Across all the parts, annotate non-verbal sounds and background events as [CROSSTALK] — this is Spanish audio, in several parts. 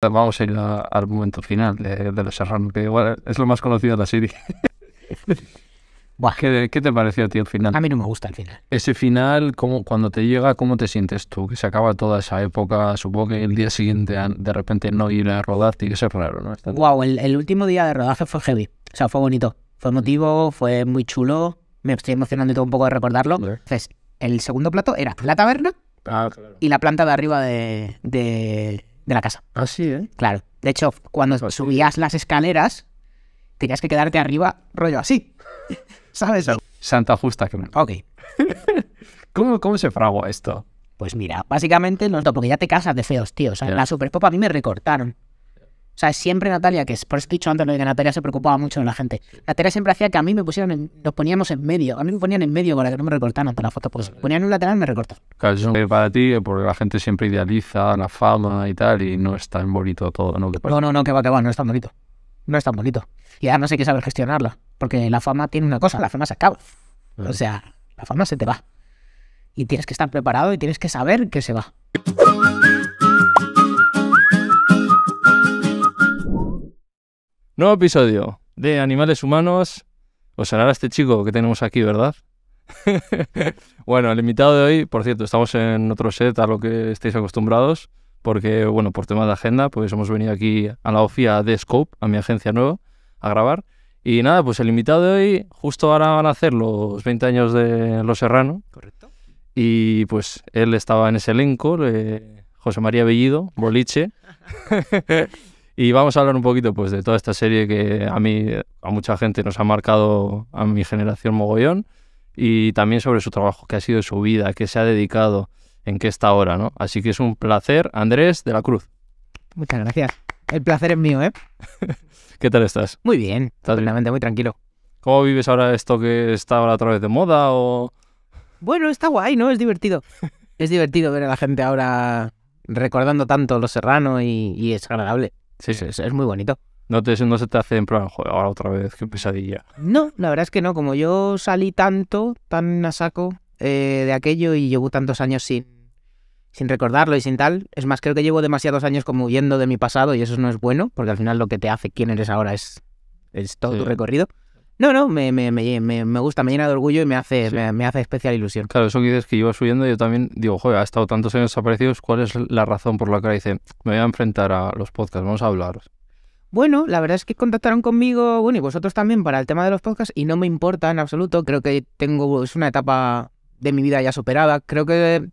Vamos a ir al momento final de, Los que igual es lo más conocido de la serie. [LAUGHS] ¿Qué, te pareció a ti el final? A mí no me gusta el final. Ese final, cuando te llega, ¿cómo te sientes tú? Que se acaba toda esa época, supongo que el día siguiente de repente no ir a rodar, y que es raro, ¿no? Está wow, el, último día de rodaje fue heavy. O sea, fue bonito. Fue emotivo, fue muy chulo. Me estoy emocionando todo un poco de recordarlo. Entonces, el segundo plato era la taberna ah, y la planta de arriba de, de de la casa. Ah, sí, ¿eh? Claro. De hecho, cuando ah, subías las escaleras, tenías que quedarte arriba rollo así. [LAUGHS] ¿Sabes? Santa justa. Que... Ok. [LAUGHS] ¿Cómo, ¿Cómo se fragua esto? Pues mira, básicamente no, porque ya te casas de feos, tío. O sea, La Superpop a mí me recortaron. O sea, siempre Natalia, que es, por eso he dicho antes lo de que Natalia se preocupaba mucho de la gente. Natalia siempre hacía que a mí me pusieran, en, nos poníamos en medio. A mí me ponían en medio para que no me recortaran para la foto. Pues ponían un lateral me recortaban. Claro, para ti, eh, porque la gente siempre idealiza la fama y tal, y no es tan bonito todo, ¿no? No, no, no, que va, que va, no es tan bonito. No es tan bonito. Y no sé qué saber gestionarla. Porque la fama tiene una cosa, la fama se acaba. O sea, la fama se te va. Y tienes que estar preparado y tienes que saber que se va. Nuevo episodio de Animales Humanos. Os hará este chico que tenemos aquí, ¿verdad? [LAUGHS] bueno, el invitado de hoy, por cierto, estamos en otro set a lo que estáis acostumbrados, porque, bueno, por tema de agenda, pues hemos venido aquí a la OFIA de Scope, a mi agencia nueva, a grabar. Y nada, pues el invitado de hoy, justo ahora van a hacer los 20 años de Los Serrano. Correcto. Y pues él estaba en ese elenco, eh, José María Bellido, Boliche. [LAUGHS] Y vamos a hablar un poquito pues, de toda esta serie que a mí, a mucha gente nos ha marcado a mi generación mogollón y también sobre su trabajo, que ha sido su vida, que se ha dedicado, en qué está ahora, ¿no? Así que es un placer, Andrés de la Cruz. Muchas gracias. El placer es mío, ¿eh? [LAUGHS] ¿Qué tal estás? Muy bien, totalmente muy tranquilo. ¿Cómo vives ahora esto que está ahora otra vez de moda o...? Bueno, está guay, ¿no? Es divertido. [LAUGHS] es divertido ver a la gente ahora recordando tanto lo Serrano y es agradable. Sí, sí. Es, muy bonito. No, te, no se te hace en plan, joder, ahora otra vez, qué pesadilla. No, la verdad es que no. Como yo salí tanto, tan a saco eh, de aquello y llevo tantos años sin, sin recordarlo y sin tal, es más, creo que llevo demasiados años como huyendo de mi pasado y eso no es bueno, porque al final lo que te hace quién eres ahora es, todo tu recorrido. No, no, me, me, gusta, me llena de orgullo y me hace, me, hace especial ilusión. Claro, eso que dices que iba subiendo, yo también digo, joder, ha estado tantos años desaparecidos, ¿cuál es la razón por la que dice, me voy a enfrentar a los podcasts, vamos a hablaros. Bueno, la verdad es que contactaron conmigo, bueno, y vosotros también para el tema de los podcasts, y no me importa en absoluto, creo que tengo, es una etapa de mi vida ya superada, creo que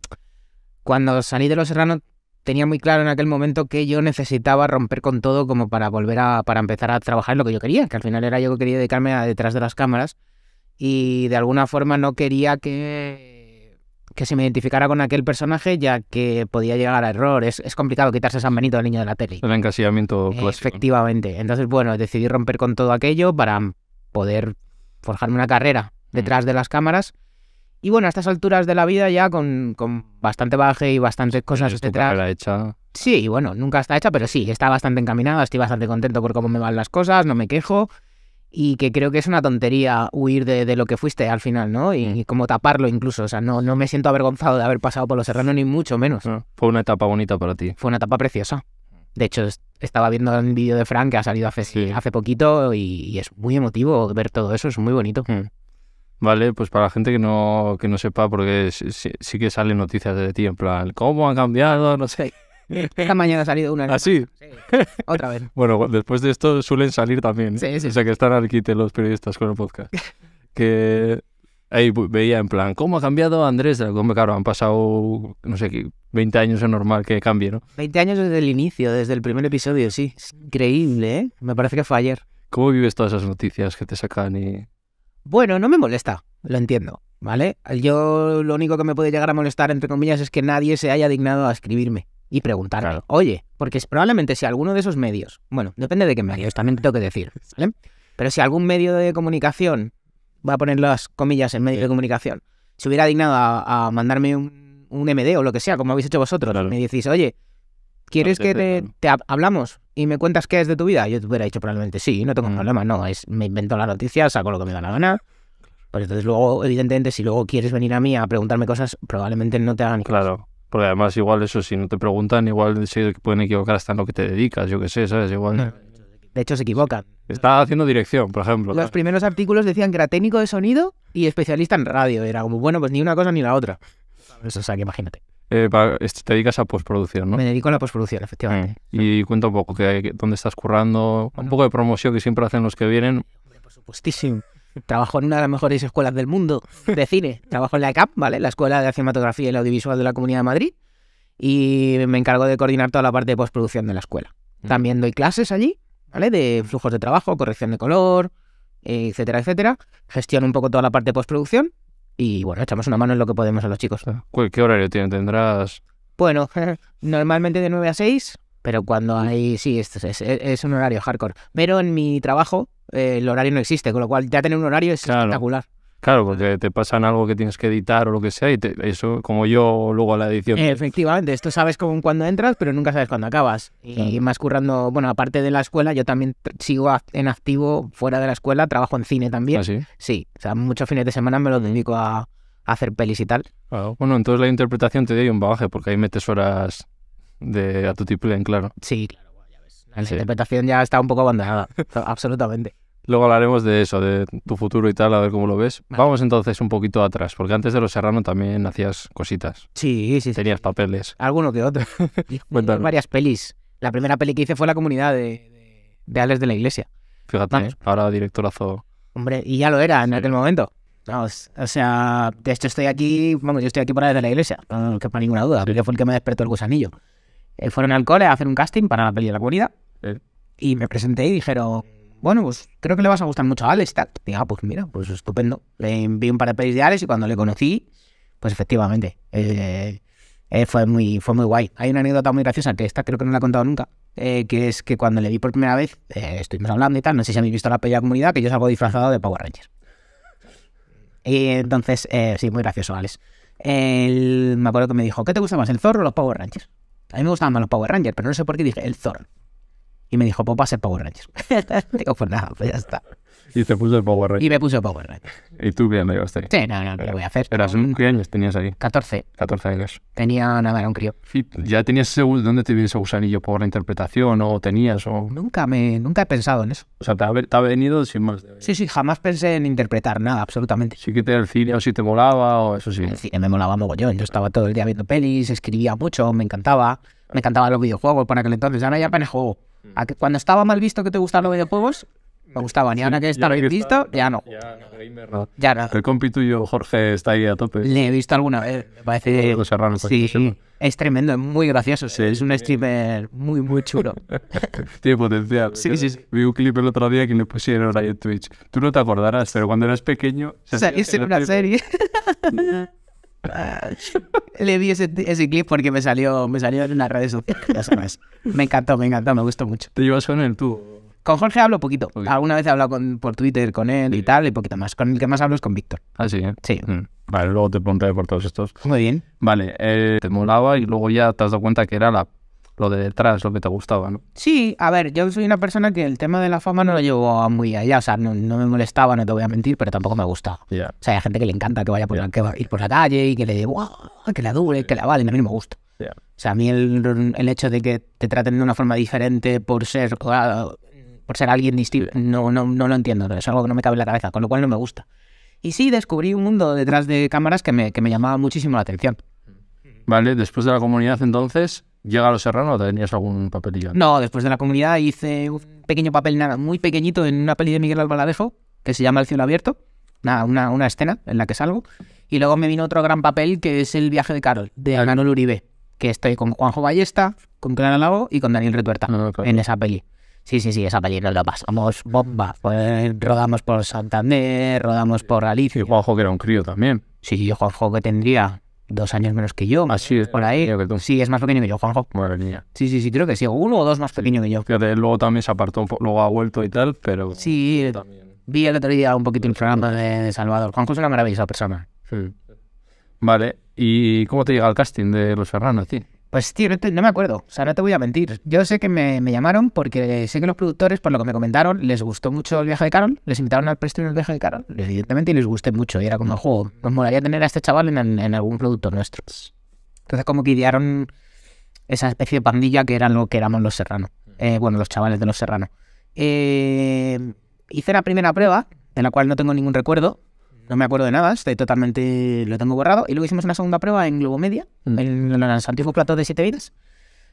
cuando salí de Los Serranos tenía muy claro en aquel momento que yo necesitaba romper con todo como para volver a para empezar a trabajar en lo que yo quería, que al final era yo que quería dedicarme a detrás de las cámaras y de alguna forma no quería que, que se me identificara con aquel personaje ya que podía llegar a error. Es, complicado quitarse San Benito del niño de la tele. El encasillamiento eh, Efectivamente. Entonces, bueno, decidí romper con todo aquello para poder forjarme una carrera detrás de las cámaras y bueno, a estas alturas de la vida ya con, con bastante baje y bastantes cosas la hecha. Sí, bueno, nunca está hecha, pero sí, está bastante encaminada, estoy bastante contento por cómo me van las cosas, no me quejo y que creo que es una tontería huir de, de lo que fuiste al final, ¿no? Y, mm. como taparlo incluso, o sea, no, no me siento avergonzado de haber pasado por los serranos ni mucho menos. Ah, fue una etapa bonita para ti. Fue una etapa preciosa. De hecho, estaba viendo un vídeo de Frank que ha salido hace, hace poquito y, es muy emotivo ver todo eso, es muy bonito. Mm. ¿vale? Pues para la gente que no, que no sepa, porque sí, que salen noticias de ti, en plan, ¿cómo han cambiado? No sé. Esta mañana ha salido una. ¿Ah, sí? Otra vez. bueno, después de esto suelen salir también. ¿eh? Sí, sí. O sea, que están al quite los periodistas con el podcast. que ahí veía en plan, ¿cómo ha cambiado Andrés? claro, han pasado, no sé, 20 años en normal que cambie, ¿no? 20 años desde el inicio, desde el primer episodio, sí. increíble, ¿eh? Me parece que fue ayer. ¿Cómo vives todas esas noticias que te sacan y...? Bueno, no me molesta, lo entiendo, ¿vale? Yo lo único que me puede llegar a molestar, entre comillas, es que nadie se haya dignado a escribirme y preguntarme, oye, porque probablemente si alguno de esos medios, bueno, depende de qué medios, también tengo que decir, ¿vale? Pero si algún medio de comunicación, va a poner las comillas en medio de comunicación, se hubiera dignado a, mandarme un, MD o lo que sea, como habéis hecho vosotros, me decís, oye, ¿Quieres que te, hablamos y me cuentas qué es de tu vida? Yo te hubiera dicho probablemente sí, no tengo mm. problema, no, es, me invento la noticia, saco lo que me da la gana. Pues entonces luego, evidentemente, si luego quieres venir a mí a preguntarme cosas, probablemente no te hagan Claro, porque además igual eso, si no te preguntan, igual se pueden equivocar hasta en lo que te dedicas, yo qué sé, ¿sabes? Igual... De hecho, se equivocan. Está haciendo dirección, por ejemplo. Los primeros artículos decían que era técnico de sonido y especialista en radio. Era como, bueno, pues ni una cosa ni la otra. Eso, pues, o sea, que imagínate. Eh, te dedicas a postproducción, ¿no? Me dedico a la postproducción, efectivamente. Mm, y cuento un poco, que, ¿dónde estás currando? un poco de promoción que siempre hacen los que vienen. Por supuestísimo. Trabajo en una de las mejores escuelas del mundo de cine. Trabajo en la ECAP, ¿vale? La Escuela de Cinematografía y Audiovisual de la Comunidad de Madrid. Y me encargo de coordinar toda la parte de postproducción de la escuela. Mm. También doy clases allí, ¿vale? De flujos de trabajo, corrección de color, eh, etcétera, etcétera. Gestiono un poco toda la parte de postproducción y bueno, echamos una mano en lo que podemos a los chicos. Ah, ¿Qué horario tiene? ¿Tendrás...? Bueno, [LAUGHS] normalmente de 9 a 6, pero cuando hay... Sí, es, es, un horario hardcore. Pero en mi trabajo eh, el horario no existe, con lo cual ya tener un horario es espectacular. Claro, porque te pasan algo que tienes que editar o lo que sea, y eso, como yo luego a la edición. Efectivamente, esto sabes como cuando entras, pero nunca sabes cuándo acabas. Y más currando, bueno, aparte de la escuela, yo también sigo en activo fuera de la escuela, trabajo en cine también. ¿Ah, sí? Sí, o sea, muchos fines de semana me lo dedico a, hacer pelis y tal. Claro. Bueno, entonces la interpretación te dio un bagaje, porque ahí metes horas de a tu tipo, claro. Sí, claro, ya ves. La interpretación ya está un poco abandonada, [LAUGHS] absolutamente. Luego hablaremos de eso, de tu futuro y tal, a ver cómo lo ves. Vamos entonces un poquito atrás, porque antes de Los Serrano también hacías cositas. Sí, sí, sí. Tenías papeles. Alguno que otro. [LAUGHS] Varias pelis. La primera peli que hice fue La Comunidad de, de, de de la Iglesia. Fíjate, ahora directorazo. Hombre, y ya lo era en aquel momento. o sea, de hecho estoy aquí, vamos, yo estoy aquí para de la iglesia, no para ninguna duda, porque fue el que me despertó el gusanillo. Eh, fueron al cole a hacer un casting para la peli de la comunidad. Y me presenté y dijeron, bueno, pues creo que le vas a gustar mucho a Alex. Y ah, pues mira, pues estupendo. Le envié un par de pelis de Alex y cuando le conocí, pues efectivamente, eh, eh, fue, muy, fue muy guay. Hay una anécdota muy graciosa que esta creo que no la he contado nunca, eh, que es que cuando le vi por primera vez, estuvimos hablando y tal, no sé si habéis visto la pelea comunidad, que yo salgo disfrazado de Power Rangers. Y entonces, sí, muy gracioso, Alex. me acuerdo que me dijo, ¿qué te gusta más, el zorro o los Power Rangers? A mí me gustaban más los Power Rangers, pero no sé por qué dije el zorro. Y me dijo, pues va a ser Power Rangers. [LAUGHS] Digo, pues nada, pues ya está. Y te puso el Power Rangers. Y me puso el Power Rangers. ¿Y tú qué me gusté Sí, no, no, lo voy a hacer? ¿Eras un, qué años tenías ahí? 14. 14 años. Tenía, nada, era un crío. ¿Ya tenías seguro dónde te vienes a gusanillo por la interpretación o tenías o...? Nunca me, nunca he pensado en eso. O sea, te ha, venido sin más de... Sí, sí, jamás pensé en interpretar nada, absolutamente. Sí que te el o si te molaba o eso sí. El cine me molaba mogollón, yo estaba todo el día viendo pelis, escribía mucho, me encantaba. Me encantaban los videojuegos por aquel entonces, ya no ya apenas juego cuando estaba mal visto que te gustaban los videojuegos, me gustaban. Y ahora que está bien visto, ya no. Ya no, El compi tuyo, Jorge, está ahí a tope. Le he visto alguna vez. parece. sí, es tremendo, es muy gracioso. es un streamer muy, muy chulo. [LAUGHS] Tiene potencial. Sí, sí, Vi un clip el otro día que le pusieron ahí en Twitch. Tú no te acordarás, pero cuando eras pequeño. Se una serie. [LAUGHS] Le vi ese, clip porque me salió, me salió en las redes sociales. Me encantó, me encantó, me gustó mucho. ¿Te llevas con él tú? Con Jorge hablo poquito. Alguna vez he hablado por Twitter con él y tal, y poquito más. Con el que más hablo es con Víctor. Ah, sí. Sí. Mm. Vale, luego te preguntaré por todos estos. Muy bien. Vale, eh, te molaba y luego ya te has dado cuenta que era la lo de detrás, lo que te gustaba, ¿no? Sí, a ver, yo soy una persona que el tema de la fama no lo llevo muy allá, o sea, no, me molestaba, no te voy a mentir, pero tampoco me gusta. O sea, hay gente que le encanta que vaya por, a ir por la calle y que le diga, ah, que la dure, que la valen, a mí no me gusta. O sea, a mí el, el, hecho de que te traten de una forma diferente por ser ah, por ser alguien distinto, no, no, no lo entiendo, es algo que no me cabe en la cabeza, con lo cual no me gusta. Y sí, descubrí un mundo detrás de cámaras que me, que me llamaba muchísimo la atención. Vale, después de la comunidad entonces, ¿Llega a Los Serrano tenías algún papelillo? No, después de la comunidad hice un pequeño papel, nada, muy pequeñito, en una peli de Miguel Albaladejo, que se llama El cielo abierto, nada, una, escena en la que salgo. Y luego me vino otro gran papel, que es El viaje de Carol, de Manuel Uribe, que estoy con Juanjo Ballesta, con Clara Lago y con Daniel Retuerta en esa peli. Sí, sí, sí, esa peli no la pasamos bomba. Pues, rodamos por Santander, rodamos por Alicia. Y Juanjo que era un crío también. Sí, Juanjo que tendría dos años menos que yo. Ah, por ahí. Sí, es más pequeño que yo, Juanjo. Sí, sí, sí, creo que sí. Uno o dos más pequeño que yo. Fíjate, luego también se apartó, luego ha vuelto y tal, pero. Sí, eh, también. vi el otro día un poquito el de, Salvador. Juanjo es una maravillosa persona. Sí. Vale, ¿y cómo te llega el casting de Los Serranos, tío? Pues tío, no, me acuerdo, o sea, no te voy a mentir. Yo sé que me, llamaron porque sé que los productores, por lo que me comentaron, les gustó mucho el viaje de Carol, les invitaron al préstamo del viaje de Carol, evidentemente, y les gusté mucho. Y era como, juego, nos molaría tener a este chaval en, algún producto nuestro. Entonces como que idearon esa especie de pandilla que eran lo que éramos los serranos. Eh, bueno, los chavales de los serranos. Eh, hice la primera prueba, de la cual no tengo ningún recuerdo, no me acuerdo de nada, estoy totalmente, lo tengo borrado. Y luego hicimos una segunda prueba en Globomedia, Media mm. en, el antiguo Plato de siete vidas,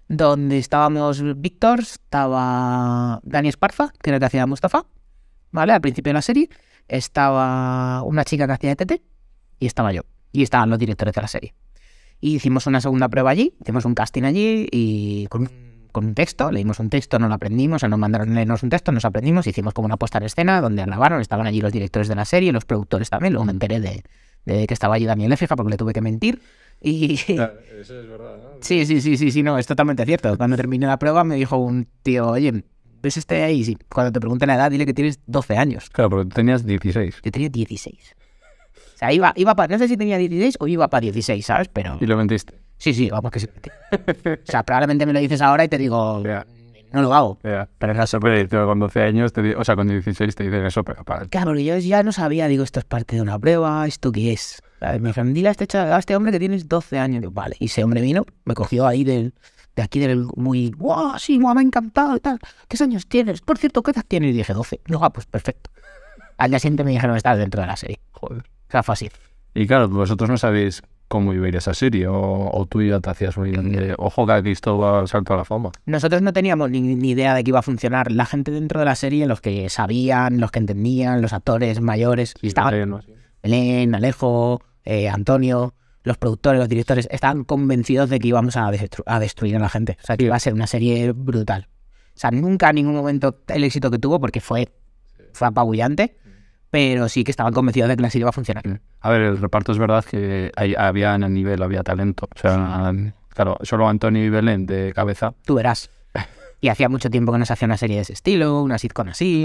donde estábamos Víctor, estaba Dani Esparza, que era el que hacía Mustafa, ¿vale? Al principio de la serie, estaba una chica que hacía TT e y estaba yo. Y estaban los directores de la serie. Y hicimos una segunda prueba allí, hicimos un casting allí y con con un texto, leímos un texto, no lo aprendimos, o nos mandaron leernos un texto, nos aprendimos, hicimos como una puesta en escena donde alabaron, estaban allí los directores de la serie, los productores también, luego me enteré de, que estaba allí Daniel Efeja porque le tuve que mentir. Y... [LAUGHS] eso es verdad, ¿no? Sí, sí, sí, sí, sí, no, es totalmente cierto. Cuando terminé la prueba me dijo un tío, oye, ¿ves este ahí? Sí, cuando te pregunten la edad, dile que tienes 12 años. Claro, porque tú tenías 16. Yo tenía 16. O sea, iba, iba para, no sé si tenía 16 o iba para 16, ¿sabes? Pero... Y lo mentiste. Sí, sí, vamos que sí. o sea, probablemente me lo dices ahora y te digo, [LAUGHS] no lo hago. Pero es se pero con 12 años, o sea, con 16 te dicen eso, pero para. Claro, porque yo ya no sabía, digo, esto es parte de una prueba, ¿esto qué es? Me dijeron, dile a este, a este hombre que tienes 12 años. Digo, vale, y ese hombre vino, me cogió ahí del de aquí del muy, guau, wow, sí, guau, me ha encantado y tal. ¿Qué años tienes? Por cierto, ¿qué edad tienes? Y dije, 12. No, ah, pues perfecto. Al día siguiente me dijeron, estás dentro de la serie. Joder. O sea, fácil. Y claro, vosotros no sabéis cómo ir esa serie o, tú ya te hacías muy ojo que esto va a salto a la fama. Nosotros no teníamos ni, ni, idea de que iba a funcionar. La gente dentro de la serie, los que sabían, los que entendían, los actores mayores, sí, estaban Belén, Alejo, eh, Antonio, los productores, los directores, estaban convencidos de que íbamos a, a destruir a la gente. O sea, que iba a ser una serie brutal. O sea, nunca en ningún momento el éxito que tuvo, porque fue, fue apabullante, pero sí que estaban convencidos de que la serie iba a funcionar. A ver, el reparto es verdad que hay, había en el nivel, había talento. O sea, claro, solo Antonio y Belén de cabeza. Tú verás. Y hacía mucho tiempo que no se hacía una serie de ese estilo, una sitcom así.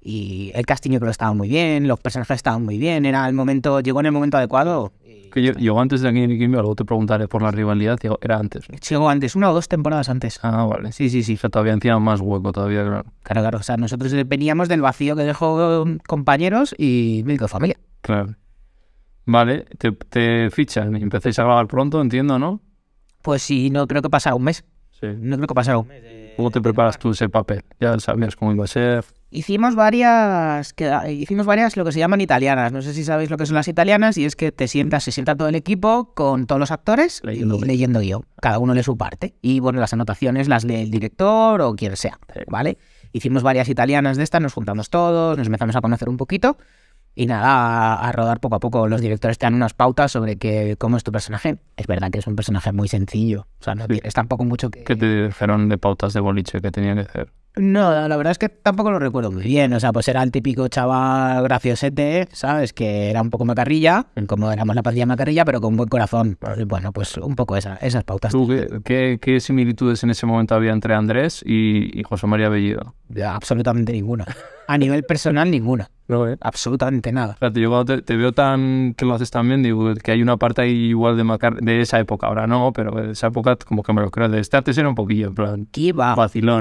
Y el casting yo creo estaba muy bien, los personajes estaban muy bien, era el momento, llegó en el momento adecuado. ¿Llegó antes de aquí en algo te preguntaré por la rivalidad, era antes. Llegó antes, una o dos temporadas antes. Ah, vale. Sí, sí, sí. O sea, todavía encima más hueco, todavía, claro. Claro, O sea, nosotros veníamos del vacío que dejó compañeros y de Familia. Claro. Vale, te, fichan y empecéis a grabar pronto, entiendo, ¿no? Pues sí, no creo que pasara un mes. Sí. No creo que pasara un mes. ¿Cómo te preparas tú ese papel? Ya sabías cómo iba a ser. Hicimos varias, que, hicimos varias lo que se llaman italianas. No sé si sabéis lo que son las italianas y es que te sientas, se sienta todo el equipo con todos los actores leyendo, yo. Cada uno lee su parte y bueno, las anotaciones las lee el director o quien sea, ¿vale? Hicimos varias italianas de estas, nos juntamos todos, nos empezamos a conocer un poquito y nada, a, rodar poco a poco. Los directores te dan unas pautas sobre que, cómo es tu personaje. Es verdad que es un personaje muy sencillo. O sea, no es tampoco mucho que... ¿Qué te dijeron de pautas de boliche que tenía que hacer? No, la verdad es que tampoco lo recuerdo muy bien. O sea, pues era el típico chaval graciosete, ¿sabes? Que era un poco macarrilla, mm. como éramos la pandilla macarrilla, pero con buen corazón. bueno, pues un poco esas pautas. ¿Tú qué, similitudes en ese momento había entre Andrés y, José María Bellido? Ya, absolutamente ninguna. [LAUGHS] A nivel personal, ninguna. ¿eh? Absolutamente nada. yo cuando te, veo tan que lo haces tan bien, digo que hay una parte igual de Macar de esa época. Ahora no, pero esa época como que me lo creo. De este antes era un poquillo, en plan.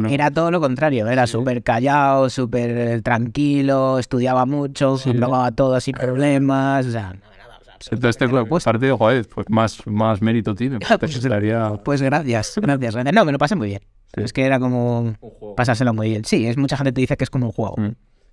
Era todo lo contrario. Era súper callado, súper eh, tranquilo, estudiaba mucho, no todo sin problemas. O sea, entonces este juego partido, joder, pues más, más mérito tiene. [LAUGHS] Pues, pues, gracias, gracias, gracias. No, me lo pasé muy bien. Es que era como pasárselo muy bien. Sí, es mucha gente te dice que es como un juego. Mm.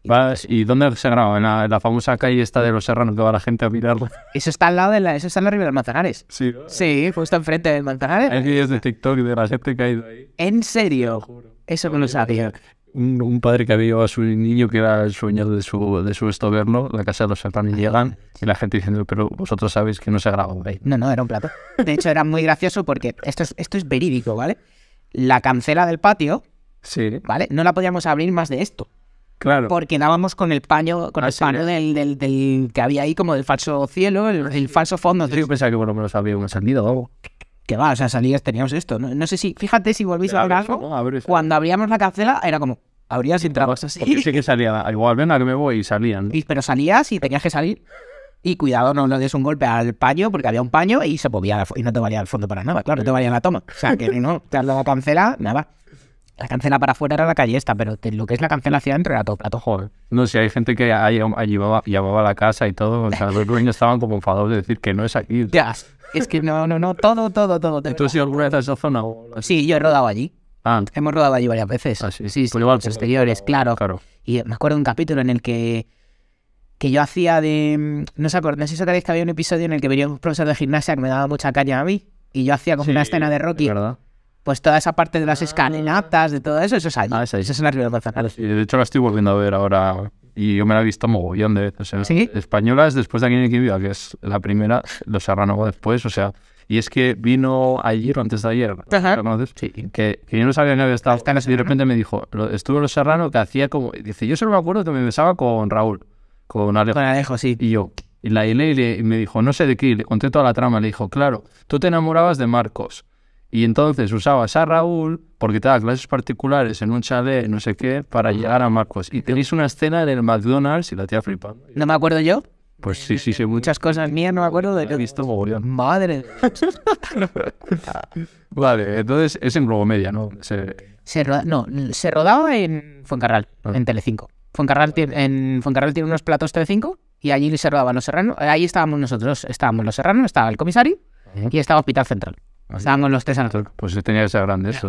Y, pues ¿Vas? ¿Y dónde se graba? En la, famosa calle esta de los serranos que va la gente a mirarla. [LAUGHS] Eso está al lado de la, eso está en la de los Manzanares. Sí. Sí, justo enfrente del Manzanares. Hay vídeos de TikTok de la gente que ha ido ahí. ¿En serio? Eso no lo sabía un, padre que había a su niño que era el sueño de su, de su estoberno, la casa de los y ah, llegan y la gente diciendo, pero vosotros sabéis que no se graba ahí. No, no, era un plato. De hecho, era muy gracioso porque esto es, esto es verídico, ¿vale? La cancela del patio, sí. ¿vale? No la podíamos abrir más de esto. Claro. Porque dábamos con el paño, con el ah, paño del, que había ahí, como del falso cielo, el, ah, falso fondo. Yo pensaba que bueno, me lo sabía una salida o que va, o sea, salías, teníamos esto. No, sé si, fíjate si volvís a ver cuando abríamos la cancela era como, abrías y entrabas así. Porque sí que salía, [LAUGHS] igual ven a que me voy y salían. pero salías y tenías que salir. Y cuidado, no le des un golpe al paño, porque había un paño y se movía y no te valía el fondo para nada, claro, no te valía la toma. O sea, que no, te has dado cancela, nada. La cancela para afuera era la calle esta, pero lo que es la cancela hacia adentro era todo Joder. ¿eh? No sé, hay gente que ahí, llevaba, la casa y todo. O sea, los dueños estaban como enfadados de decir que no es aquí. Ya. Es que no, no, no, todo, todo, todo. ¿Tú has ido alguna vez a esa zona? Sí, yo he rodado allí. Ah. Hemos rodado allí varias veces. Ah, sí, sí, sí, pues exteriores, claro. Y me acuerdo de un capítulo en el que que yo hacía de... Mm, no, no sé si os que había un episodio en el que venía un profesor de gimnasia que me daba mucha caña a mí y yo hacía como una escena de Rocky. Es verdad. Pues toda esa parte de las escalinatas, de todo eso, eso es Ah, es ahí. Eso es en de ah, Sí, de hecho la estoy volviendo a ver ahora y yo me la he visto mogollón de veces. ¿Sí? Españolas después de aquí que viva, que es la primera, Los Serrano después, o sea... Y es que vino ayer o antes de ayer, conoces? Sí. Que, yo no sabía ni había estado. y de repente me dijo, estuvo Los Serrano que hacía como... Dice, yo solo me acuerdo que me besaba con Raúl, con Alejo. Con Alejo, sí. Y yo, y la y, y me dijo, no sé de qué, le conté toda la trama, le dijo, claro, tú te enamorabas de Marcos. Y entonces usabas a Raúl porque te daba clases particulares en un chalet, no sé qué, para llegar a Marcos. Y tenéis una escena en el McDonald's y la tía flipa. ¿No me acuerdo yo? Pues sí, sí, Muchas cosas mías no me acuerdo de... He visto Madre. [LAUGHS] vale, entonces es en Globo Media, ¿no? Se... No, se rodaba en Fuencarral, ah. en Telecinco. Fuencarral, en Fuencarral tiene unos platos Telecinco y allí se rodaban Los Serranos. Ahí estábamos nosotros, estábamos Los Serranos, estaba el comisario y estaba Hospital Central. Estaban con los tres nosotros. Pues tenía que grande eso.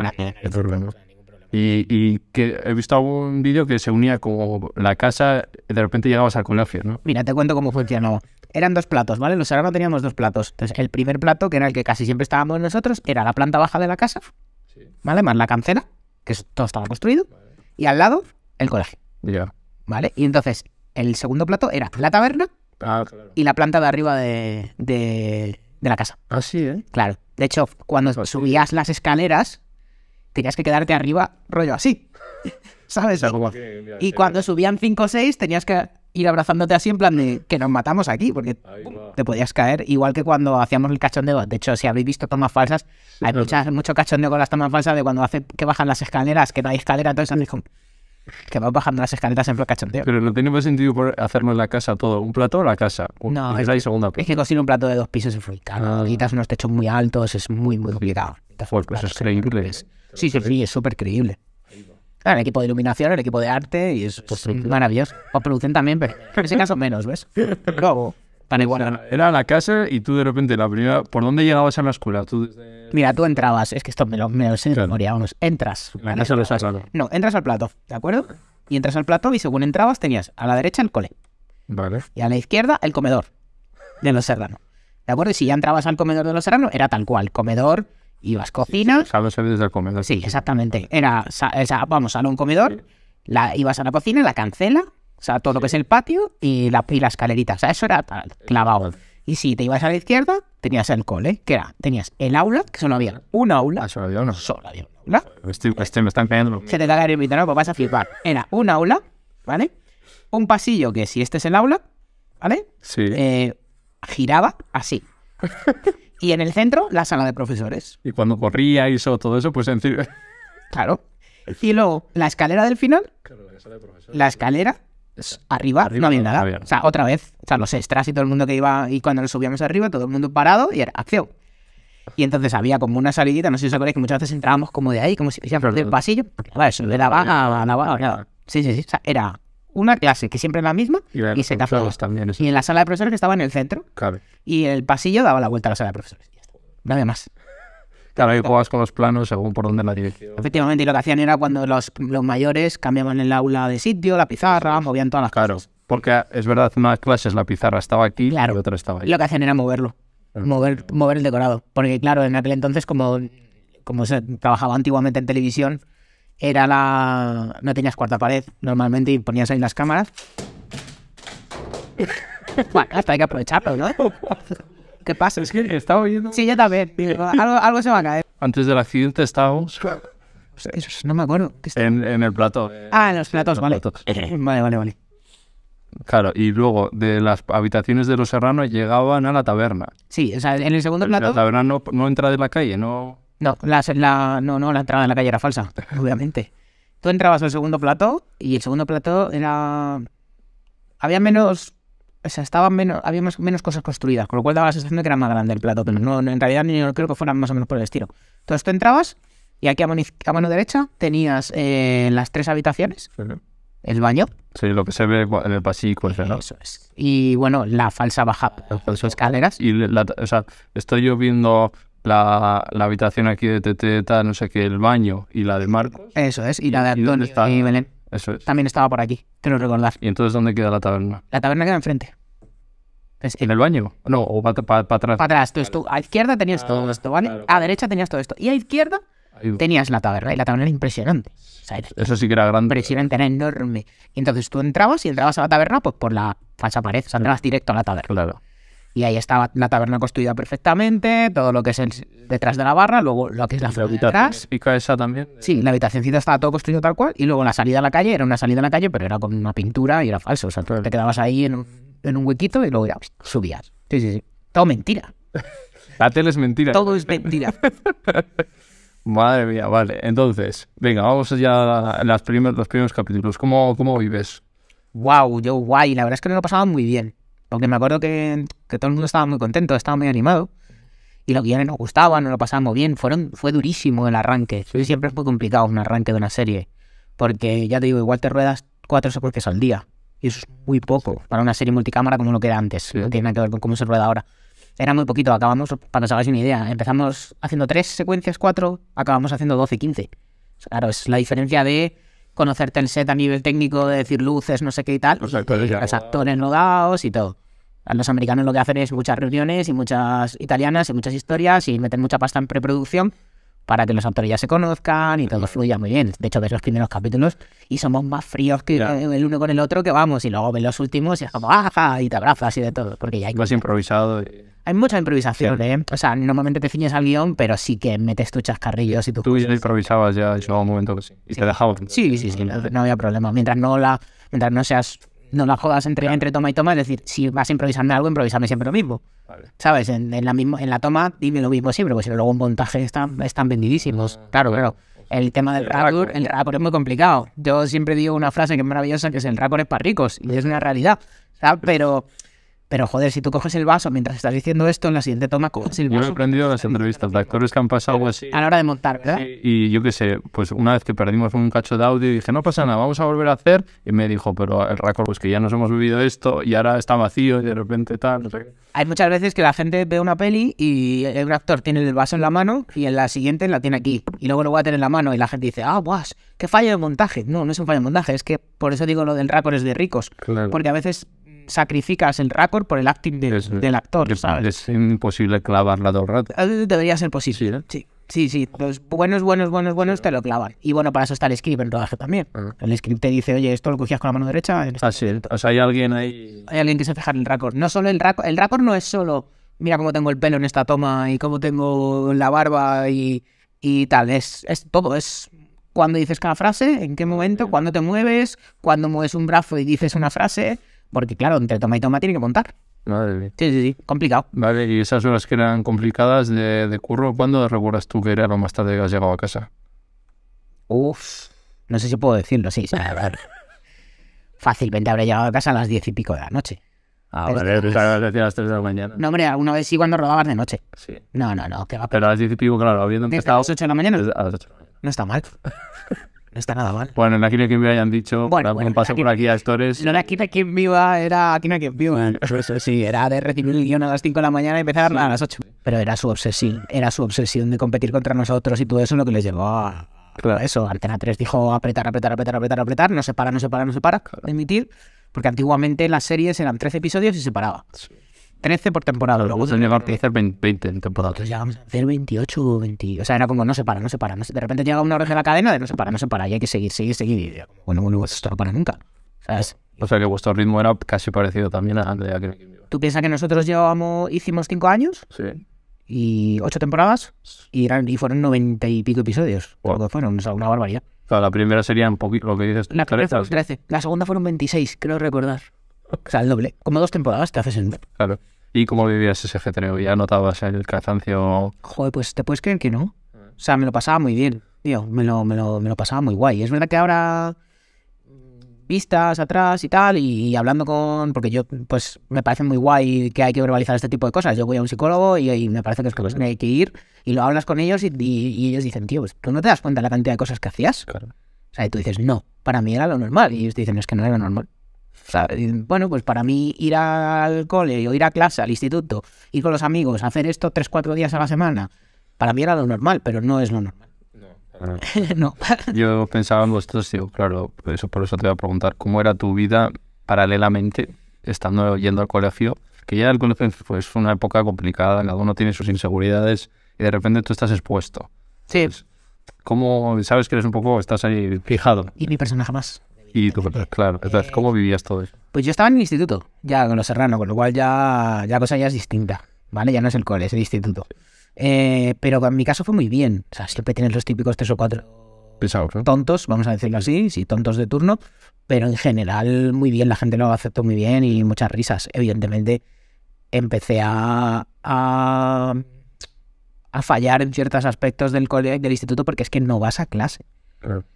Y, y, que he visto un vídeo que se unía como la casa, de repente llegabas al colegio, ¿no? Mira, te cuento cómo funcionó. Eran dos platos, ¿vale? los no teníamos dos platos. Entonces, el primer plato, que era el que casi siempre estábamos nosotros, era la planta baja de la casa, ¿vale? Más la cancela, que todo estaba construido, y al lado, el colegio. Ya. ¿Vale? Y entonces, el segundo plato era la taberna ah, y la planta de arriba de, la casa. Ah, sí, ¿eh? Claro. De hecho, cuando pues subías las escaleras, tenías que quedarte arriba rollo así. [LAUGHS] ¿Sabes? y cuando subían 5 o 6, tenías que ir abrazándote así en plan de que nos matamos aquí, porque te podías caer. Igual que cuando hacíamos el cachondeo. De hecho, si habéis visto tomas falsas, hay muchas, mucho cachondeo con las tomas falsas de cuando hace que bajan las escaleras, que no hay escalera, entonces eso que vas bajando las escaleras en plan Pero no tiene más sentido por hacernos la casa todo. ¿Un plato o la casa? no, es, la es que cocinar un plato de dos pisos es muy caro. Ah. unos techos muy altos, es muy, muy complicado. Pues, cosas es Sí, sí, sí, es súper creíble. Claro, ah, el equipo de iluminación, el equipo de arte, y es pues, maravilloso. O producen también, pero en ese caso menos, ¿ves? [LAUGHS] Robo era la casa y tú de repente, la primera. ¿Por dónde llegabas a la escuela? Mira, tú entrabas, es que esto me lo, me lo sé memoria, Entras. No, entras al plato, ¿de acuerdo? Y entras al plato y según entrabas tenías a la derecha el cole. Vale. Y a la izquierda el comedor de los serranos. ¿De acuerdo? Y si ya entrabas al comedor de los serranos, era tal cual. Comedor, ibas cocina. Sí, desde el comedor. Sí, exactamente. Era, o sea, vamos, comedor. ibas a la cocina, la cancela o sea, todo lo que es el patio y la, y escalerita. O sea, eso era eh, clavado. Y si te ibas a la izquierda, tenías el cole, que era, tenías el aula, que solo había una aula. Ah, solo había una. Solo había una este, este, me están cayendo. Se te da el ¿no? pues vas a flipar. Era un aula, ¿vale? Un pasillo que si este es el aula, ¿vale? Sí. Eh, giraba así. [LAUGHS] y en el centro, la sala de profesores. Y cuando corría y eso, todo eso, pues encima. Claro. Y luego, la escalera del final. Claro, la, de la escalera pues, arriba, no había nada. O sea, otra vez, o sea, los extras y todo el mundo que iba, y cuando nos subíamos arriba, todo el mundo parado y era acción. Y entonces había como una salidita, no sé si os acordáis, que muchas veces entrábamos como de ahí, como si fuera del pasillo, nada, eso Sí, sí, sí. era una clase que siempre era la misma y, se y en la sala de profesores que estaba en el centro. Y el pasillo daba la vuelta a la sala de profesores. Nada más. Claro, ahí jugabas con los planos según por dónde la dirección. Efectivamente, y lo que hacían era cuando los, mayores cambiaban el aula de sitio, la pizarra, movían todas las cosas. Claro, porque es verdad, en unas clases la pizarra estaba aquí claro, y otra estaba ahí. Lo que hacían era moverlo, mover, mover el decorado. Porque claro, en aquel entonces, como, como se trabajaba antiguamente en televisión, era la... no tenías cuarta pared normalmente y ponías ahí las cámaras. [LAUGHS] bueno, hasta hay que aprovecharlo, ¿no? [LAUGHS] ¿Qué pasa? Es que estaba oyendo. Sí, yo también. Algo, algo se va a caer. Antes del accidente estábamos. Pues, no me acuerdo. En, el plato. Ah, en los platos, vale. [CLEARS THROAT] Vale, vale, vale. Claro, y luego de las habitaciones de los serranos llegaban a la taberna. Sí, o sea, en el segundo plato. La taberna no, entra de la calle, no. No, la, no, no, la entrada en la calle era falsa, [LAUGHS] obviamente. Tú entrabas al segundo plato y el segundo plato era. Había menos o sea, estaban menos, había menos cosas construidas, con lo cual daba la sensación de que era más grande el plato, pero no, en realidad ni creo que fuera más o menos por el estilo. Entonces tú entrabas y aquí a mano, derecha tenías eh, las tres habitaciones, el baño. Sí, lo que se ve en el pasillo, pues, ¿no? Eso es. Y bueno, la falsa bajada, las escaleras. Y o sea, estoy yo viendo la, habitación aquí de Teteta, no sé qué, el baño y la de Marcos. Eso es, y la de Antonio y Belén. Eso También estaba por aquí, lo recordar. ¿Y entonces dónde queda la taberna? La taberna queda enfrente. ¿En el baño? No, o para atrás. Para atrás. a izquierda tenías ah, todo esto, ¿vale? A derecha tenías todo esto. Y a izquierda tenías la taberna. Y la taberna era impresionante. Eso sí que era grande. Impresionante, era enorme. Y entonces tú entrabas y entrabas a la taberna pues por la falsa pared. O entrabas directo a la taberna. Claro. Y ahí estaba la taberna construida perfectamente, todo lo que es detrás de la barra, luego lo que es la zona y Pica esa también. Sí, la habitacióncita estaba todo construido tal cual y luego la salida a la calle era una salida a la calle, pero era con una pintura y era falso. O sea, tú te quedabas ahí en un, en huequito y luego subías. Sí, sí, sí. Todo mentira. [LAUGHS] la tele es mentira. Todo es mentira. [LAUGHS] Madre mía, vale. Entonces, venga, vamos ya a las los primeros capítulos. ¿Cómo, ¿Cómo vives? Wow, yo guay. La verdad es que no lo pasaba muy bien. Porque me acuerdo que que todo el mundo estaba muy contento, estaba muy animado. Y lo que los guiones nos gustaba, nos lo pasábamos bien. Fueron, fue durísimo el arranque. Siempre es muy complicado un arranque de una serie. Porque ya te digo, igual te ruedas cuatro secuencias al día. Y eso es muy poco para una serie multicámara como lo que era antes. lo tiene que ver con cómo se rueda ahora. Era muy poquito. Acabamos, para que os hagáis una idea, empezamos haciendo tres secuencias, cuatro, acabamos haciendo 12, quince Claro, es la diferencia de conocerte el set a nivel técnico, de decir luces, no sé qué y tal. Los actores, y todo. Los americanos lo que hacen es muchas reuniones y muchas italianas y muchas historias y meten mucha pasta en preproducción para que los actores ya se conozcan y todo fluya muy bien. De hecho, ves los primeros capítulos y somos más fríos que el uno con el otro que vamos, y luego ves los últimos y es como, ajá, y te abrazas y de todo, porque ya hay... Más improvisado. Hay mucha improvisación, ¿eh? O sea, normalmente te ciñes al guión, pero sí que metes tus chascarrillos y Tú ya improvisabas ya en momento que sí, y te dejabas. Sí, sí, sí, no, no había problema. Mientras no, la, mientras no seas no la jodas entre, toma y toma. Es decir, si vas improvisando algo, improvisame siempre lo mismo. ¿Sabes? En, la mismo, en la toma, dime lo mismo siempre, porque si luego un montaje están, están vendidísimos. Ah, claro, claro. el tema del el el es muy complicado. Yo siempre digo una frase que es maravillosa, que es el tour es para ricos, y es una realidad. ¿sabes? Pero... Pero joder, si tú coges el vaso mientras estás diciendo esto, en la siguiente toma coges el vaso. Yo he aprendido en las entrevistas de actores que han pasado así. Pues, a la hora de montar, ¿verdad? y yo qué sé, pues una vez que perdimos un cacho de audio, y dije, no pasa nada, vamos a volver a hacer. Y me dijo, pero el récord, pues que ya nos hemos vivido esto y ahora está vacío y de repente tal. Hay muchas veces que la gente ve una peli y el actor tiene el vaso en la mano y en la siguiente la tiene aquí. Y luego lo voy a tener en la mano y la gente dice, ah, guas, qué fallo de montaje. No, no es un fallo de montaje, es que por eso digo lo del récord es de ricos. Porque a veces sacrificas el récord por el acting del actor, es, imposible clavarla todo el rato. Ah, debería ser posible. ¿eh? Sí, sí. Sí, los buenos, buenos, buenos, buenos te lo clavan. Y bueno, para eso está el script en rodaje también. Ah. El script te dice, oye, esto lo cogías con la mano derecha. ah, O sea, hay alguien ahí. Hay alguien que se fijar en el récord. No solo el récord. El récord no es solo, mira cómo tengo el pelo en esta toma y cómo tengo la barba y, tal. Es, es todo. Es cuando dices cada frase, en qué momento, cuando te mueves, cuando mueves un brazo y dices una frase. Porque claro, entre toma y toma tiene que montar. Madre mía. Sí, sí, sí, complicado. Vale, y esas horas que eran complicadas de, curro, ¿cuándo recuerdas tú que era lo más tarde que has llegado a casa? Uf, no sé si puedo decirlo, sí. a ver. [LAUGHS] Fácilmente habré llegado a casa a las diez y pico de la noche. Ah, vale, a las 3 de la mañana. No, hombre, alguna vez sí cuando rodabas de noche. Sí. No, no, no, que va. Pero a las 10 y pico, claro, habiendo empezado. ¿A las 8 de la mañana. A las 8 de la mañana. No está mal. [LAUGHS] No está nada mal. Bueno, en Aquí no viva han dicho, bueno, bueno un por aquí a Stores. No, en Aquí no quien viva era Aquí no quien viva. Eso sí, era de recibir el guión a las 5 de la mañana y empezar a las 8. Pero era su obsesión, era su obsesión de competir contra nosotros y todo eso lo que les llevó a... Claro. Eso, Antena 3 dijo apretar, apretar, apretar, apretar, apretar, no se para, no se para, no se para, emitir, porque antiguamente las series eran 13 episodios y se paraba. Sí. 13 por temporada. Luego se llegó a 20 en temporada. Nosotros llegamos a hacer 28 o 20. O sea, era como no se para, no se para. de repente llega una hora de la cadena de no se para, no se para. Y hay que seguir, seguir, seguir. Y bueno, bueno, esto no para nunca. O sea, que vuestro ritmo era casi parecido también a de ¿Tú piensas que nosotros llevábamos, hicimos 5 años? Sí. Y 8 temporadas. Y, eran, y fueron 90 y pico episodios. Wow. Fueron una barbaridad. O sea, la primera sería un poquito lo que dices. La primera 13, 13. La segunda fueron 26, creo recordar. [LAUGHS] O sea, el doble. Como dos temporadas te haces en... Claro. ¿Y cómo vivías ese y ¿Ya notabas el cansancio? Joder, pues te puedes creer que no. O sea, me lo pasaba muy bien, tío. Me lo, me lo, pasaba muy guay. Es verdad que ahora vistas atrás y tal, y, hablando con... Porque yo, pues, me parece muy guay que hay que verbalizar este tipo de cosas. Yo voy a un psicólogo y, me parece que es que hay que ir, y lo hablas con ellos y, ellos dicen, tío, pues, ¿tú no te das cuenta de la cantidad de cosas que hacías? Claro. O sea, y tú dices, no, para mí era lo normal. Y ellos te dicen, es que no era lo normal. Bueno, pues para mí ir al cole o ir a clase, al instituto, ir con los amigos, hacer esto tres, cuatro días a la semana, para mí era lo normal, pero no es lo normal. No. [LAUGHS] no. Yo pensaba en vosotros, digo, claro, pues eso, por eso te voy a preguntar, ¿cómo era tu vida paralelamente, estando yendo al colegio? Que ya el colegio pues, es una época complicada, cada uno tiene sus inseguridades y de repente tú estás expuesto. Sí. Pues, ¿Cómo sabes que eres un poco, estás ahí fijado? Y mi personaje más. Y tú, claro. Eh, ¿cómo vivías todo eso? Pues yo estaba en el instituto, ya con los serrano con lo cual ya, la cosa ya es distinta, ¿vale? Ya no es el cole, es el instituto. Eh, pero en mi caso fue muy bien. O sea, siempre tienes los típicos tres o cuatro tontos, vamos a decirlo así, sí, tontos de turno, pero en general muy bien, la gente lo aceptó muy bien y muchas risas. Evidentemente empecé a, a, a fallar en ciertos aspectos del cole del instituto porque es que no vas a clase.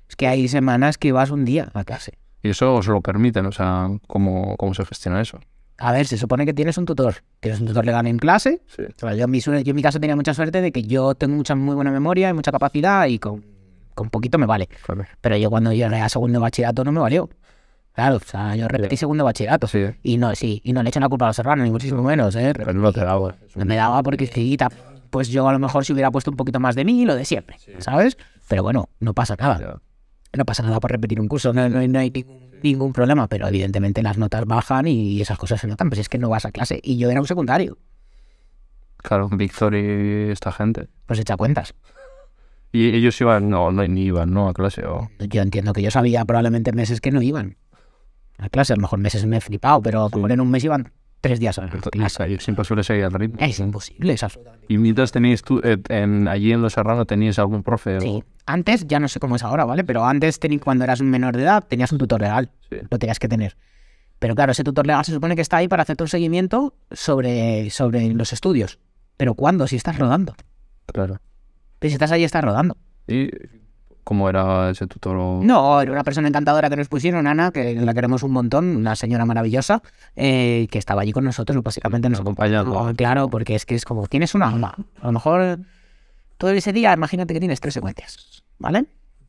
Es que hay semanas que vas un día a clase. Y eso os lo permiten, o sea, ¿cómo, cómo se gestiona eso? A ver, se supone que tienes un tutor. Tienes un tutor legal en clase. Sí. yo, en mi, yo, en mi, caso tenía mucha suerte de que yo tengo mucha, muy buena memoria y mucha capacidad y con, con poquito me vale. Pero yo cuando yo era segundo bachillerato no me valió. Claro, o sea, yo repetí segundo bachillerato. Y no, sí, y no le echan la culpa a los hermanos ni muchísimo menos, ¿eh? no te daba. No me daba porque, pues yo a lo mejor si hubiera puesto un poquito más de mí, lo de siempre, ¿sabes? Pero bueno, no pasa nada. No pasa nada por repetir un curso, no, hay ningún, problema, pero evidentemente las notas bajan y esas cosas se notan, pues es que no vas a clase. Y yo era un secundario. Claro, Víctor y esta gente. Pues echa cuentas. ¿Y ellos iban, no, no ni iban, no a clase? O... Yo entiendo que yo sabía probablemente meses que no iban a clase, a lo mejor meses me he flipado, pero como en un mes iban tres días a clase. Es imposible seguir al ritmo. Es imposible, es absolutamente. ¿Y mientras tenéis tú, eh, allí en Los Serranos tenías algún profe? Sí. Antes, ya no sé cómo es ahora, ¿vale? Pero antes, cuando eras un menor de edad, tenías un tutor legal. Lo tenías que tener. Pero claro, ese tutor legal se supone que está ahí para hacerte un seguimiento sobre, sobre los estudios. Pero ¿cuándo? Si estás rodando. Claro. Pero si estás ahí, estás rodando. ¿Y cómo era ese tutor? No, era una persona encantadora que nos pusieron, Ana, que la queremos un montón, una señora maravillosa, eh, que estaba allí con nosotros, básicamente nos acompañaba. Claro, porque es que es como, tienes un alma. A lo mejor todo ese día, imagínate que tienes tres secuencias, ¿vale?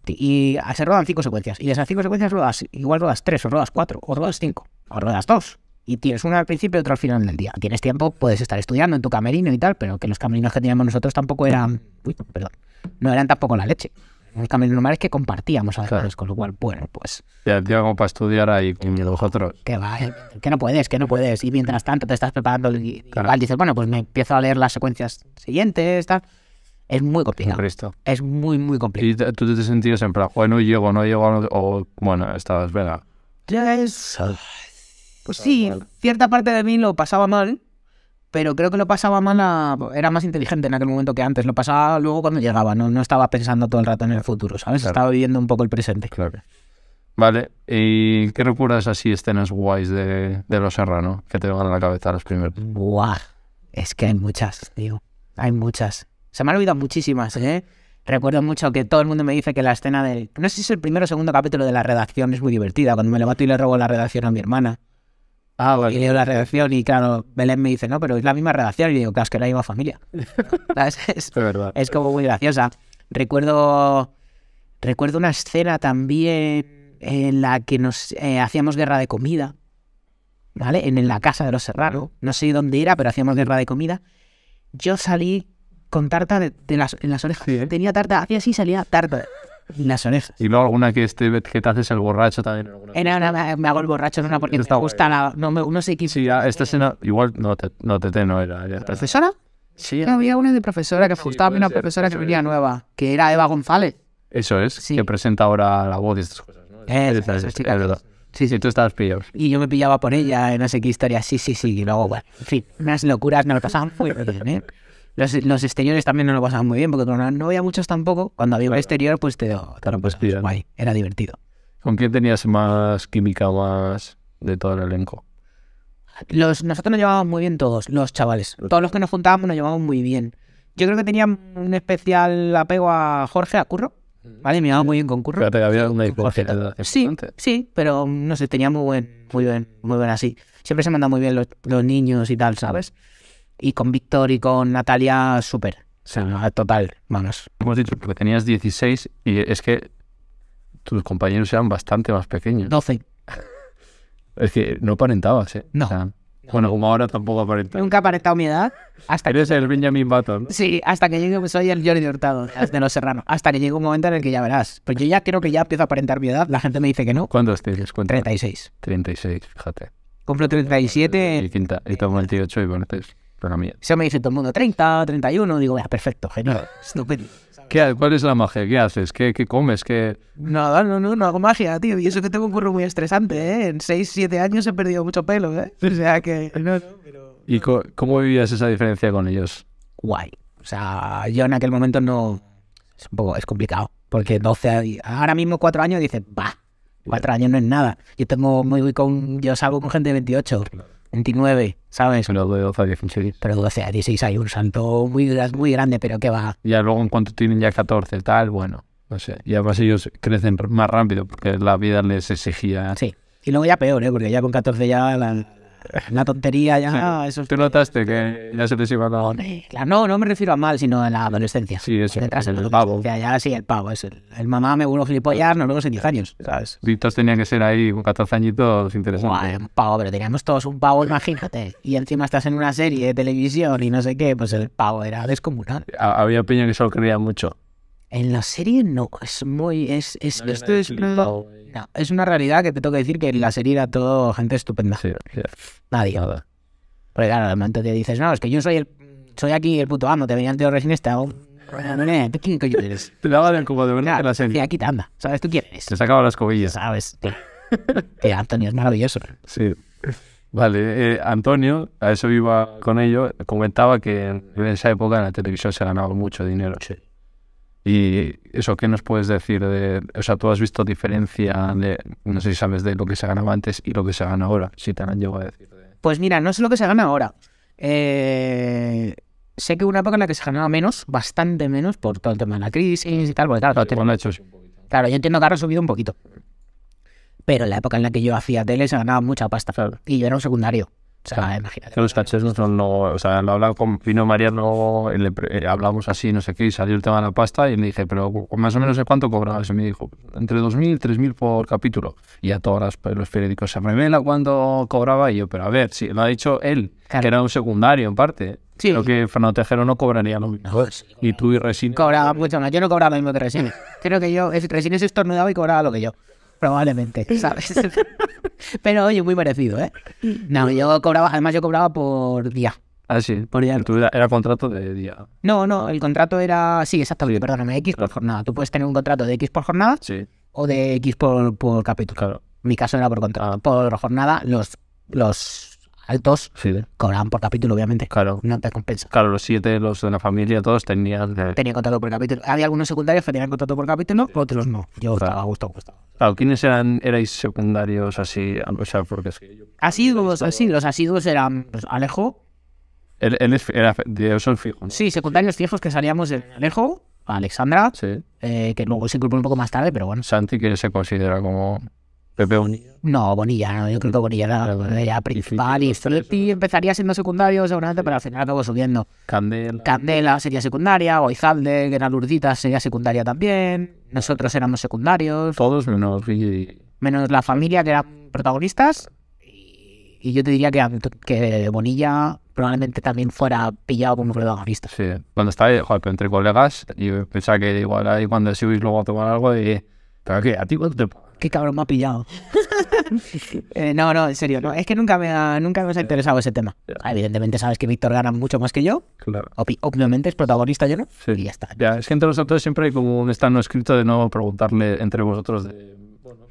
Y se rodan cinco secuencias. Y de esas cinco secuencias rodas, igual rodas tres, o rodas cuatro, o rodas cinco, o rodas dos. Y tienes una al principio y otra al final del día. Tienes tiempo, puedes estar estudiando en tu camerino y tal, pero que los camerinos que teníamos nosotros tampoco eran. Uy, perdón. No eran tampoco la leche los camerinos normales que compartíamos a veces, con lo cual, bueno, pues. Ya, tío, como para estudiar ahí con vosotros. Que va, eh, que no puedes, que no puedes. Y mientras tanto te estás preparando, y, claro. dices, bueno, pues me empiezo a leer las secuencias siguientes, tal. Es muy complicado. Es muy, muy complicado. ¿Y tú te sentías en plan, bueno, llego, no llego, o bueno, estabas, venga? Es... Pues sí, cierta parte de mí lo pasaba mal, pero creo que lo pasaba mal, a... era más inteligente en aquel momento que antes, lo pasaba luego cuando llegaba, no, no estaba pensando todo el rato en el futuro, ¿sabes? Estaba viviendo un poco el presente. Claro. Vale, ¿y qué recuerdas así escenas guays de, de Los Serrano que te van a la cabeza los primeros? Buah, es que hay muchas, digo, hay muchas. Se me han olvidado muchísimas, ¿eh? Recuerdo mucho que todo el mundo me dice que la escena del... No sé si es el primero o segundo capítulo de la redacción es muy divertida, cuando me levanto y le robo la redacción a mi hermana. Ah, bueno. Y leo la redacción y claro, Belén me dice, no, pero es la misma redacción. Y digo, claro, es que la misma familia. [LAUGHS] es, como muy graciosa. Recuerdo, recuerdo una escena también en la que nos eh, hacíamos guerra de comida, ¿vale? En, la casa de los Serrano. No sé dónde era, pero hacíamos guerra de comida. Yo salí con tarta de, las, en las orejas. ¿eh? Tenía tarta, hacía así salía tarta en las orejas. Y luego alguna que este que te haces el borracho también. Era eh, me, hago el borracho en una porque me gusta nada. no, sé qué. Sí, ya, esta escena igual no te, no te, no era. ¿Profesora? Sí. Ah, había una de profesora que me gustaba, una profesora que venía nueva, que era Eva González. Eso es, que presenta ahora la voz y estas cosas, ¿no? Es, Sí, sí, tú estabas pillado. Y yo me pillaba por ella, eh, no sé qué historia, sí, sí, sí, y luego, bueno, en fin, unas locuras me pasaban muy bien, ¿eh? Los, exteriores también no lo pasaban muy bien, porque no había muchos tampoco, cuando había exterior, pues te, pues era divertido. ¿Con quién tenías más química, más de todo el elenco? Los, nosotros nos llevábamos muy bien todos, los chavales. Todos los que nos juntábamos nos llevábamos muy bien. Yo creo que tenía un especial apego a Jorge, a Curro. Vale, me llevaba muy bien con Curro. había una sí, sí, pero no sé, tenía muy buen, muy buen, muy buen así. Siempre se me muy bien los niños y tal, ¿sabes? y con Víctor y con Natalia, súper. O sea, total, vamos. Hemos dicho que tenías 16 y es que tus compañeros eran bastante más pequeños. 12. es que no aparentabas, ¿eh? No. Bueno, como ahora tampoco aparenta. Nunca he aparentado mi edad. Hasta Eres el Benjamin Button. Sí, hasta que llegue, pues soy el Johnny Hurtado, de Los Serranos. Hasta que llegue un momento en el que ya verás. Pues yo ya creo que ya empiezo a aparentar mi edad. La gente me dice que no. ¿Cuántos tienes? treinta 36. 36, fíjate. Compro 37. Y, quinta, y tomo 28 y bueno, pues, pero Se me dice todo el mundo 30, 31, digo, vea, perfecto, genial, estúpido ¿Cuál es la magia? ¿Qué haces? ¿Qué, qué comes? ¿Qué... Nada, no, no, no hago magia, tío. Y eso que tengo un curro muy estresante, ¿eh? En 6, 7 años he perdido mucho pelo, ¿eh? [LAUGHS] O sea que... ¿Y cómo vivías esa diferencia con ellos? Guay. O sea, yo en aquel momento no... Es un poco... Es complicado. Porque 12... Ahora mismo 4 años dices, va 4 años no es nada. Yo tengo... Muy, con, yo salgo con gente de 28. 29, ¿sabes? Pero 12 a 16. Pero 12 a 16 hay un santo muy, muy grande, pero que va. Ya luego en cuanto tienen ya 14, tal, bueno, no sé. Y además ellos crecen más rápido porque la vida les exigía. Sí. Y luego ya peor, ¿eh? Porque ya con 14 ya una tontería ya. Ah, eso ¿Tú notaste que este, ya se te iba a dar? no, no me refiero a mal, sino a la adolescencia. Sí, eso. Detrás, el, pavo. Ya, sí, el pavo. Es el, mamá me uno gilipollas, nos vemos en 10 años, ¿sabes? Ditos tenían que ser ahí con 14 añitos interesantes. un pavo, pero teníamos todos un pavo, imagínate. Y encima estás en una serie de televisión y no sé qué, pues el pavo era descomunal. Había piña que solo creía mucho. En la serie no, es muy. Es, es, no esto es, una, eh. es una realidad que te tengo que decir que en la serie era todo gente estupenda. Sí, Nadie. Nada. Porque claro, de momento te dices, no, es que yo soy el soy aquí el puto amo, te el de recién estado. ¿Quién coño eres? [LAUGHS] Te daban como de verdad en la serie. Aquí te anda, ¿sabes tú quién eres? Te sacaba las cobillas. Sabes, que [LAUGHS] Antonio es maravilloso. Sí. Vale, eh, Antonio, a eso iba con ello, comentaba que en esa época en la televisión se ganaba mucho dinero. Y eso, ¿qué nos puedes decir? De, o sea, tú has visto diferencia de, no sé si sabes, de lo que se ganaba antes y lo que se gana ahora, si te han llegado a decir. Pues mira, no sé lo que se gana ahora. Eh, sé que hubo una época en la que se ganaba menos, bastante menos, por todo el tema de la crisis y tal, porque claro, hecho, claro yo entiendo que ahora ha subido un poquito. Pero la época en la que yo hacía tele se ganaba mucha pasta. Claro. Y yo era un secundario. O sea, imagínate. Los cachés no, o sea, lo hablaba con Pino Mariano, le, eh, hablamos así, no sé qué, y salió el tema de la pasta y le dije, pero más o menos de cuánto cobraba? Y me dijo, entre 2.000 y 3.000 por capítulo. Y a todos los periódicos se revela cuánto cobraba yo, pero a ver, sí, lo ha dicho él, que era un secundario en parte. Sí. Creo que Fernando Tejero no cobraría lo mismo. y tú y Resine. Cobraba mucho más. Yo no cobraba lo mismo que Resine, Creo que yo, se estornudaba y cobraba lo que yo probablemente, [LAUGHS] ¿sabes? Pero oye, muy parecido ¿eh? No, yo cobraba, además yo cobraba por día. Ah, sí. Por día. era, contrato de día. No, no, el contrato era. Sí, exacto. perdóname, X por jornada. Tú puedes tener un contrato de X por jornada sí. o de X por, capítulo. Claro. Mi caso era por contrato. Por jornada, los, los Dos sí. cobraban por capítulo, obviamente. Claro. No te compensa. Claro, los siete, los de la familia, todos tenían. Tenía Tenían por capítulo. Había algunos secundarios que tenían contrato por capítulo, otros no. Yo estaba gustado, estaba. Claro, ¿quiénes eran, erais secundarios así? O sea, porque es que yo... Asiduos, los asiduos eran pues, Alejo. Él, él es, de son fijos. Sí, secundarios fijos que salíamos de Alejo, Alexandra, sí. Eh, que luego se incorporó un poco más tarde, pero bueno. Santi, que se considera como. Pepe Bonilla. No, Bonilla, yo creo que Bonilla era la principal y, y, empezaría siendo secundario seguramente, pero al final acabó subiendo. Candela. Candela sería secundaria, Oizalde, que era Lurdita, sería secundaria también. Nosotros éramos secundarios. Todos menos Menos la familia, que eran protagonistas. Y, yo te diría que, que Bonilla probablemente también fuera pillado como protagonista. Sí, cuando estaba joder, entre colegas, yo pensaba que igual ahí cuando subís luego a tomar algo y... Pero que a ti cuánto te qué cabrón me ha pillado. [LAUGHS] Eh, no, no, en serio, no. Es que nunca me ha, nunca me ha interesado ese tema. Ah, evidentemente sabes que Víctor gana mucho más que yo. obviamente es protagonista, yo no. Y ya está. Ya, es que entre los actores siempre hay como un estano escrito de no preguntarle entre vosotros de...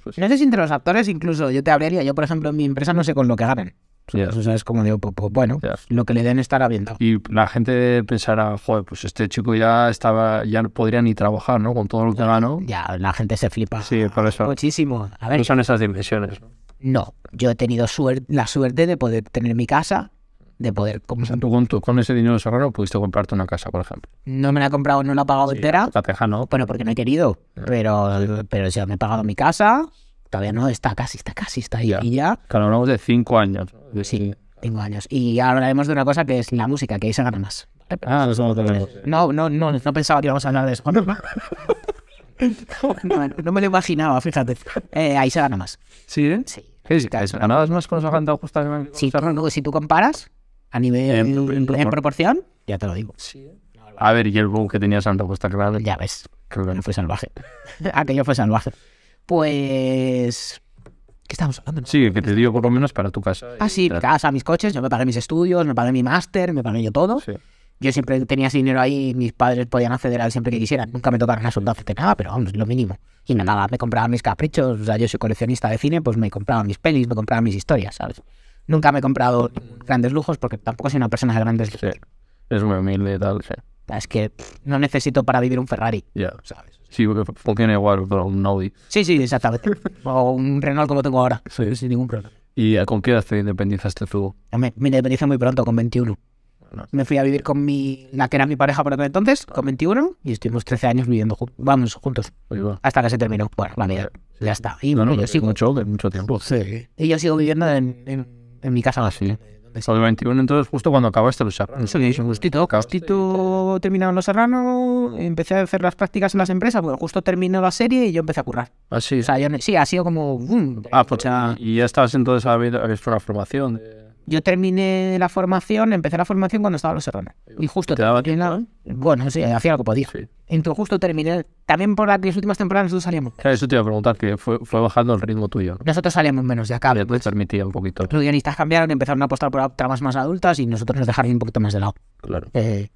Pues no sé si entre los actores incluso yo te hablaría. Yo, por ejemplo, en mi empresa no sé con lo que ganan. Entonces, sea, es como digo, pues, pues bueno, lo que le den estará viendo. Y la gente pensará, joder, pues este chico ya estaba, ya no podría ni trabajar, ¿no? Con todo lo que ganó. Ya, la gente se flipa. Sí, por eso. Muchísimo. A ver. No son esas dimensiones. No, yo he tenido la suerte de poder tener mi casa, de poder como tú con, ese dinero serrano pudiste comprarte una casa, por ejemplo. No me la he comprado, no la he pagado entera. La teja no. Bueno, porque no he querido, pero, pero me he pagado mi casa, todavía no está casi, está casi, está ahí. Ya. Y ya. Claro, hablamos de cinco años. sí, cinco años. Y ahora hablaremos de una cosa que es la música, que ahí se gana más. Ah, no tenemos. No, no, no, no pensaba que íbamos a hablar de eso. [LAUGHS] no, me lo imaginaba, fíjate. Eh, ahí se gana más. ¿Sí? Eh? Sí. ¿Ganabas más con los cantado justamente? Sí, si tú comparas a nivel en, proporción, ya te lo digo. Sí. Eh. A ver, y el boom que tenía Santa Costa Grande. Ya ves. Creo que no fue salvaje. [LAUGHS] Aquello fue salvaje pues... ¿Qué estamos hablando? Sí, que te digo por lo menos para tu casa. Ah, sí, casa, mis coches, yo me pagué mis estudios, me pagué mi máster, me pagué yo todo. Yo siempre tenía ese dinero ahí, mis padres podían acceder a él siempre que quisieran. Nunca me tocaron asuntos de nada, pero vamos, lo mínimo. Y nada, me compraban mis caprichos. O sea, yo soy coleccionista de cine, pues me compraban mis pelis, me compraban mis historias, ¿sabes? Nunca me he comprado grandes lujos porque tampoco soy una persona de grandes lujos. Es muy humilde y tal, sí. Es que no necesito para vivir un Ferrari, Ya, ¿sabes? Sí, porque funciona igual, un Audi. Sí, sí, exactamente. [LAUGHS] o un Renault como tengo ahora. Sí. Sin ningún problema. ¿Y con qué independencia este este tú? mí me independicé muy pronto, con 21. Me fui a vivir con mi, la que era mi pareja por entonces, con 21, y estuvimos 13 años viviendo juntos. Vamos, juntos. Hasta que se terminó. Bueno, la Ya está. Y yo sigo. Mucho, tiempo. Sí. Y yo sigo viviendo en, mi casa. así ah, sí. Es el 21, entonces justo cuando acabaste el pues lucha Eso un gustito justito terminaron Los Serranos, empecé a hacer las prácticas en las empresas, pues justo terminó la serie y yo empecé a currar. Ah, sí. O sea, yo, sí, ha sido como... ah, pues, y ya estabas entonces, habiendo hecho una formación. De yo terminé la formación, empecé la formación cuando estaba los serrones. Y justo la, eh? Bueno, sí, hacía algo que podía. Entonces justo terminé. También por las últimas temporadas nosotros salíamos. Claro, eso te iba a preguntar, que fue, bajando el ritmo tuyo. Nosotros salíamos menos de acá. Te pues. permitía un poquito. Los guionistas cambiaron, empezaron a apostar por tramas más adultas y nosotros nos dejaron un poquito más de lado. Claro. Eh,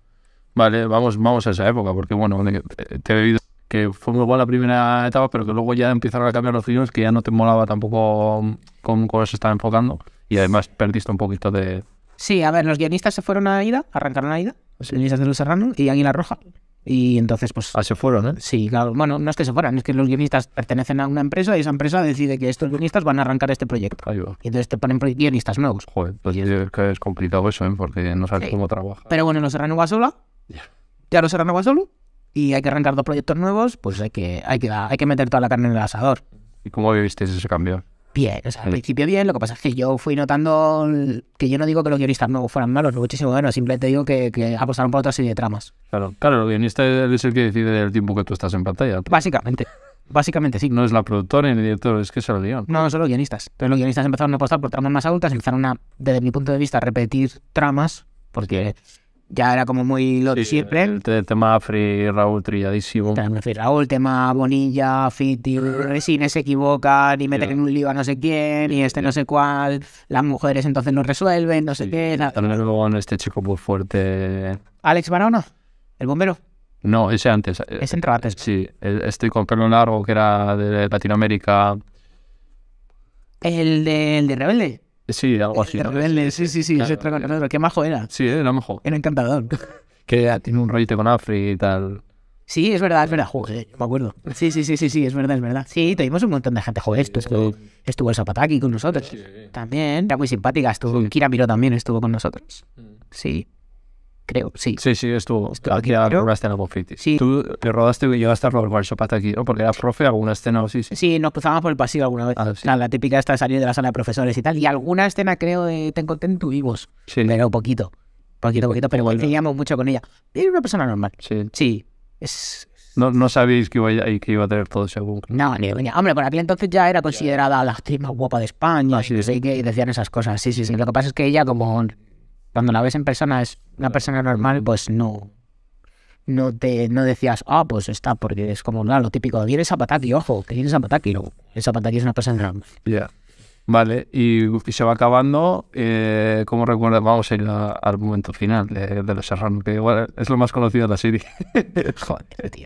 vale, vamos, vamos a esa época, porque bueno, eh, te he bebido que fue muy buena la primera etapa, pero que luego ya empezaron a cambiar los guiones, que ya no te molaba tampoco con cómo se estaba enfocando y además perdiste un poquito de... Sí, a ver, los guionistas se fueron a Ida, arrancaron a Ida, los guionistas de Los Serrano y Águila Roja. Y entonces, pues. Ah, se fueron, ¿eh? Sí, claro. Bueno, no es que se fueran, es que los guionistas pertenecen a una empresa y esa empresa decide que estos guionistas van a arrancar este proyecto. Ahí va. Y entonces te ponen guionistas nuevos. Joder, pues es que es complicado eso, ¿eh? Porque no sabes cómo trabaja. Pero bueno, los Serrano va sola. Ya los Serrano va solo. Y hay que arrancar dos proyectos nuevos, pues hay que, hay que, hay que meter toda la carne en el asador. ¿Y cómo viviste ese cambio? bien. O sea, al mm. principio bien, lo que pasa es que yo fui notando que yo no digo que los guionistas no fueran malos, muchísimo bueno simplemente digo que, apostaron por otra serie de tramas. Claro, claro, el guionista es el que decide el tiempo que tú estás en pantalla. Básicamente. Básicamente sí. No es la productora ni el director, es que es el guión. No, son los guionistas. Entonces los guionistas empezaron a apostar por tramas más adultas, empezaron a, desde mi punto de vista, repetir tramas, porque ya era como muy lo de siempre. El, el, tema Raúl trilladísimo. Raúl, tema Bonilla, Fiti, Resines se equivocan y meten en un lío a no sé quién y este no sé cuál, las mujeres entonces no resuelven, no sé qué. También luego este chico muy fuerte. ¿Alex Barona? ¿El bombero? No, ese antes. Ese entró antes. Sí, e-, estoy con pelo largo que era de Latinoamérica. ¿El de, el de Rebelde? Sí, algo eh, así. sí, sí, sí, ese Qué majo era. Sí, era majo. Era encantador. [LAUGHS] que tiene un rollito con Afri y tal. Sí, es verdad, es verdad. Joder, me acuerdo. Sí, sí, sí, sí, sí, es verdad, es verdad. Sí, tuvimos un montón de gente. Joder, esto, estuvo, el Zapataki con nosotros. También. Era muy simpática. Estuvo, Kira Miró también estuvo con nosotros. Mm. Sí creo, sí. Sí, sí, estuvo. aquí la rodaste en el Sí. Tú le rodaste y yo a robar el hasta aquí, ¿no? Porque era profe, alguna escena o sí, sí. Sí, nos cruzábamos por el pasillo alguna vez. Ah, la, típica esta de salir de la sala de profesores y tal. Y alguna escena, creo, de Ten Content tuvimos. Sí. Pero poquito. Poquito, poquito, pero coincidíamos mucho con ella. Era una persona normal. Sí. Sí. Es, no, no sabéis que iba, a, que iba a tener todo ese boom. No, ni venía. Hombre, por aquel entonces ya era considerada la actriz más guapa de España. Ah, sí, y, que decían esas cosas. Sí, sí, sí. Lo que pasa es que ella, como cuando la ves en persona, es una persona normal, pues no. No te no decías, ah, pues está, porque es como lo típico, viene Zapataki, ojo, que viene Zapataki. No, el Zapataki es una persona normal. ya Vale, y, se va acabando. Eh, como recuerda, vamos a ir al momento final de, Los Serrano, que igual es lo más conocido de la serie. [LAUGHS] Joder, tío.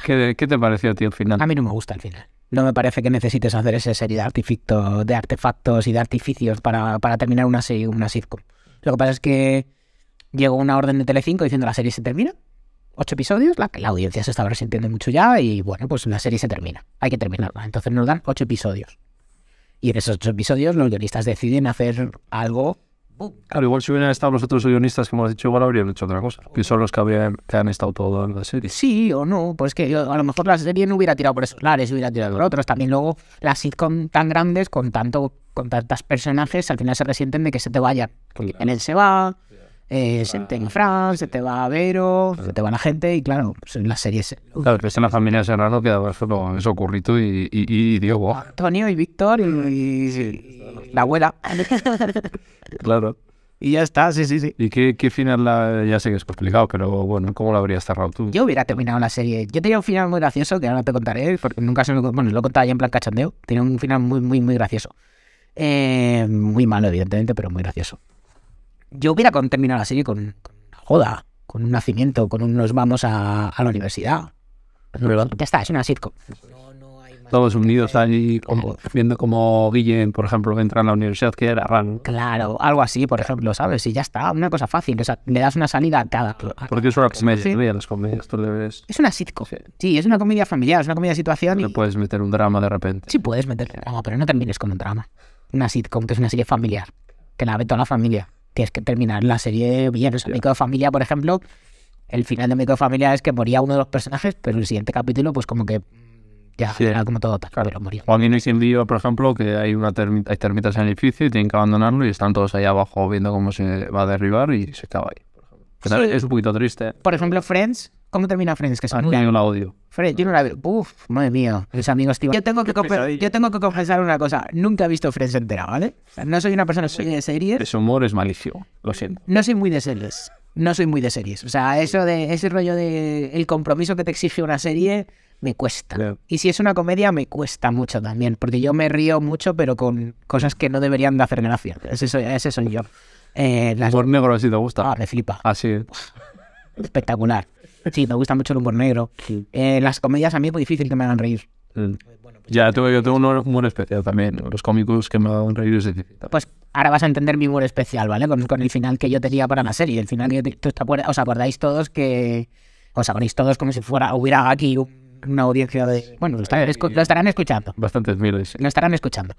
[LAUGHS] ¿Qué, te pareció a ti el final? A mí no me gusta el final. No me parece que necesites hacer esa serie de, artefactos, y de artificios para, para terminar una, una sitcom. Lo que pasa es que llegó una orden de Telecinco diciendo la serie se termina. Ocho episodios, la, la audiencia se estaba resintiendo mucho ya y bueno, pues la serie se termina. Hay que terminarla. Entonces nos dan ocho episodios. Y en esos ocho episodios los guionistas deciden hacer algo Claro, igual si hubieran estado los otros guionistas que hemos dicho, igual habrían hecho otra cosa. Que son los que, han estado todo en la serie. Sí o no, pues que a lo mejor la serie no hubiera tirado por esos lares, hubiera tirado por otros. También luego las sitcom tan grandes, con tanto con tantas personajes, al final se resienten de que se te vaya, En él se va, eh, se te se te va a Vero, se te va la gente y claro, pues, en las series... Claro, que es en la familia Serrano que eso Currito y, y, y Diego. Antonio y Víctor y, la abuela. [LAUGHS] claro. Y ya está, sí, sí, sí. ¿Y qué, final? ya sé que es complicado, pero bueno, ¿cómo lo habrías cerrado tú? Yo hubiera terminado la serie. Yo tenía un final muy gracioso, que ahora te contaré, porque nunca se me... Bueno, lo contaba ya en plan cachondeo. tiene un final muy, muy, muy gracioso. Eh, muy malo, evidentemente, pero muy gracioso yo hubiera terminado la serie con, una joda, con un nacimiento, con unos vamos a, la universidad. Ya está, es una sitcom. Todos unidos allí viendo como Guillén, por ejemplo, entra en la universidad, que era ran. Claro, algo así, por ejemplo, ¿sabes? Y ya está, una cosa fácil. O le das una salida a cada. Porque es una comedia, las comedias, tú le ves. Es una sitcom. Sí. es una comedia familiar, es una comedia de situación. No puedes meter un drama de repente. Sí, puedes meter un drama, pero no termines con un drama. Una sitcom, que es una serie familiar, que la ve toda la familia tienes que terminar la serie de mico de familia por ejemplo, el final de familia es que moría uno de los personajes, pero el siguiente capítulo, pues como que ya sí. era como todo pero moría. O por ejemplo, que hay una hay termitas en el edificio y tienen que abandonarlo y están todos ahí abajo viendo cómo se va a derribar y se acaba ahí. Es un poquito triste. Por ejemplo, Friends, ¿Cómo termina Friends? Que son. ah, muy... un audio. Friends, yo no Uf, madre mía. Mis amigos, Yo tengo, que yo confesar una cosa. Nunca he visto Friends entera, ¿vale? no soy una persona, de series. Ese humor es malicio, lo siento. No soy muy de series. No soy muy de series. O sea, eso de ese rollo de el compromiso que te exige una serie me cuesta. Y si es una comedia, me cuesta mucho también, porque yo me río mucho, pero con cosas que no deberían de hacer gracia. Ese soy, ese soy yo. Eh, las... Por negro, así te gusta. Ah, le flipa. Así. Ah, Espectacular. Sí, me gusta mucho el humor negro. Eh, las comedias a mí es muy difícil que me hagan reír. Pues ya, tengo, yo tengo un humor especial también. Los cómicos que me hagan reír es difícil. Pues ahora vas a entender mi humor especial, ¿vale? Con, el final que yo tenía para la serie. El final que os acordáis todos que... Os acordáis todos como si fuera hubiera aquí una audiencia de... Bueno, lo, estarán, escuchando. Bastantes miles. Lo estarán escuchando.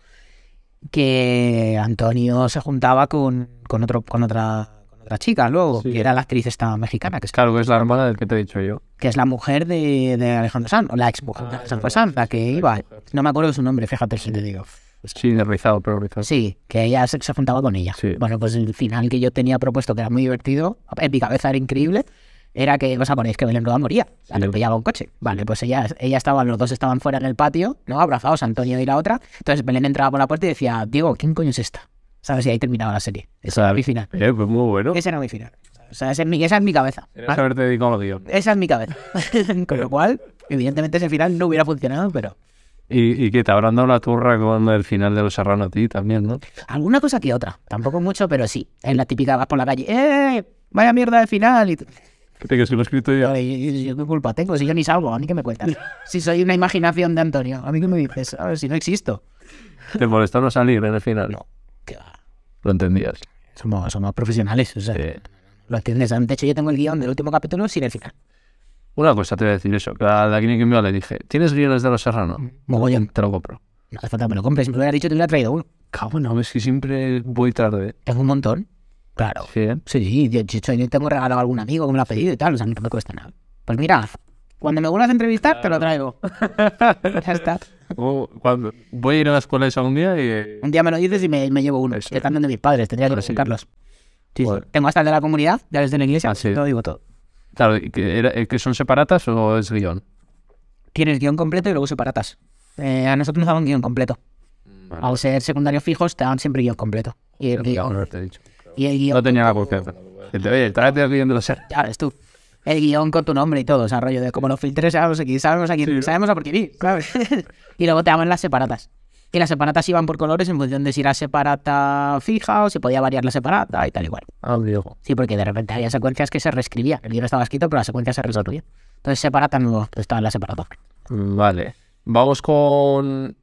Que Antonio se juntaba con, con, otro, con otra la chica luego, que era la actriz esta mexicana. Que claro, que es la hermana del que te he dicho yo. Que es la mujer de, Alejandro Sanz, la ex mujer de ah, Alejandro Sanz, la que iba. No me acuerdo de su nombre, fíjate si digo. sí, de rizado, pero rizado. Sí, que ella se, se con ella. Bueno, pues el final que yo tenía propuesto, que era muy divertido, en mi cabeza era increíble, era que, sea, ponéis que Belén Roda moría, atropellaba un coche. Vale, pues ella, ella los dos estaban fuera en el patio, ¿no? Abrazados, Antonio y la otra. Entonces Belén entraba por la puerta y decía, Diego, ¿quién coño es esta? ¿sabes? si ahí terminaba la serie. Esa era mi final. Eh, pues muy bueno. Esa era mi final. O sea, esa es mi, esa es mi cabeza. dedicado Esa es mi cabeza. [LAUGHS] con lo cual, evidentemente ese final no hubiera funcionado, pero... Y, que te habrán dado la turra con el final de Los Serrano a ti también, ¿no? Alguna cosa que otra. Tampoco mucho, pero sí. En la típica, vas por la calle, ¡eh! ¡Vaya mierda de final! Y que si lo he escrito yo. ¿Qué culpa tengo? Si yo ni salgo, a mí que me cuentas. [LAUGHS] Si soy una imaginación de Antonio, a mí que me dices, a ah, ver si no existo. ¿Te molestó no salir en el final? No. Qué va lo entendías. Somos, somos profesionales, o sea, sí. lo entiendes. De hecho, yo tengo el guión del último capítulo sin el final. Una cosa te voy a decir eso. A la que me iba le dije, ¿tienes guiones de los serranos? Mogollón. Te lo compro. No hace falta que me lo compres. me lo hubiera dicho, te hubiera traído uno. cabo no, es que siempre voy tarde. Tengo un montón. Claro. Sí, ¿eh? Sí, sí de hecho, yo tengo regalado a algún amigo que me lo ha pedido y tal. O sea, no me cuesta nada. Pues mira, cuando me vuelvas a entrevistar, te lo traigo. [LAUGHS] ya está voy a ir a la escuela esa un día y... Eh, un día me lo dices y me, llevo uno. Que de mis padres, tendría que presentarlos. Tengo hasta el de la comunidad, ya desde la iglesia, ah, digo todo. Claro, ¿que, eh, ¿que son separatas o es guión? Tienes guión completo y luego separatas. Eh, a nosotros nos daban guión completo. Mm, a Al ser secundarios fijos, te dan siempre guión completo. Y el guión. No, Y el guión. No tenía la confianza. el tráete el guión de los ser. Ya, es tú el guión con tu nombre y todo, o sea, rollo de como los filtres, sabemos aquí, sabemos a sabemos a por qué ir, [LAUGHS] y luego te daban las separatas. Y las separatas iban por colores en función de si era separata fija o si podía variar la separata y tal igual. Ah, viejo. Sí, porque de repente había secuencias que se reescribía. El libro estaba escrito, pero la secuencia se resolvía. Entonces separata no estaba en la separata. Mm, vale. Vamos con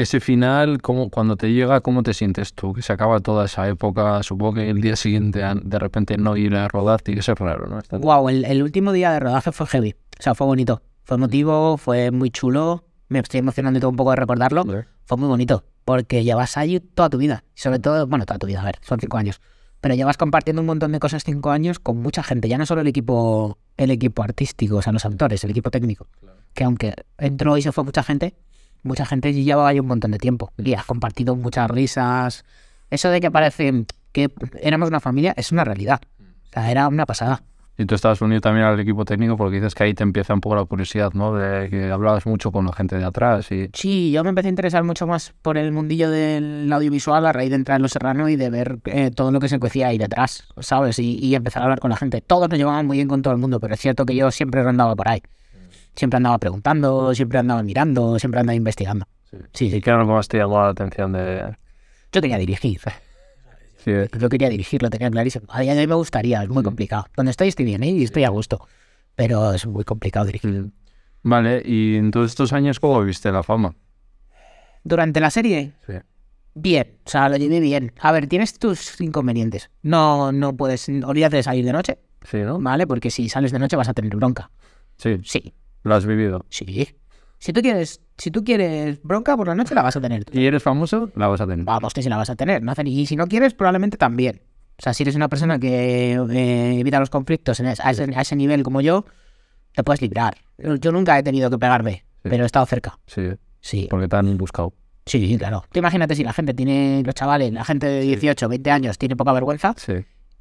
ese final, cuando te llega, ¿cómo te sientes tú? Que se acaba toda esa época, supongo que el día siguiente de repente no ir a rodar tiene que ser raro, ¿no? Wow, el, último día de rodaje fue heavy, o sea, fue bonito, fue emotivo, fue muy chulo, me estoy emocionando todo un poco de recordarlo, fue muy bonito, porque llevas allí toda tu vida, sobre todo, bueno, toda tu vida, a ver, son cinco años, pero llevas compartiendo un montón de cosas cinco años con mucha gente, ya no solo el equipo, el equipo artístico, o sea, los actores, el equipo técnico, que aunque entró y se fue mucha gente, mucha gente y llevaba ahí un montón de tiempo y has compartido muchas risas. Eso de que parece que éramos una familia es una realidad. O sea, era una pasada. Y tú estabas unido también al equipo técnico porque dices que ahí te empieza un poco la curiosidad, ¿no? De que hablabas mucho con la gente de atrás y... Sí, yo me empecé a interesar mucho más por el mundillo del audiovisual a raíz de entrar en Los Serrano y de ver eh, todo lo que se cuecía ahí detrás, ¿sabes? Y, y, empezar a hablar con la gente. Todos nos llevaban muy bien con todo el mundo, pero es cierto que yo siempre rondaba por ahí siempre andaba preguntando, mm. siempre andaba mirando, siempre andaba investigando. Sí, sí. ¿Qué lo que más te la atención de...? Yo que dirigir. Sí, eh. Yo quería dirigir, lo tenía clarísimo. A mí me gustaría, es muy mm. complicado. Donde estoy estoy bien ¿eh? y estoy a gusto, pero es muy complicado dirigir. Mm. Vale, y en todos estos años, ¿cómo viste la fama? Durante la serie... Sí bien, o sea, lo llevé bien. A ver, tienes tus inconvenientes. No, no puedes, olvídate de salir de noche. Sí, ¿no? Vale, porque si sales de noche vas a tener bronca. Sí. Sí. Lo has vivido. Sí. Si tú quieres, si tú quieres bronca por la noche, la vas a tener. ¿Y eres famoso? La vas a tener. Vamos, que si la vas a tener. Y si no quieres, probablemente también. O sea, si eres una persona que eh, evita los conflictos en a, ese, nivel como yo, te puedes librar. Yo nunca he tenido que pegarme, pero he estado cerca. Sí. Sí. Porque te han buscado. Sí, claro. Tú imagínate si la gente tiene, los chavales, la gente de 18, 20 años tiene poca vergüenza. Sí.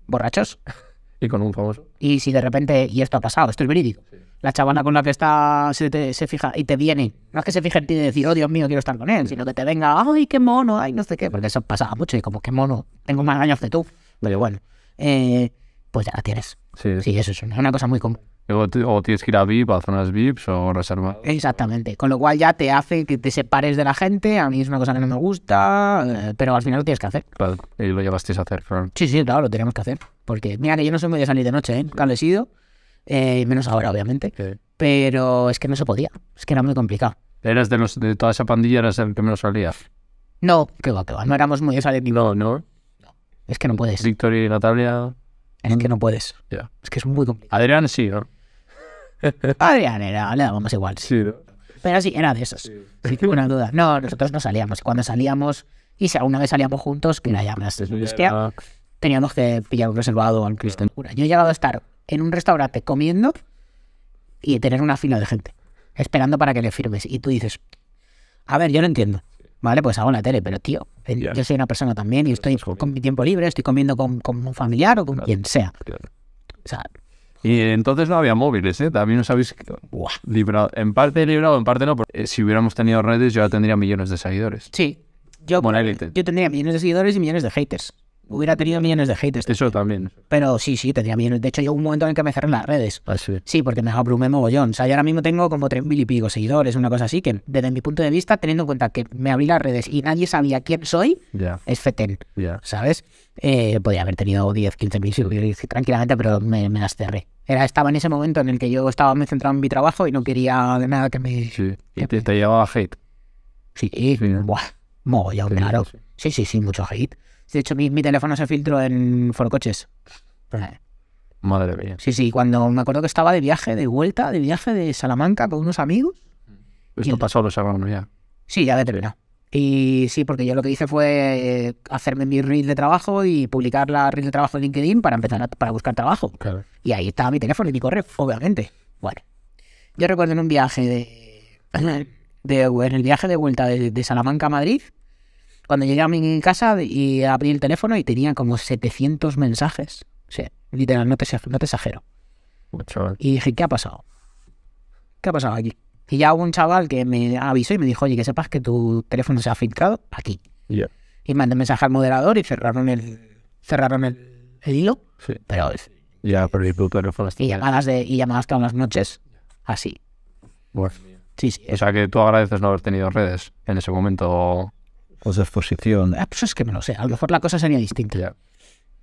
Borrachos. [LAUGHS] Y con un famoso. Y si de repente, y esto ha pasado, esto es verídico. Sí la chavana con la que se, se, fija y te viene. No es que se fije en ti y decir, oh Dios mío, quiero estar con él, sino que te venga, ay, qué mono, ay, no sé qué, porque eso pasaba mucho y como, qué mono, tengo más años que tú. Pero bueno, eh, pues ya la tienes. Sí. sí, eso es una cosa muy común. O, tienes que ir a VIP, a zonas VIPs o reservas. Exactamente. Con lo cual ya te hace que te separes de la gente. A mí es una cosa que no me gusta, eh, pero al final lo tienes que hacer. Claro. Y eh, lo llevasteis a hacer, claro. Sí, sí, claro, lo teníamos que hacer. Porque mira que yo no soy muy de salir de noche, ¿eh? ¿Cuán he sido. Eh, menos ahora, obviamente. Pero es que no se podía, es que era muy complicado. ¿Eras de, los, de toda esa pandilla, eras el que menos salía? No, que va, que va, no éramos muy de No, no. no. Es que no puedes. Víctor y Natalia. Es que no puedes. Es que es muy complicado. Adrián sí, ¿no? [LAUGHS] Adrián era, le igual. Sí, Pero sí, era de esos. Una duda. No, nosotros no salíamos. Cuando salíamos, y si alguna vez salíamos juntos, que era ya más bestia, teníamos que pillar un reservado al Cristian. Yo he llegado a estar en un restaurante comiendo y tener una fila de gente esperando para que le firmes. Y tú dices, a ver, yo no entiendo. Vale, pues hago la tele, pero tío, eh, yo soy una persona también y estoy con mi tiempo libre, estoy comiendo con, un familiar o con quien sea. y entonces no había móviles, ¿eh? También os habéis Buah. librado. En parte librado, en parte no. Porque eh, si hubiéramos tenido redes, yo ya tendría millones de seguidores. Sí. Yo, yo tendría millones de seguidores y millones de haters hubiera tenido millones de haters. Eso también. Pero sí, sí, tenía millones. De hecho, llegó un momento en el que me cerré las redes. Ah, sí. porque me abrumé mogollón. O sea, yo ahora mismo tengo como tres mil y pico seguidores, una cosa así, que desde mi punto de vista, teniendo en cuenta que me abrí las redes y nadie sabía quién soy, es fetel ¿Sabes? Eh, podía haber tenido 10, 15.000 mil seguidores tranquilamente, pero me, me, las cerré. Era, estaba en ese momento en el que yo estaba muy centrado en mi trabajo y no quería de nada que me... Sí, y te, llevaba hate. Sí, sí. mogollón, claro. Sí, sí, sí, mucho hate. De hecho, mi, teléfono se filtró en Forcoches. Ah. Eh. Madre mía. Sí, sí, cuando me acuerdo que estaba de viaje, de vuelta, de viaje de Salamanca con unos amigos. Esto pasó los sábados ya. Sí, ya había Y sí, porque yo lo que hice fue eh, hacerme mi reel de trabajo y publicar la reel de trabajo de LinkedIn para empezar a, buscar trabajo. Claro. Y ahí estaba mi teléfono y mi correo, obviamente. Bueno, yo recuerdo en un viaje de, [CLEARS THROAT] en el viaje de vuelta de Salamanca a Madrid, cuando llegué a mi casa y abrí el teléfono y tenía como 700 mensajes. Sí, literal, no te, exagero. Pues, y dije, ¿qué ha pasado? ¿Qué ha pasado aquí? Y ya hubo un chaval que me avisó y me dijo, oye, que sepas que tu teléfono se ha filtrado aquí. Y mandé un mensaje al moderador y cerraron el, cerraron el, hilo. Sí. ya perdí tu teléfono. Y llamadas, de, y llamadas todas las noches. Así. Bueno. Sí, sí. O sea que tú agradeces no haber tenido redes en ese momento o exposición. Ah, pues es que me lo sé, a lo mejor la cosa sería distinta.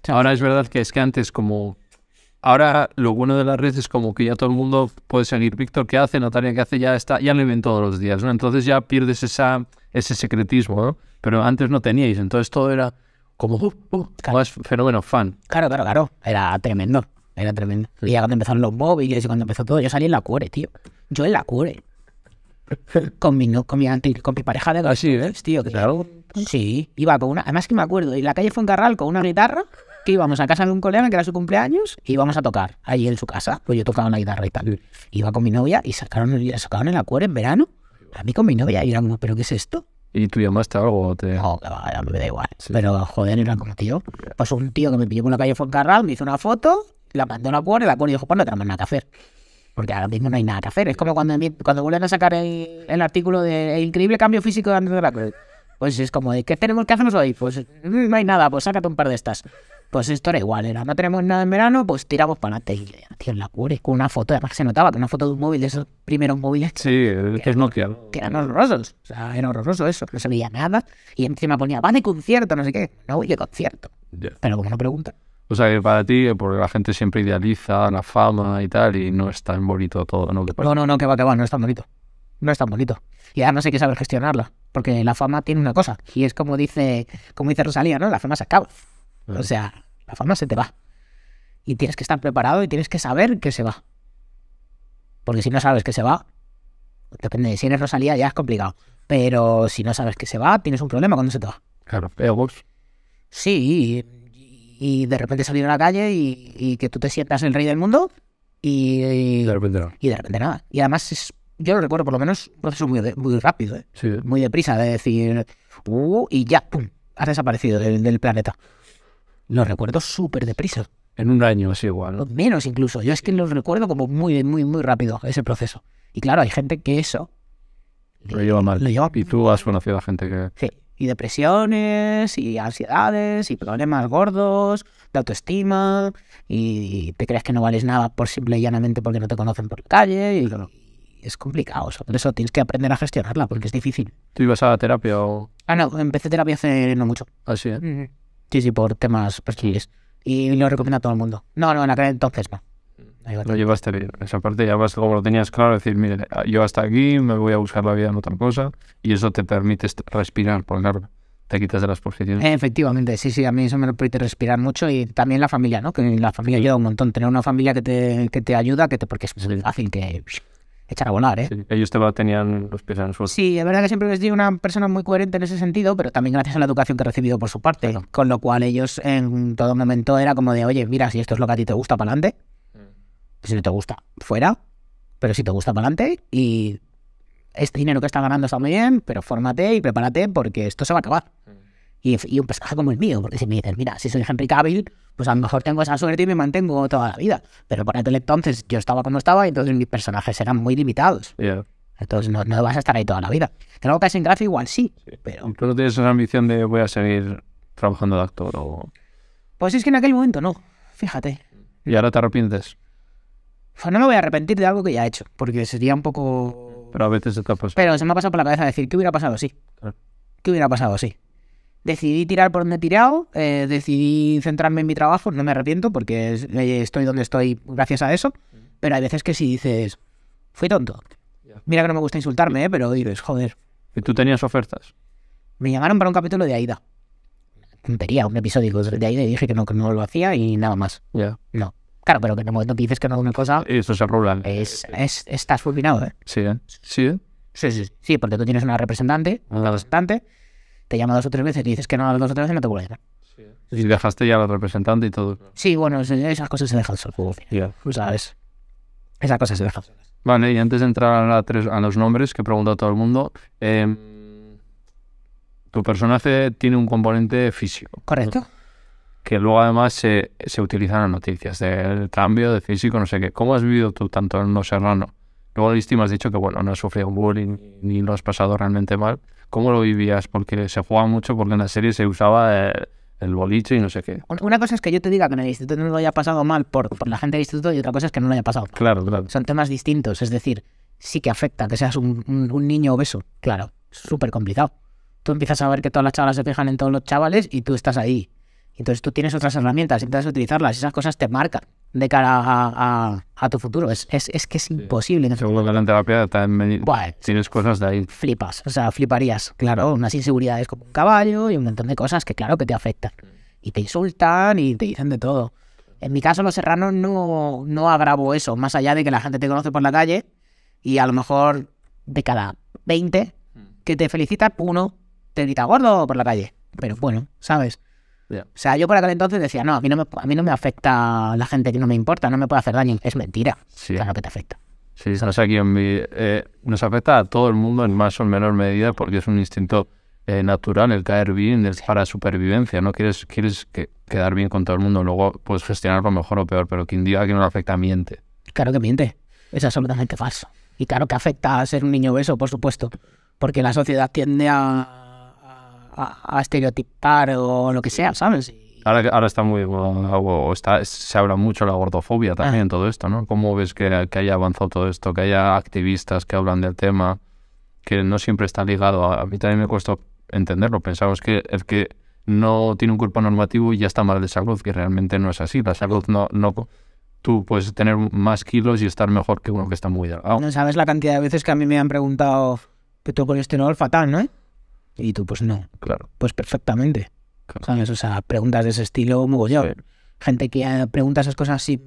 Ahora es verdad que es que antes como... Ahora lo bueno de las redes es como que ya todo el mundo puede seguir Víctor qué hace, Natalia qué hace, ya está, ya lo ven todos los días, ¿no? Entonces ya pierdes esa, ese secretismo, ¿no? Pero antes no teníais, entonces todo era como uh, uh fenómeno fan. Claro, claro, claro. Era tremendo. Era tremendo. Y ya cuando empezaron los móviles y cuando empezó todo, yo salí en la cure, tío. Yo en la cure con mi, con mi, con mi pareja de los ah, ¿Sí, ¿eh? tío. claro. Sí, iba con una. Además que me acuerdo, en la calle Foncarral con una guitarra que íbamos a casa de un colega que era su cumpleaños y íbamos a tocar allí en su casa. Pues yo tocaba una guitarra y tal. Iba con mi novia y sacaron, sacaron el acuerdo en verano. A mí con mi novia y era como, ¿pero qué es esto? ¿Y tú llamaste algo? Te... No, me da igual. Pero joder, era como tío. Pasó un tío que me pilló por la calle Foncarral, me hizo una foto, la mandó a la cuerda y la dijo, pues no te nada que hacer. Porque ahora mismo no hay nada que hacer. Es como cuando, cuando vuelven a sacar el, artículo de increíble cambio físico de Andrés Dracula. Pues es como, ¿qué tenemos que hacernos hoy? Pues mm, no hay nada, pues sácate un par de estas. Pues esto era igual, era, no tenemos nada en verano, pues tiramos para adelante. Y, tío, la cure, con una foto, además se notaba que una foto de un móvil, de esos primeros móviles. Sí, que es Nokia. Que eran horrorosos, o sea, era horroroso eso, no se veía nada. Y encima ponía, va de concierto, no sé qué. No voy de concierto. Pero como no pregunta. O sea, que para ti, eh, porque la gente siempre idealiza la fama y tal, y no es tan bonito todo, ¿no? No, no, no, que va, que va, no es tan bonito. No es tan bonito. Y además hay que saber gestionarlo, porque la fama tiene una cosa, y es como dice, como dice Rosalía, ¿no? La fama se acaba. O sea, la fama se te va. Y tienes que estar preparado y tienes que saber que se va. Porque si no sabes que se va, depende, de si eres Rosalía ya es complicado. Pero si no sabes que se va, tienes un problema cuando se te va. Claro, pero ¿Eh, Sí, y de repente salir a la calle y, que tú te sientas el rey del mundo y, de repente nada. Y además yo lo recuerdo, por lo menos, un proceso muy, muy rápido, ¿eh? muy deprisa, de decir, uh, y ya, pum, has desaparecido del, planeta. Lo recuerdo súper deprisa. En un año es igual. Menos incluso. Yo es que lo recuerdo como muy, muy, muy rápido ese proceso. Y claro, hay gente que eso... Lo lleva mal. Lo lleva... Y tú has conocido a gente que... Sí y depresiones y ansiedades y problemas gordos de autoestima y te crees que no vales nada por simple y llanamente porque no te conocen por la calle y, es complicado eso. Por eso tienes que aprender a gestionarla porque es difícil. ¿Tú ibas a terapia o...? Ah, no, empecé terapia hace no mucho. ¿Ah, sí? Eh? Sí, sí, por temas personales. Y lo recomiendo a todo el mundo. No, no, en aquel entonces va. Lo llevaste bien. Esa parte ya vas, como lo tenías claro, decir, mire, yo hasta aquí me voy a buscar la vida en otra cosa y eso te permite respirar, por te quitas de las posiciones. Efectivamente, sí, sí, a mí eso me permite respirar mucho y también la familia, ¿no? Que la familia ayuda un montón. Tener una familia que te, que te ayuda, que te, porque es fácil que echar a volar, ¿eh? ellos te tenían los pies en el suelo. Sí, es verdad que siempre les digo, una persona muy coherente en ese sentido, pero también gracias a la educación que he recibido por su parte. Con lo cual ellos en todo momento era como de, oye, mira, si esto es lo que a ti te gusta, para adelante. Si no te gusta, fuera. Pero si te gusta, para adelante. Y este dinero que estás ganando está muy bien, pero fórmate y prepárate porque esto se va a acabar. Mm. Y, un personaje como el mío, porque si me dices, mira, si soy Henry Cavill, pues a lo mejor tengo esa suerte y me mantengo toda la vida. Pero por entonces yo estaba cuando estaba y entonces mis personajes eran muy limitados. Entonces no, vas a estar ahí toda la vida. Creo que en gráfico igual sí, pero... ¿Tú no tienes esa ambición de voy a seguir trabajando de actor o...? Pues es que en aquel momento no, fíjate. ¿Y ahora te arrepientes? no me voy a arrepentir de algo que ya he hecho, porque sería un poco... Pero a veces se te ha pasado. Pero se me ha pasado por la cabeza decir, ¿qué hubiera pasado Sí. ¿Qué hubiera pasado Sí. Decidí tirar por donde he tirado, eh, decidí centrarme en mi trabajo, no me arrepiento porque eh, estoy donde estoy gracias a eso, pero hay veces que si dices, fui tonto. Mira que no me gusta insultarme, eh, pero dices, joder. ¿Y tú tenías ofertas? Me llamaron para un capítulo de Aida. Tontería, un episodio de Aida y dije que no, no lo hacía y nada más. Ya. No. Claro, pero que en el momento que dices que no es una cosa. Eso se Es, es, estás fulminado, ¿eh? Sí, ¿eh? Sí, ¿eh? Sí, sí, sí, porque tú tienes una representante, una representante, ah. te llama dos o tres veces, y dices que no dos o tres veces y no te vuelve a sí, ¿eh? Y dejaste ya la representante y todo. Sí, bueno, esas cosas se dejan ya, Tú ¿Sabes? Esas cosas se dejan solas. Vale, y antes de entrar a, a los nombres que pregunta todo el mundo, em, tu personaje tiene un componente físico. Correcto que luego además se, se utilizan las noticias del cambio, de físico, no sé qué. ¿Cómo has vivido tú tanto en Los Serrano? Luego en me has dicho que, bueno, no has sufrido bullying ni lo has pasado realmente mal. ¿Cómo lo vivías? Porque se jugaba mucho, porque en la serie se usaba el, boliche y no sé qué. Una cosa es que yo te diga que en el instituto no lo haya pasado mal por, por la gente del instituto y otra cosa es que no lo haya pasado Claro, claro. Son temas distintos, es decir, sí que afecta que seas un, niño obeso, claro, súper complicado. Tú empiezas a ver que todas las chavalas se fijan en todos los chavales y tú estás ahí entonces tú tienes otras herramientas, intentas utilizarlas, esas cosas te marcan de cara a, tu futuro. Es, es, que es imposible. Seguro en terapia también bueno, tienes cosas de ahí. Flipas, o sea, fliparías. Claro, unas inseguridades como un caballo y un montón de cosas que claro que te afectan. Y te insultan y te dicen de todo. En mi caso, Los Serranos no, no agravo eso, más allá de que la gente te conoce por la calle y a lo mejor de cada 20 mm. que te felicita uno te grita gordo por la calle. Pero bueno, ¿sabes? O sea, yo por aquel entonces decía, no, a mí no, me, a mí no me afecta la gente que no me importa, no me puede hacer daño. Es mentira. Claro que te afecta. Sí, o sea, aquí eh, nos afecta a todo el mundo en más o menor medida porque es un instinto eh, natural el caer bien es para supervivencia, ¿no? Quieres, quieres quedar bien con todo el mundo, luego puedes gestionarlo mejor o peor, pero quien diga que no le afecta miente. Claro que miente, es absolutamente falso. Y claro que afecta a ser un niño obeso, por supuesto, porque la sociedad tiende a a, estereotipar o lo que sea, ¿sabes? Ahora, está muy. está, se habla mucho la gordofobia ah. también, en todo esto, ¿no? ¿Cómo ves que, que haya avanzado todo esto? Que haya activistas que hablan del tema, que no siempre está ligado. A, a mí también me cuesta entenderlo. Pensamos que el que no tiene un cuerpo normativo y ya está mal de salud, que realmente no es así. La salud no, no tú puedes tener más kilos y estar mejor que uno que está muy delgado. No sabes la cantidad de veces que a mí me han preguntado que este colesterol fatal, ¿no? Y tú, pues no. Claro. Pues perfectamente. ¿Sabes? O sea, preguntas de ese estilo, muy Sí. Gente que eh, pregunta esas cosas así,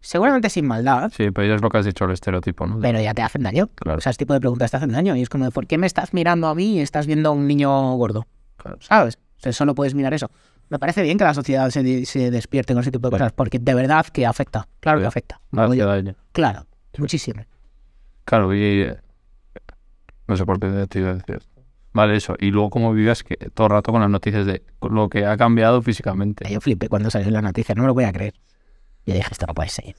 seguramente sin maldad. Sí, pero ya es lo que has dicho, el estereotipo, ¿no? Pero ya te hacen daño. Claro. O sea, ese tipo de preguntas te hacen daño. Y es como, de, ¿por qué me estás mirando a mí y estás viendo a un niño gordo? ¿Sabes? O sea, solo puedes mirar eso. Me parece bien que la sociedad se, despierte con ese tipo de cosas, porque de verdad que afecta. Claro que afecta. Claro, muchísimo. Claro, y... Eh, no sé por qué te iba a decir. Vale, eso. Y luego cómo vivías que, todo el rato con las noticias de lo que ha cambiado físicamente. Yo flipé cuando salió la noticia, no me lo voy a creer. Yo dije, esto no puede ser.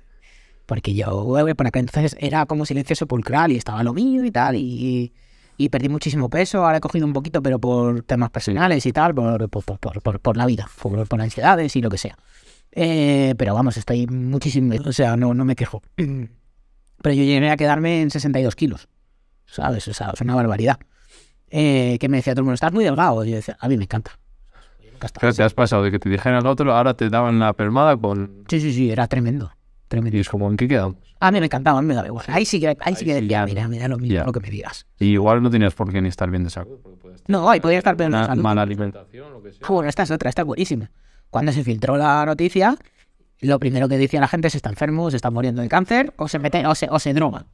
Porque yo, por acá entonces era como silencio sepulcral y estaba lo mío y tal. Y, y perdí muchísimo peso, ahora he cogido un poquito, pero por temas personales y tal, por, por, por, por la vida, por, ansiedades y lo que sea. Eh, pero vamos, estoy muchísimo, o sea, no, no me quejo. [CLEARS THROAT] Pero yo llegué a quedarme en 62 kilos, ¿sabes? O sea, es una barbaridad. Eh, que me decía todo el mundo, estás muy delgado. Y yo decía, a mí me encanta. te has pasado de que te dijeran al otro, ahora te daban la permada con... Sí, sí, sí, era tremendo. Tremendo. ¿Y es como en qué quedamos? A mí me encantaba, a mí me da igual. Ahí sí que, ahí, sí que mira, mira lo, mismo, que me digas. Y igual no tenías por qué ni estar bien de saco. No, ahí podía estar bien de Mala alimentación, lo que sea. Ah, bueno, esta es otra, esta es buenísima. Cuando se filtró la noticia, lo primero que decía la gente es está enfermo, se está muriendo de cáncer, o se mete, o se, o se droga.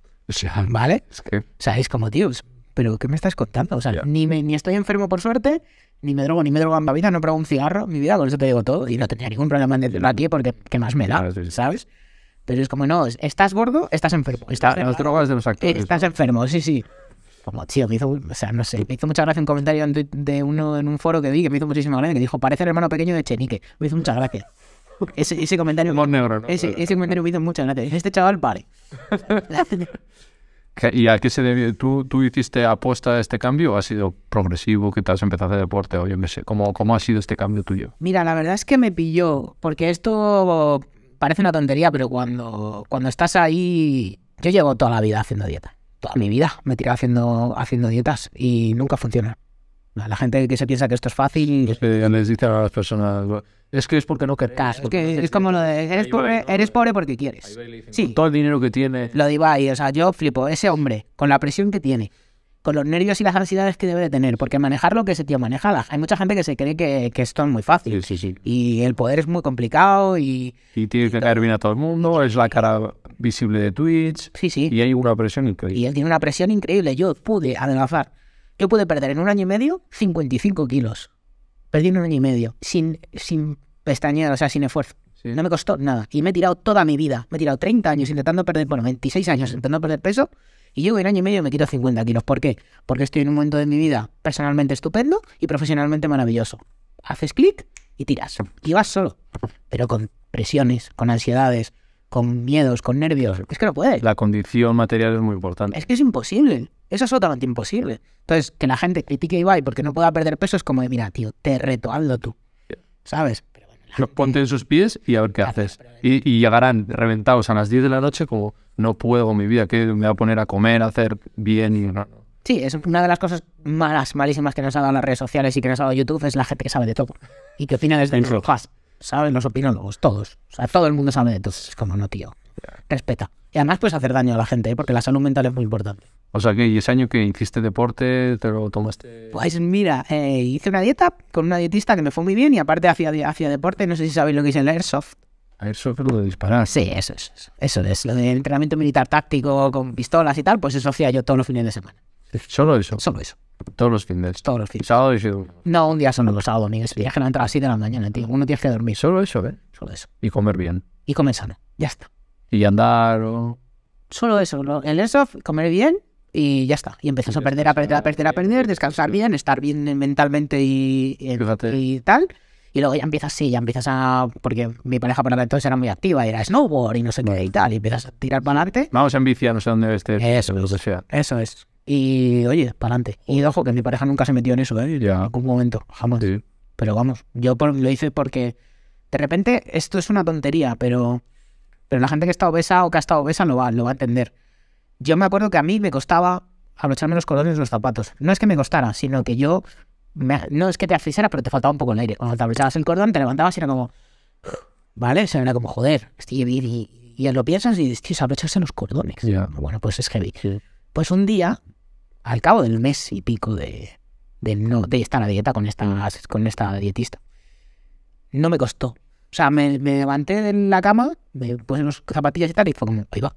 ¿Vale? O sea, es como, tíos, ¿pero qué me estás contando? O sea, ni, me, ni estoy enfermo por suerte, ni me drogo, ni me drogo en mi vida, no pruebo un cigarro en mi vida, con eso te digo todo. Y no tenía ningún problema en decirlo a porque ¿qué más me da? Ah, ¿Sabes? Pero es como, no, estás gordo, estás enfermo. Estás, eh, Estás enfermo, sí, sí. Como, tío, me hizo, o sea, no sé, me hizo mucha gracia un comentario de uno en un foro que vi que me hizo muchísima gracia, que dijo, parece el hermano pequeño de Chenique. Me hizo mucha gracia. Ese, ese comentario... ese, ese comentario me hizo mucha gracia. Este chaval, vale. [LAUGHS] ¿Y a qué se debe? ¿Tú, hiciste apuesta a este cambio? ¿Ha sido progresivo? que te has empezado a hacer deporte? O yo sé. ¿Cómo, ¿Cómo ha sido este cambio tuyo? Mira, la verdad es que me pilló, porque esto parece una tontería, pero cuando, cuando estás ahí. Yo llevo toda la vida haciendo dieta. Toda mi vida me tiraba haciendo, haciendo dietas y nunca funciona. La gente que se piensa que esto es fácil. Es que les dice a las personas. Es que es porque no querés. es, como lo de. Eres, pobre, porque quieres. Sí. Todo el dinero que tiene. Lo de Ibai, o sea, yo flipo. Ese hombre, con la presión que tiene, con los nervios y las ansiedades que debe de tener, porque manejar lo que ese tío maneja, hay mucha gente que se cree que, esto es muy fácil. Sí, sí, Y el poder es muy complicado y. Y tiene que caer bien a todo el mundo, es la cara visible de Twitch. Sí, sí. Y hay una presión increíble. Y él tiene una presión increíble. Yo pude adelgazar yo pude perder en un año y medio 55 kilos. Perdí en un año y medio, sin, sin pestañear, o sea, sin esfuerzo. No me costó nada. Y me he tirado toda mi vida. Me he tirado 30 años intentando perder, bueno, 26 años intentando perder peso. Y en un año y medio me quito 50 kilos. ¿Por qué? Porque estoy en un momento de mi vida personalmente estupendo y profesionalmente maravilloso. Haces clic y tiras. Y vas solo. Pero con presiones, con ansiedades, con miedos, con nervios. Es que no puedes. La condición material es muy importante. Es que es imposible. Eso es totalmente imposible. Entonces, que la gente critique y vaya porque no pueda perder peso es como de, mira, tío, te reto, hazlo tú. ¿Sabes? Pero Ponte en sus pies y a ver qué haces. Y, llegarán reventados a las 10 de la noche como, no puedo mi vida, que me voy a poner a comer, a hacer bien y... No, Sí, es una de las cosas malas, malísimas que nos han dado las redes sociales y que nos ha dado YouTube, es la gente que sabe de todo. Y que opina desde el saben los opinólogos, todos. O sea, todo el mundo sabe de entonces es como, no, tío. Respeta. Y además puedes hacer daño a la gente, ¿eh? porque la salud mental es muy importante. O sea, que ¿y ese año que hiciste deporte, te lo tomaste? Pues mira, eh, hice una dieta con una dietista que me fue muy bien y aparte hacía, hacía deporte. No sé si sabéis lo que es el airsoft. Airsoft es lo de disparar. Sí, eso es. Eso es. Lo de entrenamiento militar táctico con pistolas y tal, pues eso hacía yo todos los fines de semana. ¿Solo eso? Solo eso. Todos los fines. Todos los fines. Sábado y No, un día solo, los sábados, domingo. viaje a las 7 de la mañana, tío. Uno tiene que dormir. Solo eso, ¿eh? Solo eso. Y comer bien. Y comer Ya está. Y andar o... Solo eso. El airsoft, comer bien y ya está. Y empiezas a perder, a perder, a perder, a perder, descansar bien, estar bien mentalmente y, y, tal. Y luego ya empiezas, sí, ya empiezas a. Porque mi pareja para entonces era muy activa, era snowboard y no sé qué y tal. Y empiezas a tirar para adelante. Vamos a bici, no sé dónde estés. Eso, eso, eso es. Y oye, para adelante. Y ojo, que mi pareja nunca se metió en eso, ¿eh? Ya. En algún momento, jamás. Pero vamos, yo lo hice porque de repente esto es una tontería, pero, pero la gente que está obesa o que ha estado obesa lo va, lo va a entender. Yo me acuerdo que a mí me costaba abrocharme los cordones de los zapatos. No es que me costara, sino que yo. no es que te asfixiara, pero te faltaba un poco el aire. Cuando te abrochabas el cordón, te levantabas y era como. ¿Vale? Se sea, era como, joder, estoy bien. Y, y, lo piensas y dices, tío, abrocharse los cordones. Bueno, pues es heavy. Pues un día al cabo del mes y pico de, de, no, de estar a dieta con esta, con esta dietista. No me costó. O sea, me, me levanté de la cama, me puse unos zapatillas y tal, y fue como, ahí va.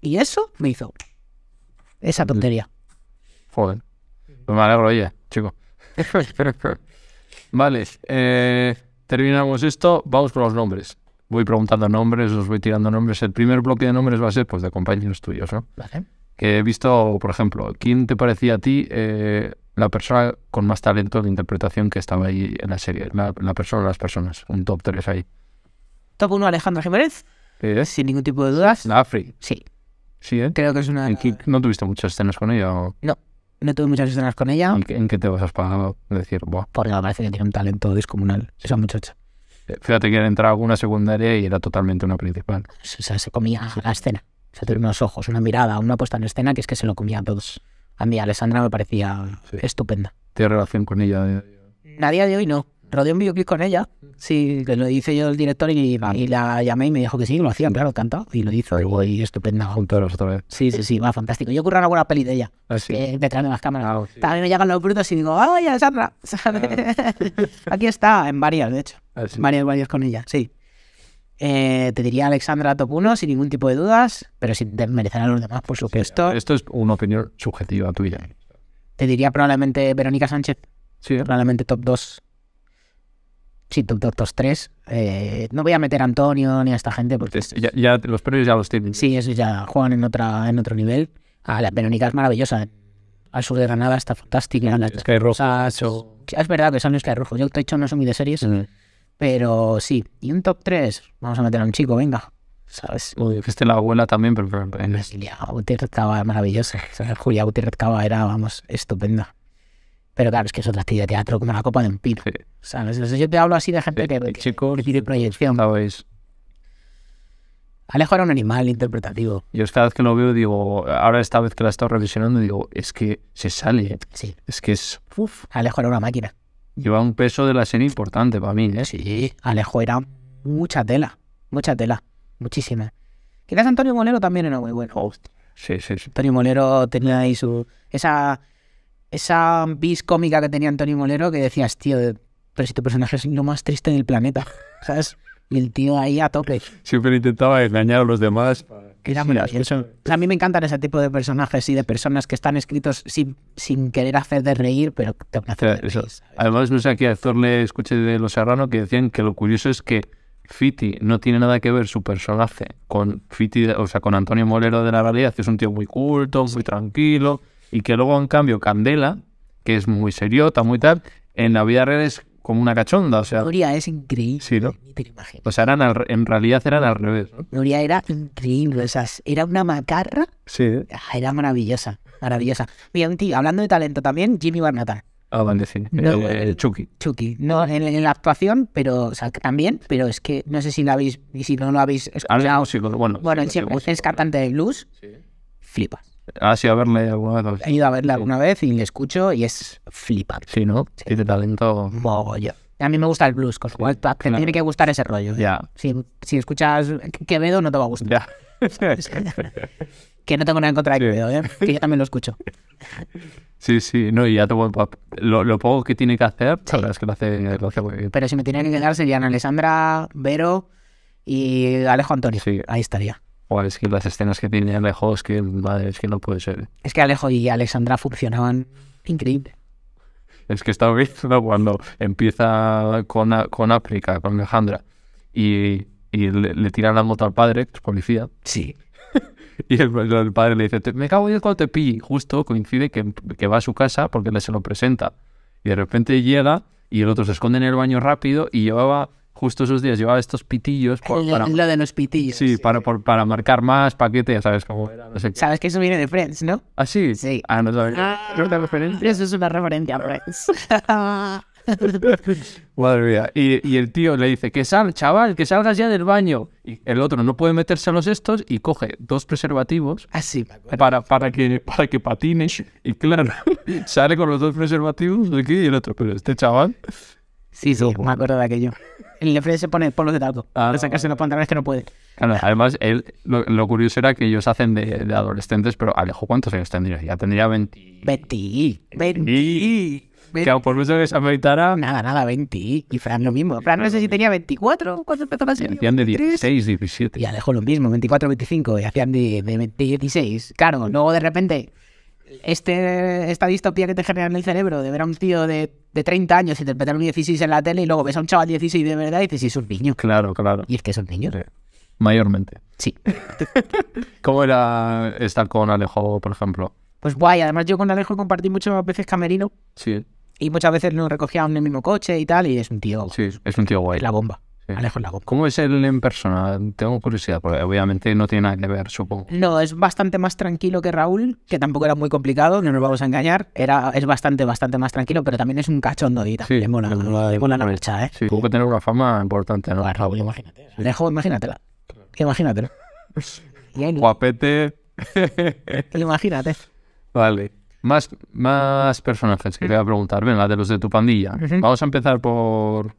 Y eso me hizo esa tontería. Joder. Pues me alegro, ella, chico. [LAUGHS] vale, eh, terminamos esto, vamos por los nombres. Voy preguntando nombres, os voy tirando nombres. El primer bloque de nombres va a ser pues de compañeros tuyos, ¿no? Vale que he visto, por ejemplo, ¿quién te parecía a ti eh, la persona con más talento de interpretación que estaba ahí en la serie? La, persona persona, las personas, un top 3 ahí. Top uno, Alejandro Jiménez. Sí. Eh. Sin ningún tipo de dudas. La Sí. Sí, ¿eh? Creo que es una... ¿No tuviste muchas escenas con ella? No, no tuve muchas escenas con ella. ¿En qué, te vas a decir, Porque me parece que tiene un talento descomunal esa muchacha. Eh, fíjate que era a una secundaria y era totalmente una principal. O sea, se comía la escena se sea, unos ojos, una mirada, una puesta en escena que es que se lo comía a todos. A mí Alessandra me parecía estupenda. ¿Tiene relación con ella? Nadie de hoy no. Rodé un videoclip con ella. Sí, que lo hice yo el director y, ah. y, la llamé y me dijo que sí, lo hacían claro, cantaba, Y lo hizo. Y estupenda. Junto otra vez. Sí, sí, sí, va fantástico. Yo curré una buena peli de ella. Ah, detrás de las cámaras. Ah, También me llegan los brutos y digo, ¡ay, Alessandra! [LAUGHS] Aquí está, en varias, de hecho. varias, varias con ella, sí. Eh, te diría Alexandra top 1 sin ningún tipo de dudas, pero si desmerecer a los demás, por supuesto. esto es una opinión subjetiva tuya. Te diría probablemente Verónica Sánchez. Sí. ¿eh? Probablemente top 2. Sí, top 2, top 3. Eh, no voy a meter a Antonio ni a esta gente porque... ya, los premios ya los tienen. Sí, eso ya juegan en, otra, en otro nivel. Ah, la Verónica es maravillosa. Al sur de Granada está fantástica. Sky es verdad que son los Rojo. Yo, de hecho, no soy muy de series. Mm. Pero sí, y un top 3, vamos a meter a un chico, venga. ¿Sabes? que esté la abuela también, pero. Julia pues Gutiérrez Cava, maravillosa. Julia Gutiérrez Cava era, vamos, estupenda. Pero claro, es que es otra actividad de teatro como la copa de un o Sí. ¿Sabes? yo te hablo así de gente que, chicos, tiene proyección. sabes Alejo era un animal interpretativo. Yo esta vez que lo veo, digo, ahora esta vez que la he estado revisionando, digo, es que se sale. ¿eh? Sí. Es que es. Alejo era una máquina lleva un peso de la serie importante para mí, ¿eh? Sí, Alejo era mucha tela, mucha tela, muchísima. Quizás Antonio Molero también era muy bueno. sí, sí, sí. Antonio Molero tenía ahí su... Esa, esa bis cómica que tenía Antonio Molero que decías, tío, pero si tu personaje es lo más triste del planeta, [LAUGHS] ¿sabes? Y el tío ahí a tope. Siempre intentaba engañar a los demás a mí me encantan ese tipo de personajes y de personas que están escritos sin, sin querer hacer de reír, pero te Además, no sé, aquí a le escuché de Los Serrano que decían que lo curioso es que Fiti no tiene nada que ver su personaje con Fiti, o sea, con Antonio Molero de la realidad, que es un tío muy culto, muy tranquilo, y que luego, en cambio, Candela, que es muy seriota, muy tal, en la vida real es como una cachonda, o sea. Nuria es increíble. Sí, ¿no? O sea, eran en realidad eran al revés. ¿no? Nuria era increíble, o sea, era una macarra. Sí. Ah, era maravillosa, maravillosa. Mira, un tío, hablando de talento también, Jimmy Barnett. Ah, vale, sí. Eh, Chucky. Chucky. No, en, la actuación, pero, también, pero es que no sé si lo habéis, y si no lo habéis escuchado. Ah, bueno. Bueno, es, es cantante de blues. Sí. Flipas. ¿Has ah, ido a verle alguna vez? He ido a verle alguna vez y le escucho y es flipante. Sí, ¿no? Sí. Tiene talento. Mogollón. A mí me gusta el blues, con lo cual te tiene que gustar ese rollo. ¿eh? Ya. Si, escuchas Quevedo, no te va a gustar. [LAUGHS] que no tengo nada en contra de Quevedo, ¿eh? que yo también lo escucho. Sí, sí, no, y ya tengo lo, poco que tiene que hacer, es que lo hace, lo muy Pero si me tienen que quedar serían Alessandra, Vero y Alejo Antonio. Ahí estaría. O es que las escenas que tiene Alejo es que, madre, es que no puede ser. Es que Alejo y Alexandra funcionaban increíble. Es que estaba viendo cuando empieza con, con África, con Alejandra, y, le, tiran la moto al padre, que es policía. Sí. [LAUGHS] y el, padre le dice, me cago en cuando te Y Justo coincide que, va a su casa porque le se lo presenta. Y de repente llega y el otro se esconde en el baño rápido y llevaba justo esos días llevaba estos pitillos. Por, para, lo de los pitillos. Sí, Para, marcar más paquete, ya sabes cómo era. Sabes que eso viene de Friends, ¿no? Ah, sí. Ah, no sabes. Ah. Eso es una referencia a Friends. [LAUGHS] Madre mía. Y, el tío le dice, que sal, chaval, que salgas ya del baño. Y el otro no puede meterse a los estos y coge dos preservativos Así, ah, para, para, que, para que patines. Y claro, [LAUGHS] sale con los dos preservativos aquí y el otro. Pero este chaval Sí, sí, me acuerdo de aquello. El Lefre se pone por de talco ah, sacarse los pantalones que no puede. además, lo, curioso era que ellos hacen de, de, adolescentes, pero Alejo, ¿cuántos años tendría? Ya tendría 20. 20. 20. 20. Que por mucho que se afeitara. Nada, nada, 20. Y Fran lo mismo. Fran no sé si tenía 24 cuando empezó la serie. Hacían de 16, 17. Y Alejo lo mismo, 24, 25. Y hacían de, de 16. Claro, luego de repente este, esta distopía que te genera en el cerebro de ver a un tío de, 30 años interpretar un 16 en la tele y luego ves a un chaval 16 de verdad y dices, es un niño. Claro, claro. Y es que es un niño. Mayormente. Sí. [LAUGHS] ¿Cómo era estar con Alejo, por ejemplo? Pues guay, además yo con Alejo compartí muchas veces camerino. Sí. Y muchas veces nos recogía en el mismo coche y tal, y es un tío. Sí, es un tío guay. La bomba. ¿Cómo es él en persona? Tengo curiosidad, porque obviamente no tiene nada que ver, supongo. No, es bastante más tranquilo que Raúl, que tampoco era muy complicado, no nos vamos a engañar. Era, es bastante, bastante más tranquilo, pero también es un cachondo y le mola, le mola la marcha, ¿eh? Sí, tuvo que tener una fama importante, ¿no? Raúl, imagínate. Alejo, imagínatela. Imagínatelo [LAUGHS] Guapete. imagínate. Vale. Más, más personajes que te voy a preguntar. la de los de tu pandilla. Vamos a empezar por,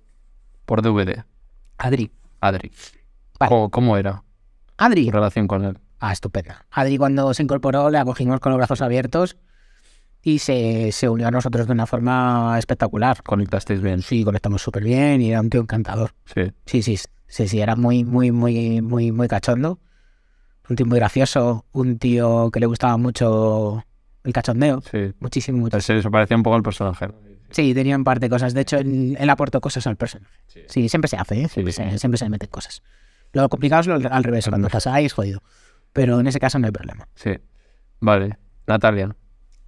por DVD. Adri. Adri. ¿Cómo, era? Adri. relación con él. Ah, estupenda. Adri cuando se incorporó le acogimos con los brazos abiertos y se, unió a nosotros de una forma espectacular. ¿Conectasteis bien? Sí, conectamos súper bien y era un tío encantador. Sí. Sí, sí, sí, sí, era muy, muy, muy, muy, muy cachondo. Un tío muy gracioso, un tío que le gustaba mucho el cachondeo. Sí. Muchísimo, mucho. Pues se parecía un poco El personaje. Sí, tenía par parte cosas. De hecho, él, aportó cosas al personaje. Sí. siempre se hace, ¿eh? siempre, se, meten cosas. Lo complicado es al revés, cuando estás ahí es jodido. Pero en ese caso no hay problema. Sí. Vale. Natalia.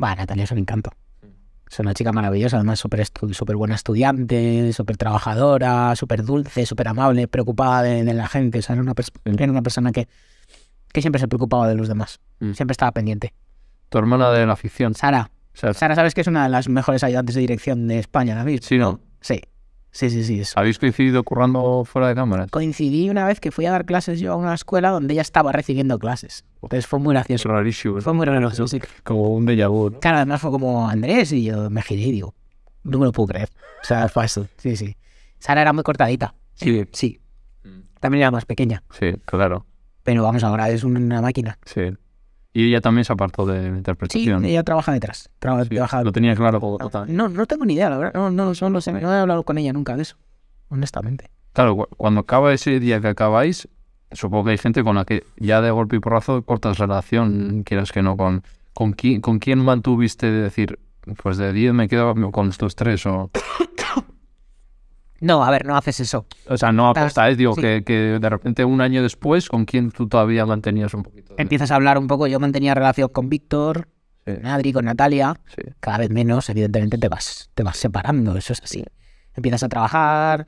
Va, Natalia es un encanto. Es una chica maravillosa, además súper super buena estudiante, súper trabajadora, súper dulce, súper amable, preocupada de, la gente. O sea, era una, persona que, siempre se preocupaba de los demás. Mm. Siempre estaba pendiente. Tu hermana de la ficción. Sara. Sara, sabes que es una de las mejores ayudantes de dirección de España, David. Sí, ¿no? Sí. Sí, sí, sí. Eso. ¿Habéis coincidido currando fuera de cámaras? Coincidí una vez que fui a dar clases yo a una escuela donde ella estaba recibiendo clases. Entonces fue muy gracioso. Rarísimo. Fue muy gracioso, Como un déjà vu. Claro, además fue como Andrés y yo me giré y digo, no me lo puedo creer. O sea, fue eso. Sí, sí. Sara era muy cortadita. Sí. Sí. Mm. También era más pequeña. Sí, claro. Pero vamos, ahora es una máquina. Sí. Y ella también se apartó de la interpretación. Sí, ella trabaja detrás. trabaja... Lo tenía claro todo, total. No, no tengo ni idea, la verdad. No, no, sé, no he hablado con ella nunca de eso, honestamente. Claro, cuando acaba ese día que acabáis, supongo que hay gente con la que ya de golpe y porrazo cortas relación, quieras que no, con, con, quién, con quién mantuviste de decir, pues de 10 me quedo con estos tres o... [COUGHS] No, a ver, no haces eso. O sea, no es digo, que, de repente un año después, ¿con quién tú todavía mantenías un poquito? Empiezas a hablar un poco, yo mantenía relaciones con Víctor, con Adri, con Natalia, cada vez menos, evidentemente te vas, te vas separando, eso es así. Empiezas a trabajar,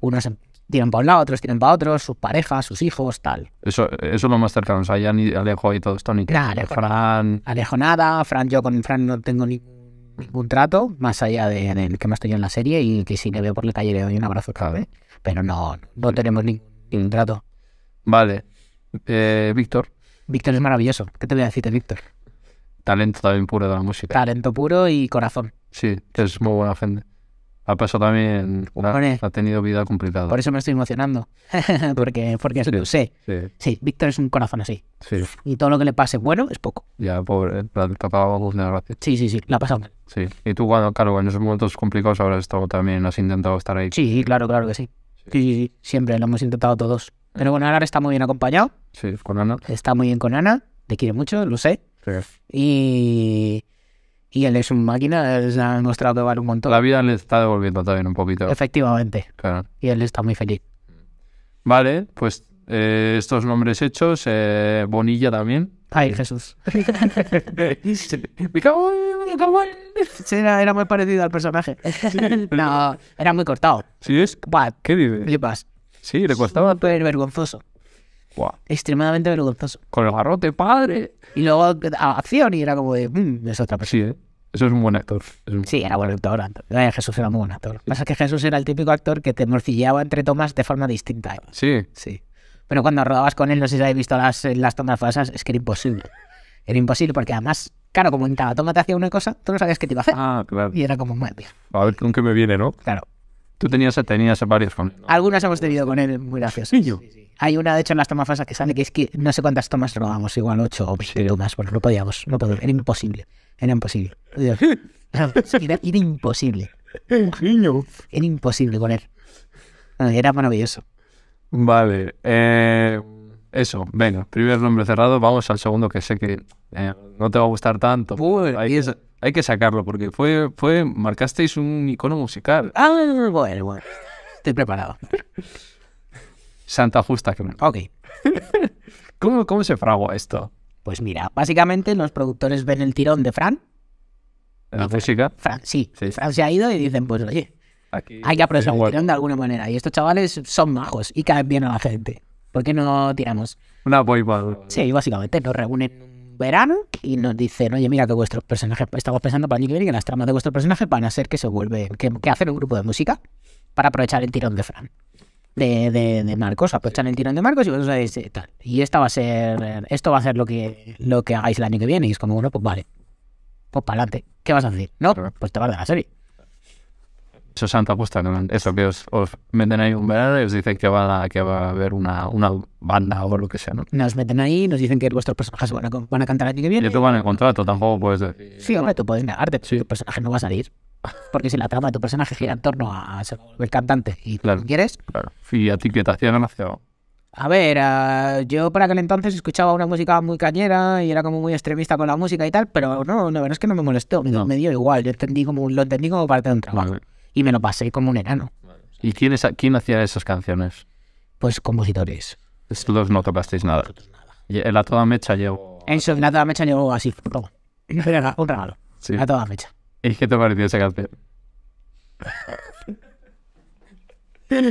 unos em, tiran para un lado, otros tienen para otro, sus parejas, sus hijos, tal. Eso, eso es lo más cercano, o sea, ya ni Alejo ahí todo esto, ni nah, Alejo, Alejo nada, Fran, yo con Fran no tengo ni ningún trato, más allá de, que me estoy yo en la serie y que si le veo por la calle le doy un abrazo cada vez. Pero no, no tenemos ningún trato. Vale. Eh, Víctor. Víctor es maravilloso. ¿Qué te voy a decir de Víctor? Talento también puro de la música. Talento puro y corazón. Sí, es muy buena gente. Ha pasado también, ha, tenido vida complicada. Por eso me estoy emocionando, [LAUGHS] porque, porque sí, lo sé. Sí. Víctor es un corazón así. Sí. Y todo lo que le pase bueno es poco. Ya, pobre, la de Sí, sí, sí, la ha pasado mal. Sí, y tú, claro, en esos momentos complicados ahora estado también, has intentado estar ahí. Sí, claro, claro que sí. Sí, sí, siempre lo hemos intentado todos. Pero bueno, ahora está muy bien acompañado. Sí, con Ana. Está muy bien con Ana, te quiere mucho, lo sé. Y y él es un máquina, se ha mostrado llevar un montón. La vida le está devolviendo también un poquito. Efectivamente. Claro. Y él está muy feliz. Vale, pues eh, estos nombres hechos, eh, Bonilla también. Ay, Jesús. era, muy parecido al personaje. [LAUGHS] no, era muy cortado. ¿Sí es? ¿Qué dices? Sí, le costaba. Súper vergonzoso. Extremadamente vergonzoso. Con el garrote, padre. Y luego acción y era como de, mm, es otra persona. Sí, ¿eh? Eso es un buen actor. Sí, era buen actor. Eh, Jesús era muy buen actor. Lo que pasa que Jesús era el típico actor que te morcillaba entre tomas de forma distinta. ¿eh? Sí. Sí. Pero cuando rodabas con él, no sé si habéis visto las, eh, las tomas falsas, es que era imposible. Era imposible porque además, claro, como en toma te hacía una cosa, tú no sabías qué te iba a hacer. Ah, claro. Y era como, madre A ver con qué me viene, ¿no? Claro. Tú tenías, tenías varios con él. Algunas hemos tenido con él, muy gracias. Hay una, de hecho, en las tomas falsas que sale que es que no sé cuántas tomas robamos, igual ocho o más, pero no podíamos, no podíamos, era imposible, era imposible. [LAUGHS] Era, era imposible. Era imposible con él. Era maravilloso. Vale. Eh, eso, venga, primer nombre cerrado, vamos al segundo que sé que eh, no te va a gustar tanto. hay, que, sacarlo porque fue, fue, marcasteis un icono musical. Ah, bueno, Estoy preparado. Santa Justa. Que... Ok. [LAUGHS] ¿Cómo, se fragua esto? Pues mira, básicamente los productores ven el tirón de Fran. ¿La música? sí. Fran se ha ido y dicen, pues oye, hay que aprovechar el tirón de alguna manera. Y estos chavales son majos y caen bien a la gente. ¿Por qué no tiramos? Una boyband. Sí, básicamente nos reúnen un verano y nos dicen, oye, mira que vuestro personaje, estamos pensando para el año que viene que las tramas de vuestro personaje van a ser que se vuelve, que, hacen un grupo de música para aprovechar el tirón de Fran. De, de, Marcos, aprovechan el tirón de Marcos y vosotros sabéis eh, tal. Y esta va a ser, esto va a ser lo que, lo que hagáis el año que viene. Y es como, bueno, pues vale. Pues para adelante. ¿Qué vas a decir? No, pues te vas de la serie. Eso Santa apuesta, eso que os, meten ahí un verano y os dicen que va a, que va a haber una, banda o lo que sea, ¿no? Nos meten ahí y nos dicen que vuestros personajes van a, van a cantar el que viene. Y tú van en contrato, tampoco puedes decir. Sí, hombre, tú puedes negarte, tu personaje no va a salir. Porque si la trama de tu personaje gira en torno a el cantante y claro, quieres. Claro. ¿Y a ti qué te hacían hacia a ver, yo para aquel entonces escuchaba una música muy cañera y era como muy extremista con la música y tal, pero no, no es que no me molestó, me, dio igual, yo entendí como, lo entendí como parte de un trabajo y me lo pasé como un enano. ¿Y quién, es, quién hacía esas canciones? Pues compositores. Los no tocasteis nada. El a toda mecha llegó. Eso, en a toda mecha llegó así. un regalo. A toda mecha. ¿Y qué te pareció esa canción? [LAUGHS]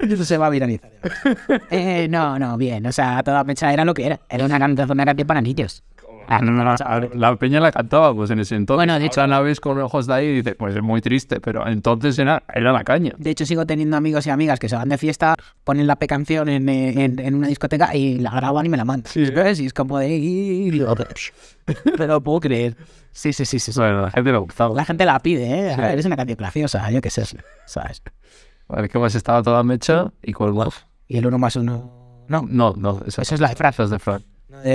Eso se va a viralizar. [LAUGHS] Eh, no, no, bien. O sea, a toda mecha era lo que era. Era una canción, una canción para niños. Ah, la peña la cantaba, pues en ese entonces. Bueno, de hecho. la ves con ojos de ahí y dices, pues es muy triste, pero entonces era, era la caña. De hecho, sigo teniendo amigos y amigas que se van de fiesta, ponen la canción eh, en, en, una discoteca y la graban y me la mandan. Sí. Y es como de. [LAUGHS] pero puedo creer. Sí, sí, sí, sí. la gente La gente la pide, ¿eh? Eres es una canción graciosa, yo qué sé, ¿sabes? A ver, ¿qué más estaba toda mecha y cuál Y el uno más uno. No, no, no. Eso es la de de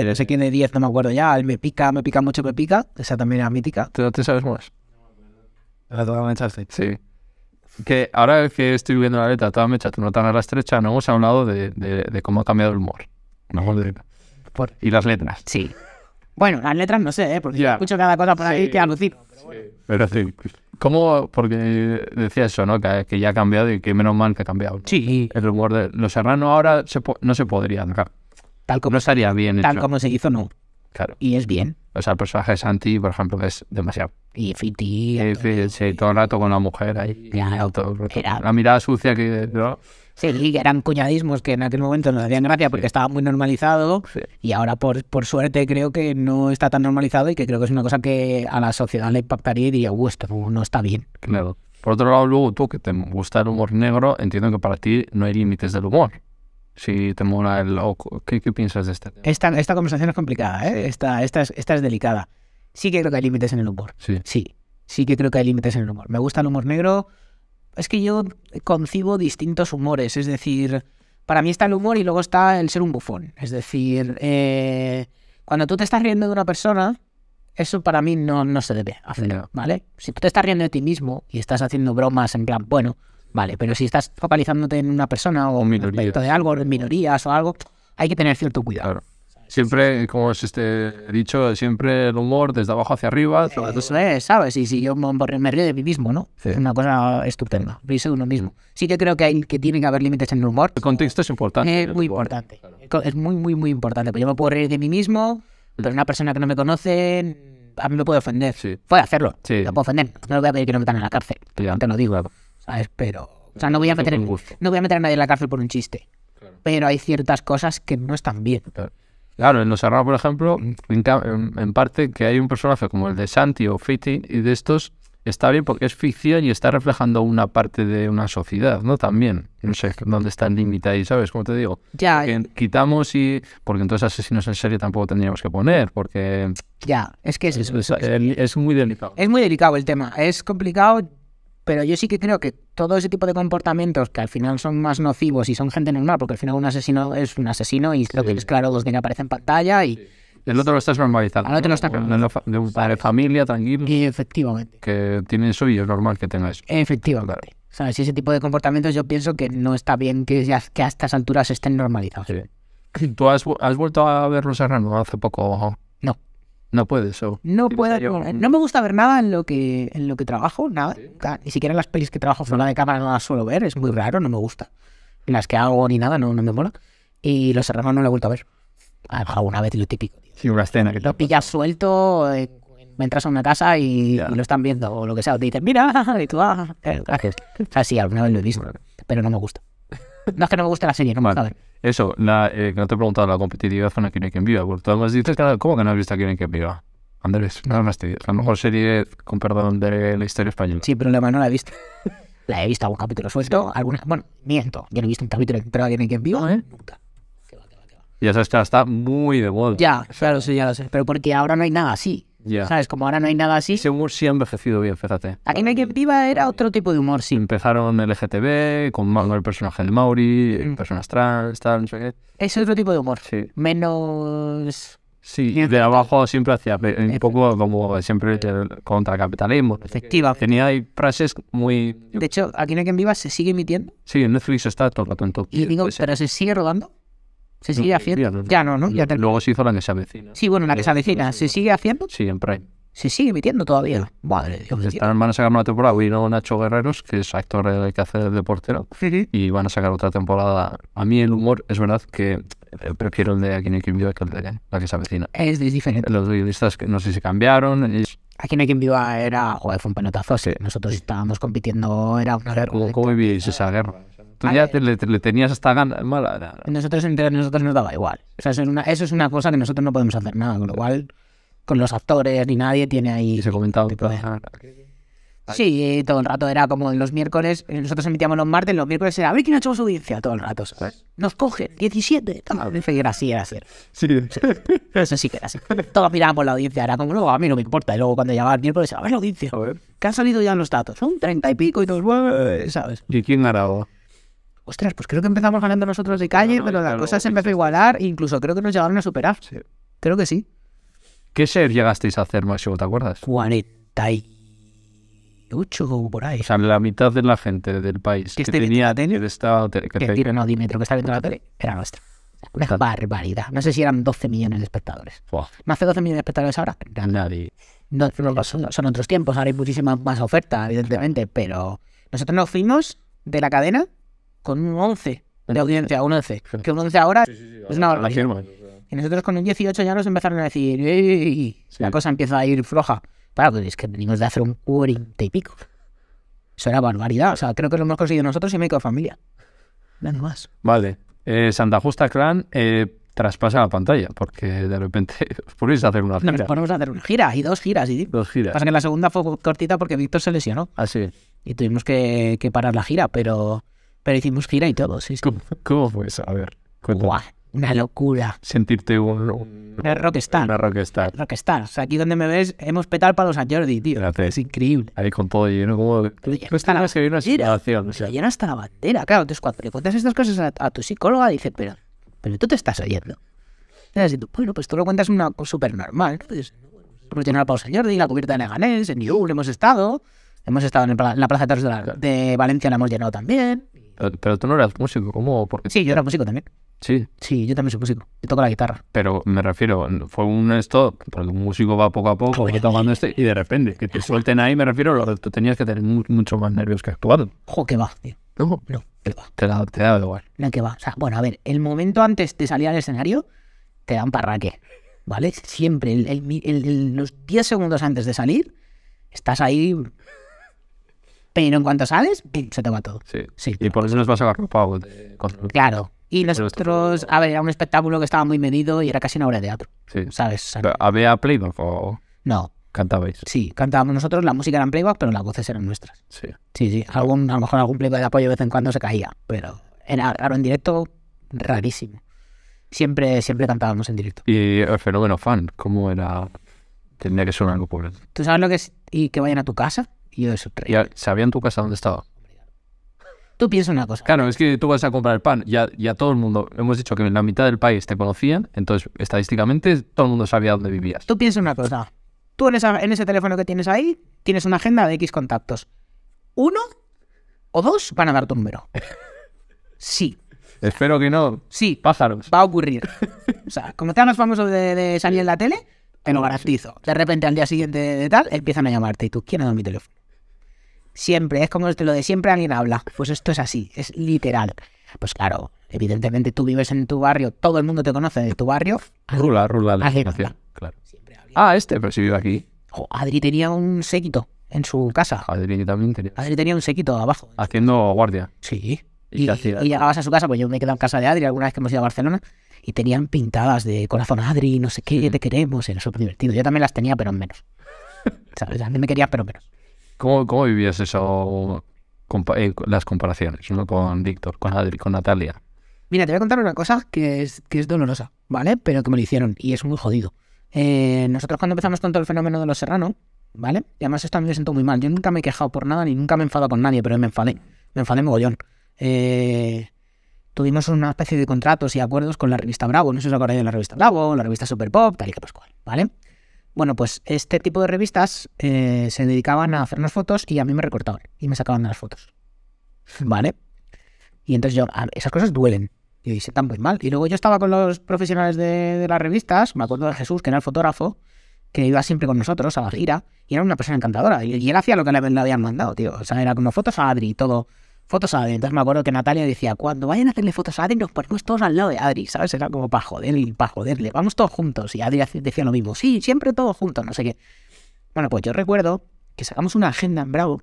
no sé quién de 10, no me acuerdo ya, me pica, me pica mucho, me pica, esa también era mítica. ¿Tú no te sabes más? La me mecha Sí. Que ahora que estoy viendo la letra, toda mecha, tan a la estrecha, no hemos hablado de, de, de cómo ha cambiado el humor. No, Y las letras. Sí. Bueno, las letras no sé, ¿eh? porque escucho cada cosa por ahí que alucino. Pero, sí. ¿Cómo? Porque decía eso, ¿no? Que, que, ya ha cambiado y que menos mal que ha cambiado. Sí. El humor de Los Serrano ahora no se podría claro como, no estaría bien Tal como se hizo, no. Claro. Y es bien. O sea, el personaje de Santi, por ejemplo, es demasiado. Y Fiti. Sí, eh, eh, todo el rato con la mujer ahí. La mirada sucia que. Sí, eran cuñadismos que en aquel momento no hacían gracia porque estaba muy normalizado y ahora por, suerte creo que no está tan normalizado y que creo que es una cosa que a la sociedad le impactaría y diría, esto no está bien. Claro. Por otro lado, luego tú que te gusta el humor negro, entiendo que para ti no hay límites del humor si te mola el... ¿qué, ¿qué, piensas de este Esta, esta conversación es complicada, ¿eh? Esta, es, delicada. Sí que creo que hay límites en el humor. Sí. Sí, sí que creo que hay límites en el humor. Me gusta el humor negro. Es que yo concibo distintos humores, es decir, para mí está el humor y luego está el ser un bufón. Es decir, eh, cuando tú te estás riendo de una persona, eso para mí no, no se debe hacer, ¿vale? Si tú te estás riendo de ti mismo y estás haciendo bromas en plan, bueno, Vale, pero si estás focalizándote en una persona o en el de algo, en minorías o algo, hay que tener cierto cuidado. Siempre, como es este dicho, siempre el humor desde abajo hacia arriba. ¿sabes? Y si yo me río de mí mismo, ¿no? Es una cosa estupenda, de uno mismo. Sí yo creo que, hay, que tiene que haber límites en el humor. El contexto es importante. Es muy ¿eh? importante. Es muy, muy, muy importante. Pues yo me puedo reír de mí mismo, pero una persona que no me conoce, a mí me puede ofender. Sí. Puede hacerlo. Sí. Me ofender. No le voy a pedir que no me metan en la cárcel. Te lo digo espero Pero, o sea, no voy a meter, no voy a, meter nadie en la cárcel por un chiste. Pero hay ciertas cosas que no están bien. Claro. en Los Serrano, por ejemplo, en, parte que hay un personaje como el de Santi o Fiti y de estos está bien porque es ficción y está reflejando una parte de una sociedad, ¿no? También, no sé dónde está el límite ahí, ¿sabes? Como te digo, ya. quitamos y... porque entonces asesinos en serie tampoco tendríamos que poner, porque... Ya, es que es muy delicado. Es muy delicado el tema, es complicado, pero yo sí que creo que todo ese tipo de comportamientos que al final son más nocivos y son gente normal, porque al final un asesino es un asesino y lo que es claro, los que aparecen en pantalla y... El otro lo estás normalizando. El otro lo está normalizando. De un padre familia, tranquilo. Y efectivamente. Que tiene eso y es normal que tenga eso. Efectivamente. sea, si Ese tipo de comportamientos yo pienso que no está bien que, que a estas alturas estén normalizados. Sí. ¿Tú has, vuelto a ver Los Serrano hace poco? No puedes, No puedo. Mm. No, me gusta ver nada en lo que, en lo que trabajo, nada. Ni siquiera en las pelis que trabajo fuera de cámara no las suelo ver, es muy raro, no me gusta. En las que hago ni nada, no, no me mola. Y Los hermanos no lo he vuelto a ver. Alguna vez lo típico. Sí, una escena que te Lo pillas suelto, eh, mientras entras a una casa y, lo están viendo o lo que sea, te dicen, mira, y tú, ah, eh, gracias. O sea, sí, alguna vez lo he visto, pero no me gusta. No es que no me guste la serie, no me gusta. Eso, la, eh, no te he preguntado la competitividad con Aquino quien viva, porque tú además dices ¿cómo que no has visto a quien viva? Andrés, nada más te digo, la mejor serie, con perdón, de la historia española. Sí, pero la no la he visto. [LAUGHS] la he visto algún capítulo suelto, alguna, bueno, miento, yo no he visto un capítulo entero de Aquino quien viva, ah, ¿eh? Nunca. Ya sabes que está muy de moda. Ya, claro, sí, ya lo sé. Pero porque ahora no hay nada así. ¿Sabes? Como ahora no hay nada así. Ese humor sí ha envejecido bien, fíjate. Aquí en hay viva era otro tipo de humor, sí. Empezaron el LGTB, con el personaje de Mauri, mm. personas trans, tal, no sé Es otro tipo de humor. Sí. Menos... Sí, de abajo siempre hacía eh, un poco como siempre contra el capitalismo. Efectiva. Tenía ahí frases muy... De hecho, Aquí en hay quien viva se sigue emitiendo. Sí, en Netflix está todo el rato en todo. Y digo, ¿pero se sigue rodando? ¿Se sigue haciendo? ya no, ¿no? Luego se hizo la que se avecina. Sí, bueno, la que se avecina. ¿Se sigue haciendo? Sí, en Prime. ¿Se sigue emitiendo todavía? Madre de Dios. Pues están, van a sacar una temporada. Vino Nacho Guerreros, que es actor que hace el portero. Y van a sacar otra temporada. A mí el humor, es verdad que prefiero el de Aquí no hay quien viva que el de la que se avecina. Es, diferente. Los guionistas no sé si cambiaron. Aquino Aquí no hay quien viva era, joder, fue un penotazo. Nosotros estábamos compitiendo, era una guerra. cómo vivís esa guerra? tú ya te, le, tenías hasta ganas. Mala, Nosotros, entre nosotros nos daba igual. O sea, eso es, una, eso es una cosa que nosotros no podemos hacer nada, con lo cual, con los actores ni nadie tiene ahí. Y se comentaba. Ah, sí, todo el rato era como en los miércoles, eh, nosotros emitíamos los martes, los miércoles era, a ver quién ha hecho su audiencia todo el rato, ¿sabes? Nos cogen, 17. Era así, era así. Sí. sí. Eso sí que era así. Todos por la audiencia, era como, luego a mí no me importa. Y luego cuando llegaba el miércoles, a ver la audiencia, ¿Qué han salido ya en los datos? Son 30 y pico y todo. ¿sabes? ¿Y quién ganaba? ostras, pues creo que empezamos ganando nosotros de calle, pero la cosa se empezó a igualar, e incluso creo que nos llegaron a superar. Creo que sí. ¿Qué ser llegasteis a hacer, Máximo, te acuerdas? 48 o por ahí. O sea, la mitad de la gente del país que, tenía la tele, que, estaba, que, te no que está viendo la tele, era nuestra. Una barbaridad. No sé si eran 12 millones de espectadores. ¿Me hace 12 millones de espectadores ahora? Nadie. No, son, otros tiempos, ahora hay muchísima más oferta, evidentemente, pero nosotros nos fuimos de la cadena con un 11 de audiencia, un 11. Que un 11 ahora es una barbaridad. Y nosotros con un 18 ya nos empezaron a decir, ¡Ey, la cosa empieza a ir floja. Claro, pues es que venimos de hacer un 40 y pico. Eso era barbaridad. O sea, creo que lo hemos conseguido nosotros y me de familia. Nada más. Vale. Eh, Santa Justa Clan eh, traspasa la pantalla porque de repente [LAUGHS] os hacer una gira. Nos ponemos a hacer una gira y dos giras. Y, dos giras. Pasa que la segunda fue cortita porque Víctor se lesionó. Ah, Y tuvimos que, que parar la gira, pero pero hicimos gira y todo, sí. ¿Cómo, fue eso? A ver, Una locura. Sentirte un, un una rockstar. Una rockstar. Rockstar. O sea, aquí donde me ves, hemos petado para los San Jordi, tío. Gracias. Es increíble. Ahí con todo lleno, como... Cuesta nada ver una situación. O sea. Llena hasta la bandera, claro. Entonces, cuando le cuentas estas cosas a, tu psicóloga, dice, pero, pero tú te estás oyendo. y tú, bueno, pues tú lo cuentas una súper normal. Entonces, hemos llenado para Palo San Jordi, la cubierta de Neganés en Yule hemos estado... Hemos estado en, la Plaza de Toros de Valencia, la hemos llenado también. Eh, pero tú no eras músico, ¿cómo? Sí, yo era músico también. Sí. Sí, yo también soy músico. Yo toco la guitarra. Pero me refiero, fue un esto, porque un músico va poco a poco, tocando este, y de repente, que te suelten ahí, me refiero, tú tenías que tener mucho más nervios que actuado. Ojo, que va, tío. No, no, Te da, te da igual. No, que va. O sea, bueno, a ver, el momento antes de salir al escenario, te dan parraque. ¿Vale? Siempre, los 10 segundos antes de salir, estás ahí pero en cuanto sales, se te va todo. Sí. y por eso nos vas a agarrar Claro. Y nosotros, a ver, era un espectáculo que estaba muy medido y era casi una obra de teatro. ¿Sabes? ¿Había playback o...? No. ¿Cantabais? Sí, cantábamos nosotros, la música era en playback, pero las voces eran nuestras. Sí. Sí, sí. Algún, a lo mejor algún playback de apoyo de vez en cuando se caía, pero era, en directo, rarísimo. Siempre, siempre cantábamos en directo. ¿Y el fenómeno fan? ¿Cómo era...? Tendría que sonar algo pobre. ¿Tú sabes lo que es y que vayan a tu casa? y Yo eso traigo. Ya, ¿Sabía en tu casa dónde estaba? Tú piensas una cosa. Claro, es que tú vas a comprar el pan. Ya, ya todo el mundo, hemos dicho que en la mitad del país te conocían, entonces estadísticamente todo el mundo sabía dónde vivías. Tú piensas una cosa. Tú en, en ese teléfono que tienes ahí tienes una agenda de X contactos. Uno o dos van a dar tu número. Sí. Espero que no. Sí. Pájaros. Va a ocurrir. O sea, como te hagas famoso de, de salir en la tele, te lo garantizo. De repente al día siguiente de tal, empiezan a llamarte y tú, ¿quién ha dado mi teléfono? Siempre, es como lo de siempre alguien habla. Pues esto es así, es literal. Pues claro, evidentemente tú vives en tu barrio, todo el mundo te conoce de tu barrio. Rula, rula, la claro. Ah, este, pero si vive aquí. Adri tenía un séquito en su casa. Adri también tenía. Adri tenía un séquito abajo. Haciendo guardia. Sí. Y, llegabas a su casa, pues yo me he quedado en casa de Adri alguna vez que hemos ido a Barcelona, y tenían pintadas de corazón Adri, no sé qué, te queremos, era súper divertido. Yo también las tenía, pero menos. También [LAUGHS] me quería, pero menos. ¿Cómo, vivías eso, eh, las comparaciones con Víctor, con Adri, con Natalia? Mira, te voy a contar una cosa que es, que es dolorosa, ¿vale? Pero que me lo hicieron y es muy jodido. Eh, nosotros cuando empezamos con todo el fenómeno de los serranos, ¿vale? Y además esto a mí me siento muy mal. Yo nunca me he quejado por nada ni nunca me he enfadado con nadie, pero me enfadé. Me enfadé mogollón. Eh, tuvimos una especie de contratos y acuerdos con la revista Bravo. No sé si os acordáis de la revista Bravo, la revista Super Pop, tal y que pascual, ¿vale? Bueno, pues este tipo de revistas eh, se dedicaban a hacernos fotos y a mí me recortaban y me sacaban las fotos. [LAUGHS] ¿Vale? Y entonces yo, esas cosas duelen. Y se tan muy pues mal. Y luego yo estaba con los profesionales de, las revistas, me acuerdo de Jesús, que era el fotógrafo, que iba siempre con nosotros a la gira, y era una persona encantadora. Y, él hacía lo que le, habían mandado, tío. O sea, era como fotos a Adri y todo fotos a Adri. Entonces me acuerdo que Natalia decía, cuando vayan a hacerle fotos a Adri, nos ponemos todos al lado de Adri, ¿sabes? Era como para joderle para joderle, vamos todos juntos. Y Adri decía lo mismo, sí, siempre todos juntos, no sé qué. Bueno, pues yo recuerdo que sacamos una agenda en Bravo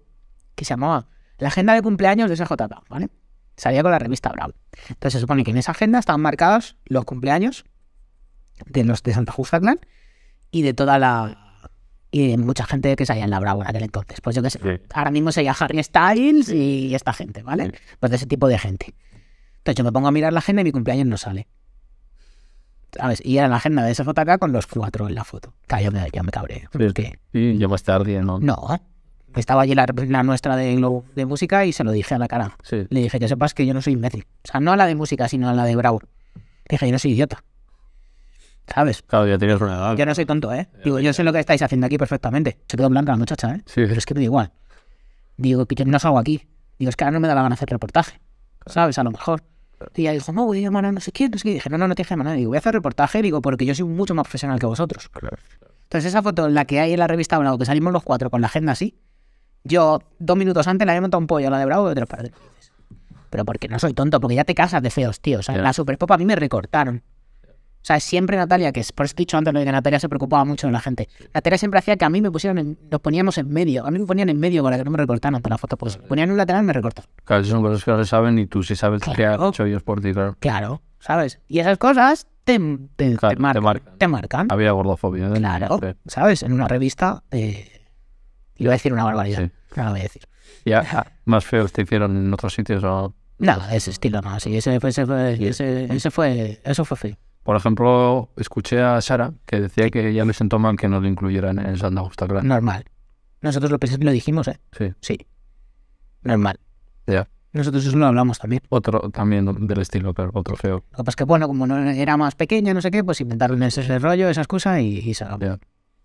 que se llamaba la agenda de cumpleaños de SJK, ¿vale? Salía con la revista Bravo. Entonces se supone que en esa agenda estaban marcados los cumpleaños de los de Santa Justa Clan y de toda la, y mucha gente que se la la en aquel entonces. Pues yo que sé, ahora mismo se llama Harry Styles y esta gente, ¿vale? Pues de ese tipo de gente. Entonces yo me pongo a mirar la agenda y mi cumpleaños no sale. ¿Sabes? Y era la agenda de esa foto acá con los cuatro en la foto. Claro, yo me, yo me cabré. y Sí, yo más tarde, ¿no? No, estaba allí la, nuestra de, de música y se lo dije a la cara. Le dije que sepas que yo no soy imbécil. O sea, no a la de música, sino a la de Bravo. dije, yo no soy idiota. ¿Sabes? Claro, ya tienes una Yo no soy tonto, ¿eh? Digo, yo sé lo que estáis haciendo aquí perfectamente. Se quedó blanca la muchacha, ¿eh? Sí. Pero es que me da igual. Digo, que yo no salgo aquí. Digo, es que ahora no me da la gana hacer reportaje. ¿Sabes? A lo mejor. Y ella dijo, no, voy a llamar a no sé quién, no sé qué. Y dije, no, no, no tienes que a Digo, voy a hacer reportaje, digo, porque yo soy mucho más profesional que vosotros. Claro. Entonces, esa foto, la que hay en la revista Bravo, que salimos los cuatro con la agenda así, yo dos minutos antes la había montado un pollo, la de Bravo, y Pero porque no soy tonto, porque ya te casas de feos, tío. O sea, la Superpop a mí me recortaron. O sea, siempre Natalia, que es, por eso he dicho antes que Natalia se preocupaba mucho de la gente. Natalia siempre hacía que a mí me pusieran, en, poníamos en medio. A mí me ponían en medio para que no me recortaran para la foto. pues ponían un lateral, me recortaban. Claro, son cosas que no se saben y tú sí sabes claro. que ha hecho ellos por ti, claro. Claro, ¿sabes? Y esas cosas te, marcan, te, marcan, Había gordofobia. ¿eh? Claro, ¿sabes? En una revista... Eh, iba a decir una barbaridad. Claro, voy a decir. Ya, ah, más feos te hicieron en otros sitios o... Nada, ese estilo no, sí, ese fue, ese fue, eso fue feo. Por ejemplo, escuché a Sara que decía que ya me sentó mal que no lo incluyeran en Santa Justa Normal. Nosotros lo lo dijimos, ¿eh? Sí. Sí. Normal. Ya. Nosotros eso lo hablamos también. Otro también del estilo, pero otro feo. Lo que pasa es que, bueno, como no era más pequeño, no sé qué, pues inventaron ese rollo, esa excusa y, salió. Ya.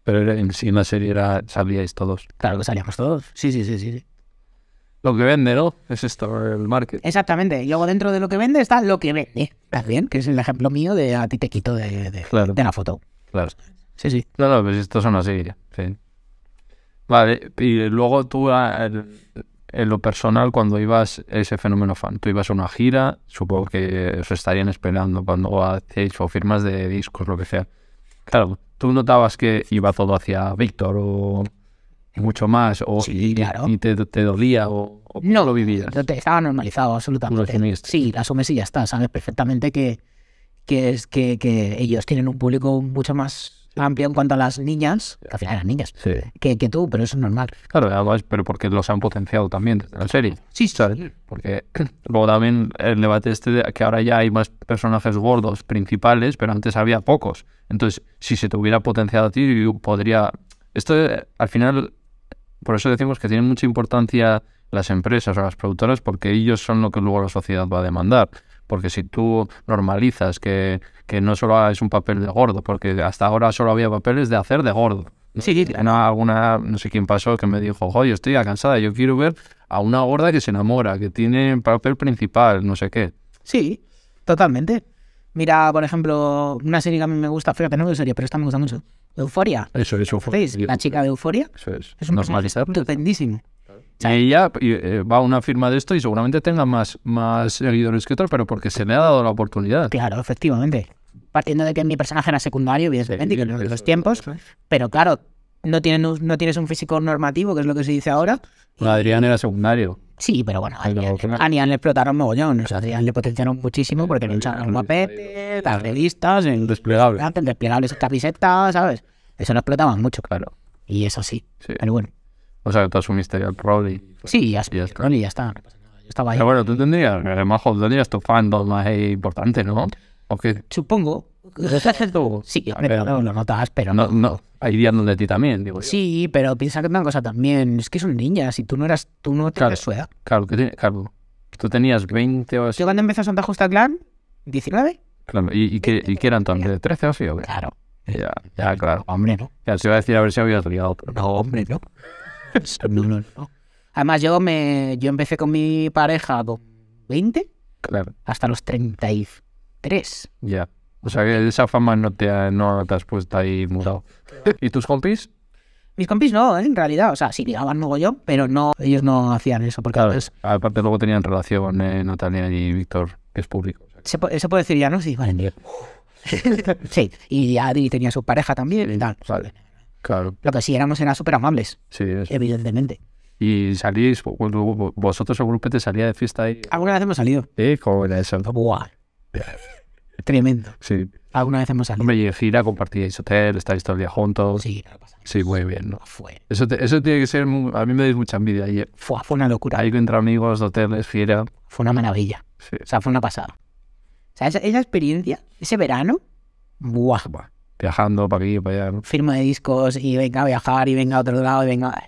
Pero era- en la serie era, ¿sabíais todos. Claro que salíamos todos. sí, sí, sí. sí. Lo que vende, ¿no? Es esto, el market. Exactamente. Y luego dentro de lo que vende está lo que vende. ¿Estás bien? que es el ejemplo mío de a ti te quito de, la foto. Claro. Sí, sí. Claro, no, pues esto son así. Sí. Vale, y luego tú, ah, en lo personal, cuando ibas ese fenómeno fan, tú ibas a una gira, supongo que os estarían esperando cuando hacéis o firmas de discos, lo que sea. Claro, tú notabas que iba todo hacia Víctor o mucho más, o sí, te, dolía o, no lo vivías. Te estaba normalizado, absolutamente. sí, la asumes y ya está, sabes perfectamente que, que, es, que, ellos tienen un público mucho más amplio en cuanto a las niñas, que al final eran niñas, que, tú, pero eso es normal. Claro, pero porque los han potenciado también desde la serie. Sí, ¿sabes? Porque [CLEARS THROAT] luego también el debate este de que ahora ya hay más personajes gordos principales, pero antes había pocos. Entonces, si se te hubiera potenciado a ti, podría... Esto eh, al final por eso decimos que tienen mucha importancia las empresas o las productoras porque ellos son lo que luego la sociedad va a demandar. Porque si tú normalizas que, que no solo es un papel de gordo, porque hasta ahora solo había papeles de hacer de gordo. Sí, sí. No, alguna, no sé quién pasó que me dijo, oye, estoy cansada, yo quiero ver a una gorda que se enamora, que tiene papel principal, no sé qué. Sí, totalmente. Mira, por ejemplo, una serie que a mí me gusta, fíjate, no es serie, pero esta me gusta mucho. Euforia. Eso es, Euforia. La chica de Euforia. Eso es. un normalizarlo. Estupendísimo. ella eh, va a una firma de esto y seguramente tenga más, más seguidores que otros, pero porque se le ha dado la oportunidad. Claro, efectivamente. Partiendo de que mi personaje era secundario, evidentemente, y que los tiempos, pero claro, no, tienes, no tienes un físico normativo, que es lo que se dice ahora. Adrián era secundario. Sí, pero bueno, a Adrián le explotaron mogollón. O Adrián le potenciaron muchísimo porque le echaron mapete, las revistas, el desplegable. El desplegable, camiseta, ¿sabes? Eso no explotaban mucho, claro. Y eso sí. sí. Pero bueno. O sea, que tú asumiste el rol Sí, ya está. ya está. Yo estaba ahí. Pero bueno, tú tendrías, eh, además, tendrías tu fandom más importante, ¿no? Supongo, Sí, no, lo notas, pero. No, no. Hay días donde ti también, digo. Sí, pero piensa que una cosa también. Es que son niñas y tú no eras. Tú no tenías edad. Claro, que claro. Tú tenías 20 o así. Yo cuando a Santa Justa Clan, 19. Claro, ¿y, y, qué, ¿y eran también? ¿De 13 o sí O qué? Claro. Ya, ya, claro. Hombre, no. Ya se iba a decir a ver si había otro No, hombre, no. no, Además, yo, me, yo empecé con mi pareja a 20. Claro. Hasta los 33. Ya. O sea, que esa fama no te, te has puesto ahí mudado. [LAUGHS] ¿Y tus compis? Mis compis no, en realidad. O sea, sí luego yo, pero no, ellos no hacían eso. Porque pues, Aparte luego tenían relación no eh, Natalia y Víctor, que es público. Eso puede decir ya, ¿no? Sí, vale, [LAUGHS] sí, y Adri tenía su pareja también tal. Claro. Lo que sí éramos era súper amables, Sí, es. evidentemente. Y salís, vosotros el te salía de fiesta ahí. Alguna vez hemos salido. Sí, como era eso? Buah. Tremendo. Sí. Alguna vez hemos salido. Hombre, y gira compartíais hotel, estáis todo el día juntos. Sí, Sí, muy bien, ¿no? Fue. Eso, eso tiene que ser. a mí me dais mucha envidia. fue, fue una locura. Ahí entre amigos, de hoteles, fiera. Fue una maravilla. Sí. O sea, fue una pasada. O sea, esa, esa experiencia, ese verano, ¡buah! Viajando para aquí, para allá. Firma de discos y venga a viajar y venga a otro lado y venga.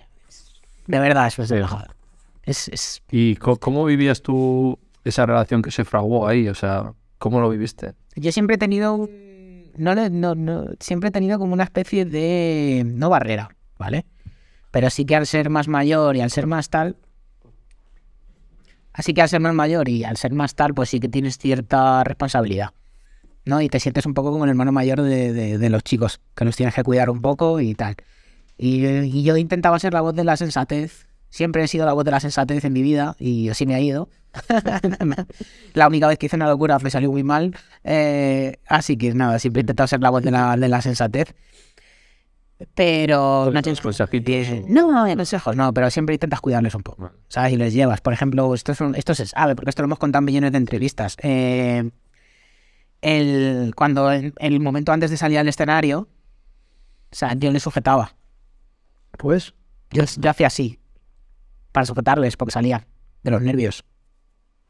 De verdad, eso es viajar. es... ¿Y cómo vivías tú esa relación que se fraguó ahí? O sea, ¿Cómo lo viviste? Yo siempre he tenido no, siempre he tenido como una especie de no barrera, ¿vale? Pero sí que al ser más mayor y al ser más tal, así que al ser más mayor y al ser más tal, pues sí que tienes cierta responsabilidad, ¿no? Y te sientes un poco como el hermano mayor de, los chicos, que los tienes que cuidar un poco y tal. y yo intentaba ser la voz de la sensatez Siempre he sido la voz de la sensatez en mi vida y así me ha ido. [LAUGHS] la única vez que hice una locura me salió muy mal. Eh, así que nada, siempre he intentado ser la voz de la, sensatez. Pero. No, tienes eh, No, consejos, no, pero siempre intentas cuidarles un poco. ¿Sabes? Y les llevas. Por ejemplo, esto, es esto se sabe, porque esto lo hemos contado en millones de entrevistas. Eh, cuando en el, momento antes de salir al escenario, yo le sujetaba. Pues. Yo, yo hacía así para sujetarles porque salía de los nervios.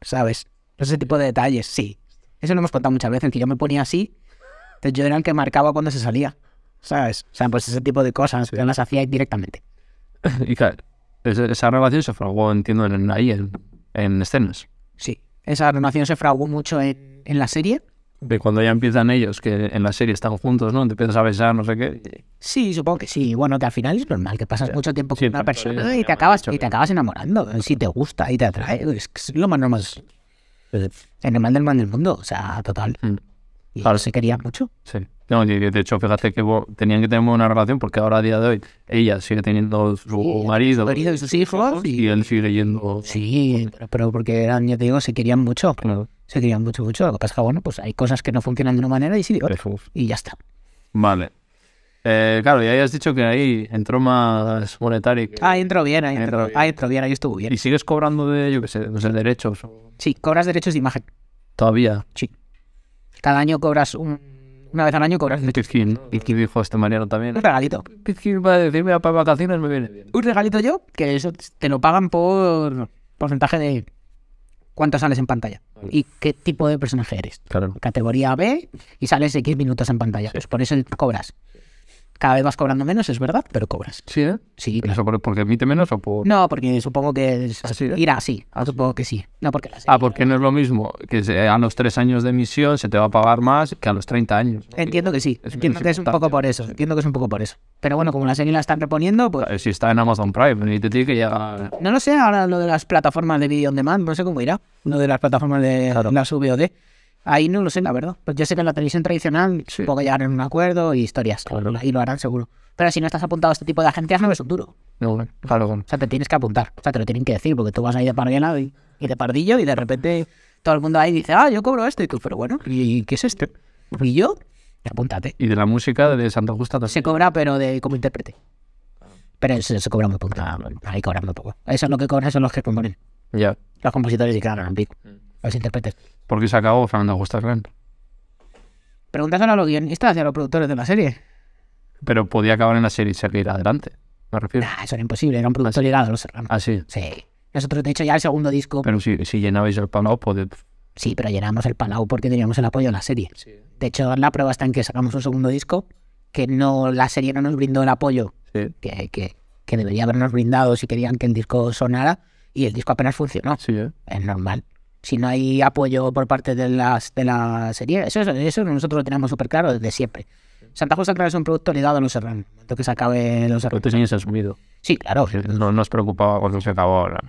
¿Sabes? Ese tipo de detalles, sí. Eso lo hemos contado muchas veces, que yo me ponía así, yo era el que marcaba cuando se salía. ¿Sabes? O sea, pues ese tipo de cosas, yo las hacía directamente. [LAUGHS] Y claro, esa relación se fraguó, entiendo, ahí, en, escenas. Sí, esa relación se fraguó mucho en la serie de cuando ya empiezan ellos, que en la serie están juntos, ¿no? Te empiezas a besar, no sé qué. Sí, supongo que sí. Bueno, que al final es normal, que pasas mucho tiempo con una persona y te, acabas, y te acabas enamorando. Eh, si te gusta y te atrae, es lo más normal. El normal del, del mundo, o sea, total. Mm. Y claro. se querían mucho. Sí. de hecho, fíjate que tenían que tener una relación porque ahora, a día de hoy, ella sigue teniendo su sí, marido, marido y sus hijos y, él sigue yendo. Sí, pero, porque eran, yo te digo, se querían mucho. Se querían mucho, mucho. Lo que pasa es que, bueno, pues hay cosas que no funcionan de una manera y sí Y ya está. Vale. Eh, claro, y ahí has dicho que ahí entró más monetario. Ah, entró bien, ahí entró, ahí entró bien, ahí estuvo bien. ¿Y sigues cobrando de, yo qué sé, no sé, derechos? Sí, cobras derechos de imagen. ¿Todavía? Sí. Cada año cobras un, una vez al año cobras. Pitkin. Pitkin dijo este mañana también. Un regalito. Pitkin va a decirme para vacaciones me viene Un regalito yo, que eso te lo pagan por porcentaje de cuánto sales en pantalla y qué tipo de personaje eres. Categoría B y sales X minutos en pantalla. Pues por eso cobras. Cada vez vas cobrando menos, es verdad, pero cobras. Sí, ¿eh? Sí. ¿Eso por, porque emite menos o por.? No, porque supongo que ¿Ah, eh? irá así. Ah, supongo que sí. No, porque ah, porque no es lo mismo que a los tres años de emisión se te va a pagar más que a los 30 años. Entiendo que sí. Es Entiendo es un poco por eso. Entiendo que es un poco por eso. Pero bueno, como la serie la están reponiendo, pues. si está en Amazon Prime, ni te tiene que llegar. No lo sé, ahora lo de las plataformas de video on demand, no sé cómo irá. Lo de las plataformas de claro. las VOD. Ahí no lo sé, la verdad. Pues yo sé que en la televisión tradicional sí. llegar un acuerdo y historias. Ahí Y lo harán seguro. Pero si no estás apuntado a este tipo de agencias, no un duro. No, O sea, te tienes que apuntar. O sea, te lo tienen que decir porque tú vas ahí de parguela y, de pardillo y de repente todo el mundo ahí dice, ah, yo cobro esto. Y tú, pero bueno, ¿y qué es este? Y yo, apúntate. ¿Y de la música de Santa Justa también? Se cobra, pero de como intérprete. Pero se cobra muy poco. Ah, ahí cobrando muy poco. Eso es lo que cobran son los que componen. Ya. Los compositores y claro, pico. Mm los intérpretes. ¿Por se acabó Fernando Augusta preguntas a los guionistas y a los productores de la serie. Pero podía acabar en la serie y seguir adelante, me refiero. eso era imposible, era un producto ah, a los Ah, sí. Nosotros, de hecho, ya el segundo disco. Pero si, llenabais el palau, podéis. Sí, pero llenamos el palau porque teníamos el apoyo de la serie. De hecho, la prueba está en que sacamos un segundo disco, que no la serie no nos brindó el apoyo que, debería habernos brindado si querían que el disco sonara, y el disco apenas funcionó. ¿eh? Es normal si no hay apoyo por parte de, las, de la serie. Eso, eso nosotros lo tenemos súper claro desde siempre. Santa Justa Clara es un producto ligado a los serranos. que se acabe los años Sí, claro. No, nos preocupaba cuando se acabó ahora.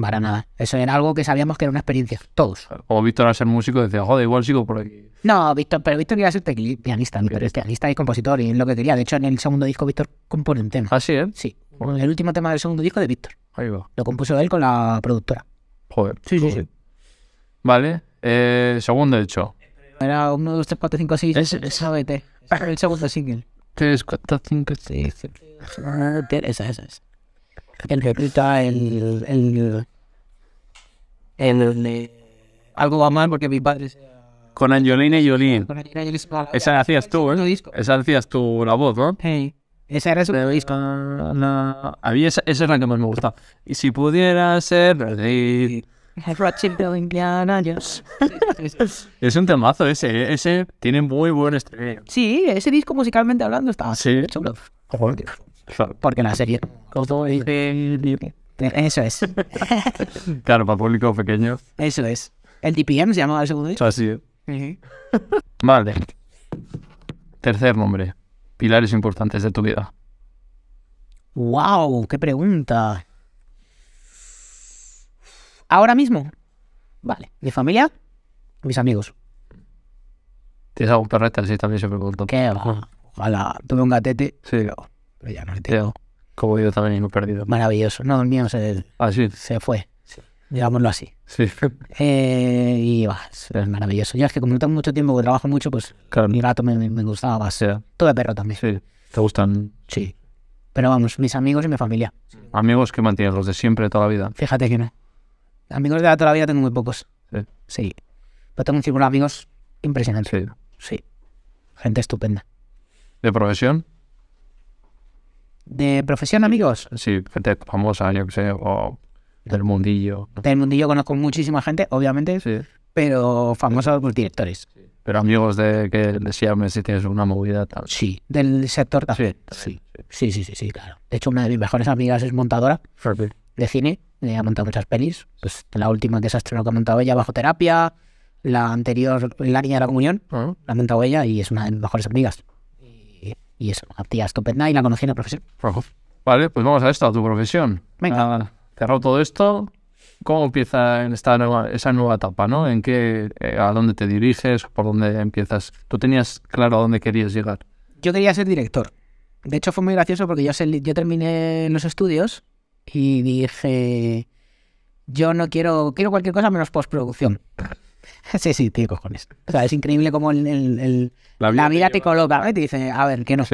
Para nada. Eso era algo que sabíamos que era una experiencia. Todos. O Víctor al ser músico decía, joder, igual sigo por aquí. No, Víctor, pero Víctor quería ser pianista. pero es pianista y compositor y lo que quería. De hecho, en el segundo disco Víctor compone un tema. ¿Ah, sí, eh? Sí. El último tema del segundo disco de Víctor. Ahí va. Lo compuso él con la productora. Joder. Sí, sí, sí. ¿Vale? Eh, segundo hecho. Era 1, 2, 3, 4, 5, 6. Es, es... Vete. el segundo single. 3, 4, 5, 6. Esa, esa, esa. El recluta, el. el. el. algo va mal porque mi padre. Con Angelina y Jolín. Con Angelina y Jolín. Esa hacías tú, ¿eh? Esa hacías tú la voz, ¿no? Hey. Esa era su disco. a mí esa, esa es la que más me gusta. Y si pudiera ser es un temazo ese. ¿eh? Ese tiene muy buen estreno. Sí, ese disco musicalmente hablando está sí. Porque Porque la serie. Eso es. [LAUGHS] claro, para público pequeño. Eso es. El DPM se llamaba el segundo disco. Así es. Vale. Tercer nombre. Pilares importantes de tu vida. ¡Wow! ¡Qué pregunta! ¿Ahora mismo? Vale. ¿Mi familia? Mis amigos. ¿Tienes algún perrete? Sí, también se preguntó. ¿Qué va? Ojalá. Tuve un gatete. Sí. Pero, pero ya no le tengo. Como yo también me he perdido. Maravilloso. No, el mío se, ah, se fue. Sí. Digámoslo así. Sí. [LAUGHS] Eh, y va, es maravilloso. Ya es que como no tengo mucho tiempo, que trabajo mucho, pues mi gato me, gustaba más. Sí. Tuve perro también. Sí. ¿Te gustan? Sí. Pero vamos, mis amigos y mi familia. ¿Amigos que mantienes los de siempre, toda la vida? Fíjate que no. Amigos de la toda la vida tengo muy pocos. Sí. Pero tengo un círculo de amigos impresionante. Sí. sí. Gente estupenda. ¿De profesión? ¿De profesión, amigos? Sí, gente famosa, yo que sé, o del mundillo. Del mundillo conozco muchísima gente, obviamente, sí. pero famosos por pues, directores. Pero amigos de que decíame si tienes una movida tal. Sí, del sector Sí, sí, sí, sí, claro. De hecho, una de mis mejores amigas es montadora de cine eh, ha montado muchas pelis. Pues la última que se ha estrenado que ha montado ella, Bajo Terapia. La anterior, La Niña de la Comunión, ah. la ha montado ella y es una de mis mejores amigas. Y, eso es una tía estupenda y la conocí en la profesión. Vale, pues vamos a esto, a tu profesión. Venga. cerrado ah, todo esto, ¿cómo empieza esta esa nueva etapa? ¿no? ¿En qué, eh, ¿A dónde te diriges? ¿Por dónde empiezas? ¿Tú tenías claro a dónde querías llegar? Yo quería ser director. De hecho, fue muy gracioso porque yo, yo terminé los estudios y dije, yo no quiero, quiero cualquier cosa menos postproducción. [LAUGHS] Sí, sí, tío, cojones. O sea, es increíble como el, la vida, te, coloca y te dice, a ver, que no,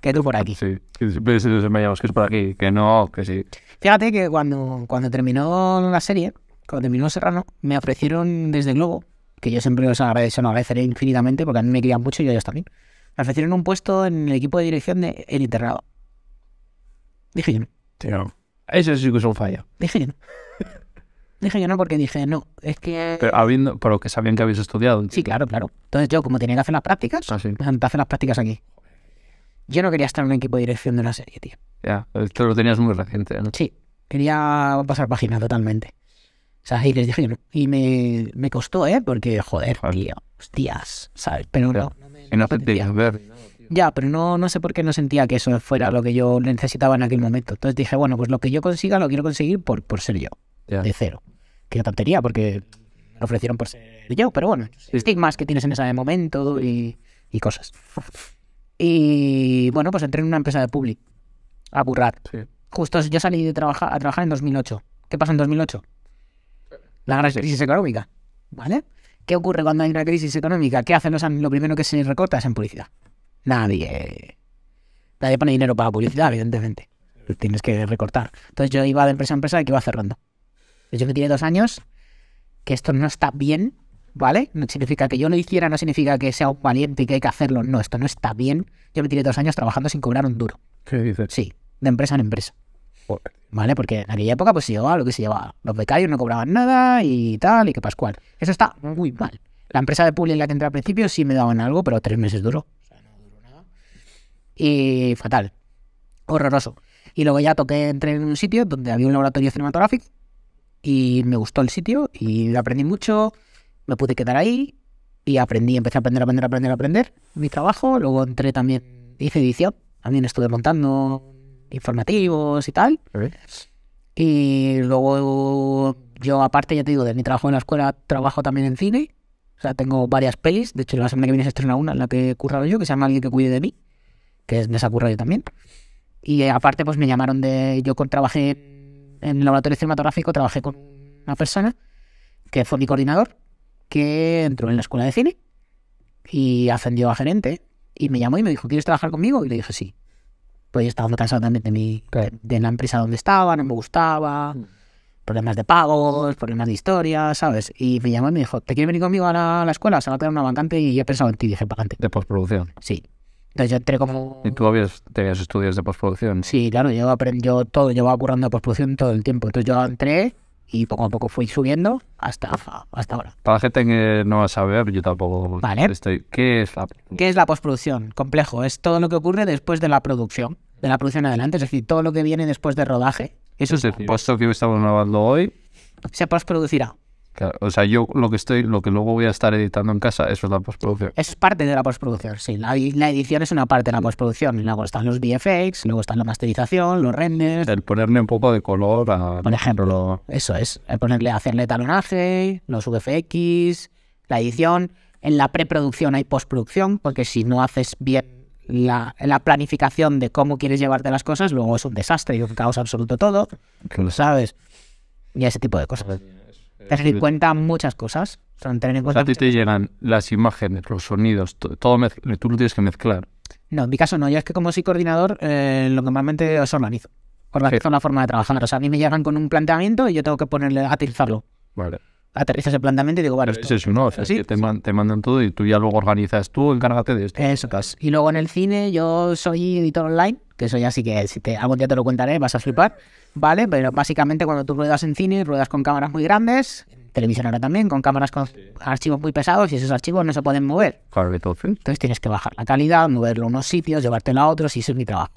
qué tú por aquí. Sí, siempre me que es por aquí, que no, que sí. Fíjate que cuando, cuando terminó la serie, cuando terminó Serrano, me ofrecieron desde Globo, que yo siempre os agradezco, no, agradeceré infinitamente porque a mí me querían mucho y ellos también. Me ofrecieron un puesto en el equipo de dirección de El Dije yo. Tío. Eso sí que un fallo. Dije que no. Dije que no porque dije, no, es que... Pero, habiendo, pero que sabían que habéis estudiado. Sí, claro, claro. Entonces yo, como tenía que hacer las prácticas, ah, sí. Pues, hacer las prácticas aquí. Yo no quería estar en un equipo de dirección de una serie, tío. Ya, esto lo tenías muy reciente, ¿no? Sí, quería pasar página totalmente. O sea, y les dije, no. y me, costó, ¿eh? Porque, joder, tío, hostias, ¿sabes? Pero, no, ya, pero no, no sé por qué no sentía que eso fuera lo que yo necesitaba en aquel momento. Entonces dije, bueno, pues lo que yo consiga lo quiero conseguir por, ser yo, de cero. Qué tontería, porque me ofrecieron por ser yo, pero bueno, estigmas que tienes en ese momento y, cosas. Y bueno, pues entré en una empresa de public, a burrar. Justo yo salí de trabajar, a trabajar en 2008. ¿Qué pasa en 2008? La gran crisis económica, ¿vale? ¿Qué ocurre cuando hay una crisis económica? ¿Qué hacen lo primero que se recorta es en publicidad? Nadie. Nadie pone dinero para publicidad, evidentemente. Tienes que recortar. Entonces yo iba de empresa a empresa y que iba cerrando. Yo me tiene dos años, que esto no está bien, ¿vale? No significa que yo lo hiciera, no significa que sea un valiente y que hay que hacerlo. No, esto no está bien. Yo me tiré dos años trabajando sin cobrar un duro. ¿Qué Sí, de empresa en empresa. ¿Vale? Porque en aquella época pues se llevaba lo que se llevaba. Los becarios no cobraban nada y tal, y que pascual. Eso está muy mal. La empresa de publicidad la que entré al principio sí me daban algo, pero tres meses duro y fatal. Horroroso. Y luego ya toqué, entré en un sitio donde había un laboratorio cinematográfico y me gustó el sitio y aprendí mucho, me pude quedar ahí y aprendí, empecé a aprender, aprender, aprender, aprender mi trabajo. Luego entré también, hice edición, también estuve montando informativos y tal. Y luego yo aparte, ya te digo, de mi trabajo en la escuela, trabajo también en cine. O sea, tengo varias pelis. De hecho, la semana que viene se estrena una, en la que he currado yo, que se llama Alguien que cuide de mí que es de yo también. Y eh, aparte, pues me llamaron de. Yo con, trabajé en el laboratorio cinematográfico, trabajé con una persona que fue mi coordinador, que entró en la escuela de cine y ascendió a gerente. Y me llamó y me dijo, ¿quieres trabajar conmigo? Y le dije, sí. Pues estaba muy cansado también de, mi, de, la empresa donde estaba, no me gustaba, mm. problemas de pagos, problemas de historia, ¿sabes? Y me llamó y me dijo, ¿te quieres venir conmigo a la, escuela? Se va a quedar una vacante y he pensado en ti, dije, vacante De postproducción. Sí. Entonces yo entré como... ¿Y tú habías, tenías estudios de postproducción? Sí, claro, yo, yo todo llevaba currando postproducción todo el tiempo. Entonces yo entré y poco a poco fui subiendo hasta, hasta ahora. Para la gente que no va a saber, yo tampoco vale. estoy... ¿Qué es la... es la postproducción? Complejo. Es todo lo que ocurre después de la producción, de la producción adelante. Es decir, todo lo que viene después de rodaje. Eso es, el puesto que estamos grabando hoy... Se postproducirá o sea, yo lo que estoy, lo que luego voy a estar editando en casa, eso es la postproducción. Es parte de la postproducción, sí. La, edición es una parte de la postproducción. Luego están los VFX, luego están la masterización, los renders. El ponerle un poco de color a. Por ejemplo, eso es. El ponerle, hacerle talonaje, los VFX, la edición. En la preproducción hay postproducción, porque si no haces bien la, la, planificación de cómo quieres llevarte las cosas, luego es un desastre y un caos absoluto todo. ¿Sabes? Y ese tipo de cosas. Eh, tener en cuenta muchas cosas. O sea, a ti te llegan las imágenes, los sonidos, todo, tú lo tienes que mezclar. No, en mi caso no. Yo es que como soy coordinador, eh, lo que normalmente os organizo. Organizo la una forma de trabajar. O sea, a mí me llegan con un planteamiento y yo tengo que ponerle, a utilizarlo. Vale aterrizas el planteamiento y digo, vale, es uno O te, mandan todo y tú ya luego organizas tú, encárgate de esto. Eso. Y luego en el cine yo soy editor online, que soy así que si algún día te lo contaré, vas a flipar, ¿vale? Pero básicamente cuando tú ruedas en cine, ruedas con cámaras muy grandes, televisión ahora también, con cámaras con archivos muy pesados y esos archivos no se pueden mover. Claro, entonces. tienes que bajar la calidad, moverlo a unos sitios, llevártelo a otros y eso es mi trabajo.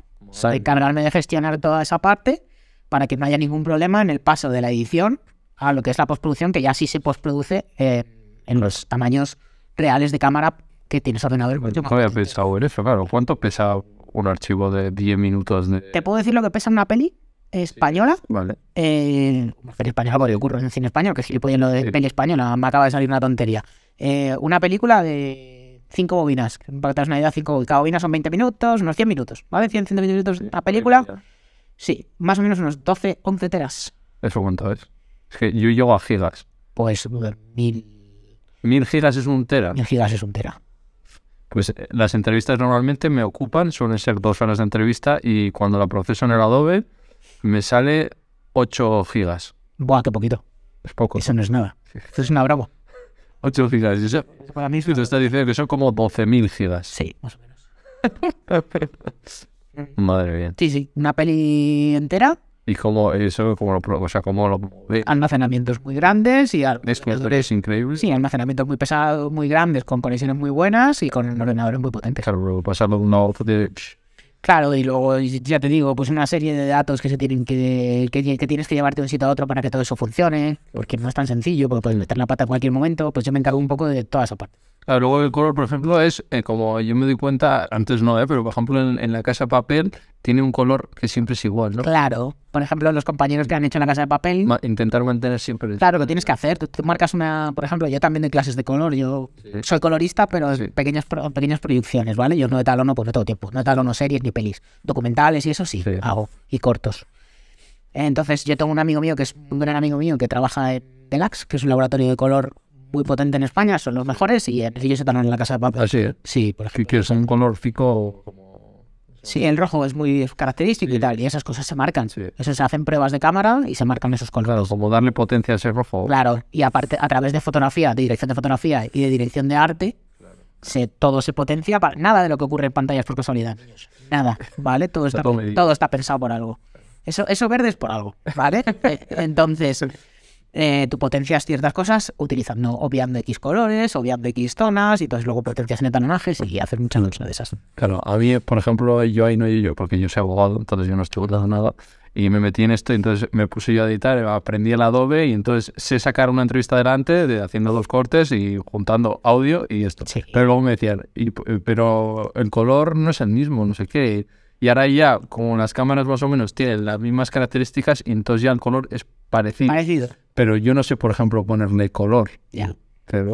encargarme de gestionar toda esa parte para que no haya ningún problema en el paso de la edición a lo que es la postproducción, que ya sí se postproduce eh, en los tamaños reales de cámara que tienes ordenador. no había pensado en eso, claro. ¿Cuánto pesa un archivo de 10 minutos? ¿Te puedo decir lo que pesa una peli? española. vale. Eh, peli española porque ocurre en cine español, que si le lo de peli española, me acaba de salir una tontería. Eh, una película de 5 bobinas, para que te una idea, cinco Cada bobina son 20 minutos, unos 100 minutos, ¿vale? 100, minutos la película. Sí, más o menos unos 12, 11 teras. ¿Eso cuánto es? Es que yo llego a gigas. Pues mil. Mil gigas es un tera. Mil gigas es un tera. Pues eh, las entrevistas normalmente me ocupan, suelen ser dos horas de entrevista y cuando la proceso en el Adobe me sale 8 gigas. Buah, qué poquito. Es poco. Eso no es nada. Sí. Eso es una bravo. 8 gigas. Eso, para mí es diciendo que son como 12.000 gigas. Sí, más o menos. [LAUGHS] Madre mía. Sí, sí. Una peli entera y cómo eso como lo, o sea, como lo almacenamientos muy grandes y increíbles sí almacenamientos muy pesados muy grandes con conexiones muy buenas y con ordenadores muy potentes claro y luego, ya te digo, pues una serie de datos que se tienen que, que, que, tienes que llevarte de un sitio a otro para que todo eso funcione, porque no es tan sencillo, porque puedes meter la pata en cualquier momento, pues yo me encargo un poco de toda esa parte luego el color, por ejemplo, es eh, como yo me doy cuenta, antes no, eh, pero por ejemplo en, la casa de papel tiene un color que siempre es igual, ¿no? Claro. Por ejemplo, los compañeros que han hecho en la casa de papel. intentar mantener siempre. Claro, lo tienes que hacer. Tú, marcas una. Por ejemplo, yo también doy clases de color. Yo soy colorista, pero pequeñas, pequeñas proyecciones, ¿vale? Yo no etalono, pues no todo tiempo. No etalono series ni pelis. Documentales y eso sí, hago. Y cortos. Entonces, yo tengo un amigo mío que es un gran amigo mío que trabaja en Delax, que es un laboratorio de color muy potente en España, son los mejores y ellos están en la casa de papel. es. Sí, por ejemplo. Que, es un color fico Sí, el rojo es muy característico y tal, y esas cosas se marcan. Eso se hacen pruebas de cámara y se marcan esos colores. Claro, como darle potencia a ese rojo. Claro, y aparte a través de fotografía, de dirección de fotografía y de dirección de arte, se, todo se potencia. Para, nada de lo que ocurre en pantallas por casualidad. Nada, ¿vale? Todo [LAUGHS] está, todo está pensado por algo. Eso, eso verde es por algo, ¿vale? [LAUGHS] Eh, entonces, eh, tú potencias ciertas cosas utilizando, obviando X colores, obviando X zonas, y entonces luego potencias en y haces muchas cosas de esas. Claro, a mí, por ejemplo, yo ahí no he yo, porque yo soy abogado, entonces yo no estoy gustando nada. Y me metí en esto, y entonces me puse yo a editar, aprendí el Adobe, y entonces sé sacar una entrevista adelante de, haciendo dos cortes y juntando audio y esto. Pero luego me decían, pero el color no es el mismo, no sé qué. Y ahora ya, como las cámaras más o menos tienen las mismas características, entonces ya el color es parecido. Pero yo no sé, por ejemplo, ponerle color. Ya. Pero...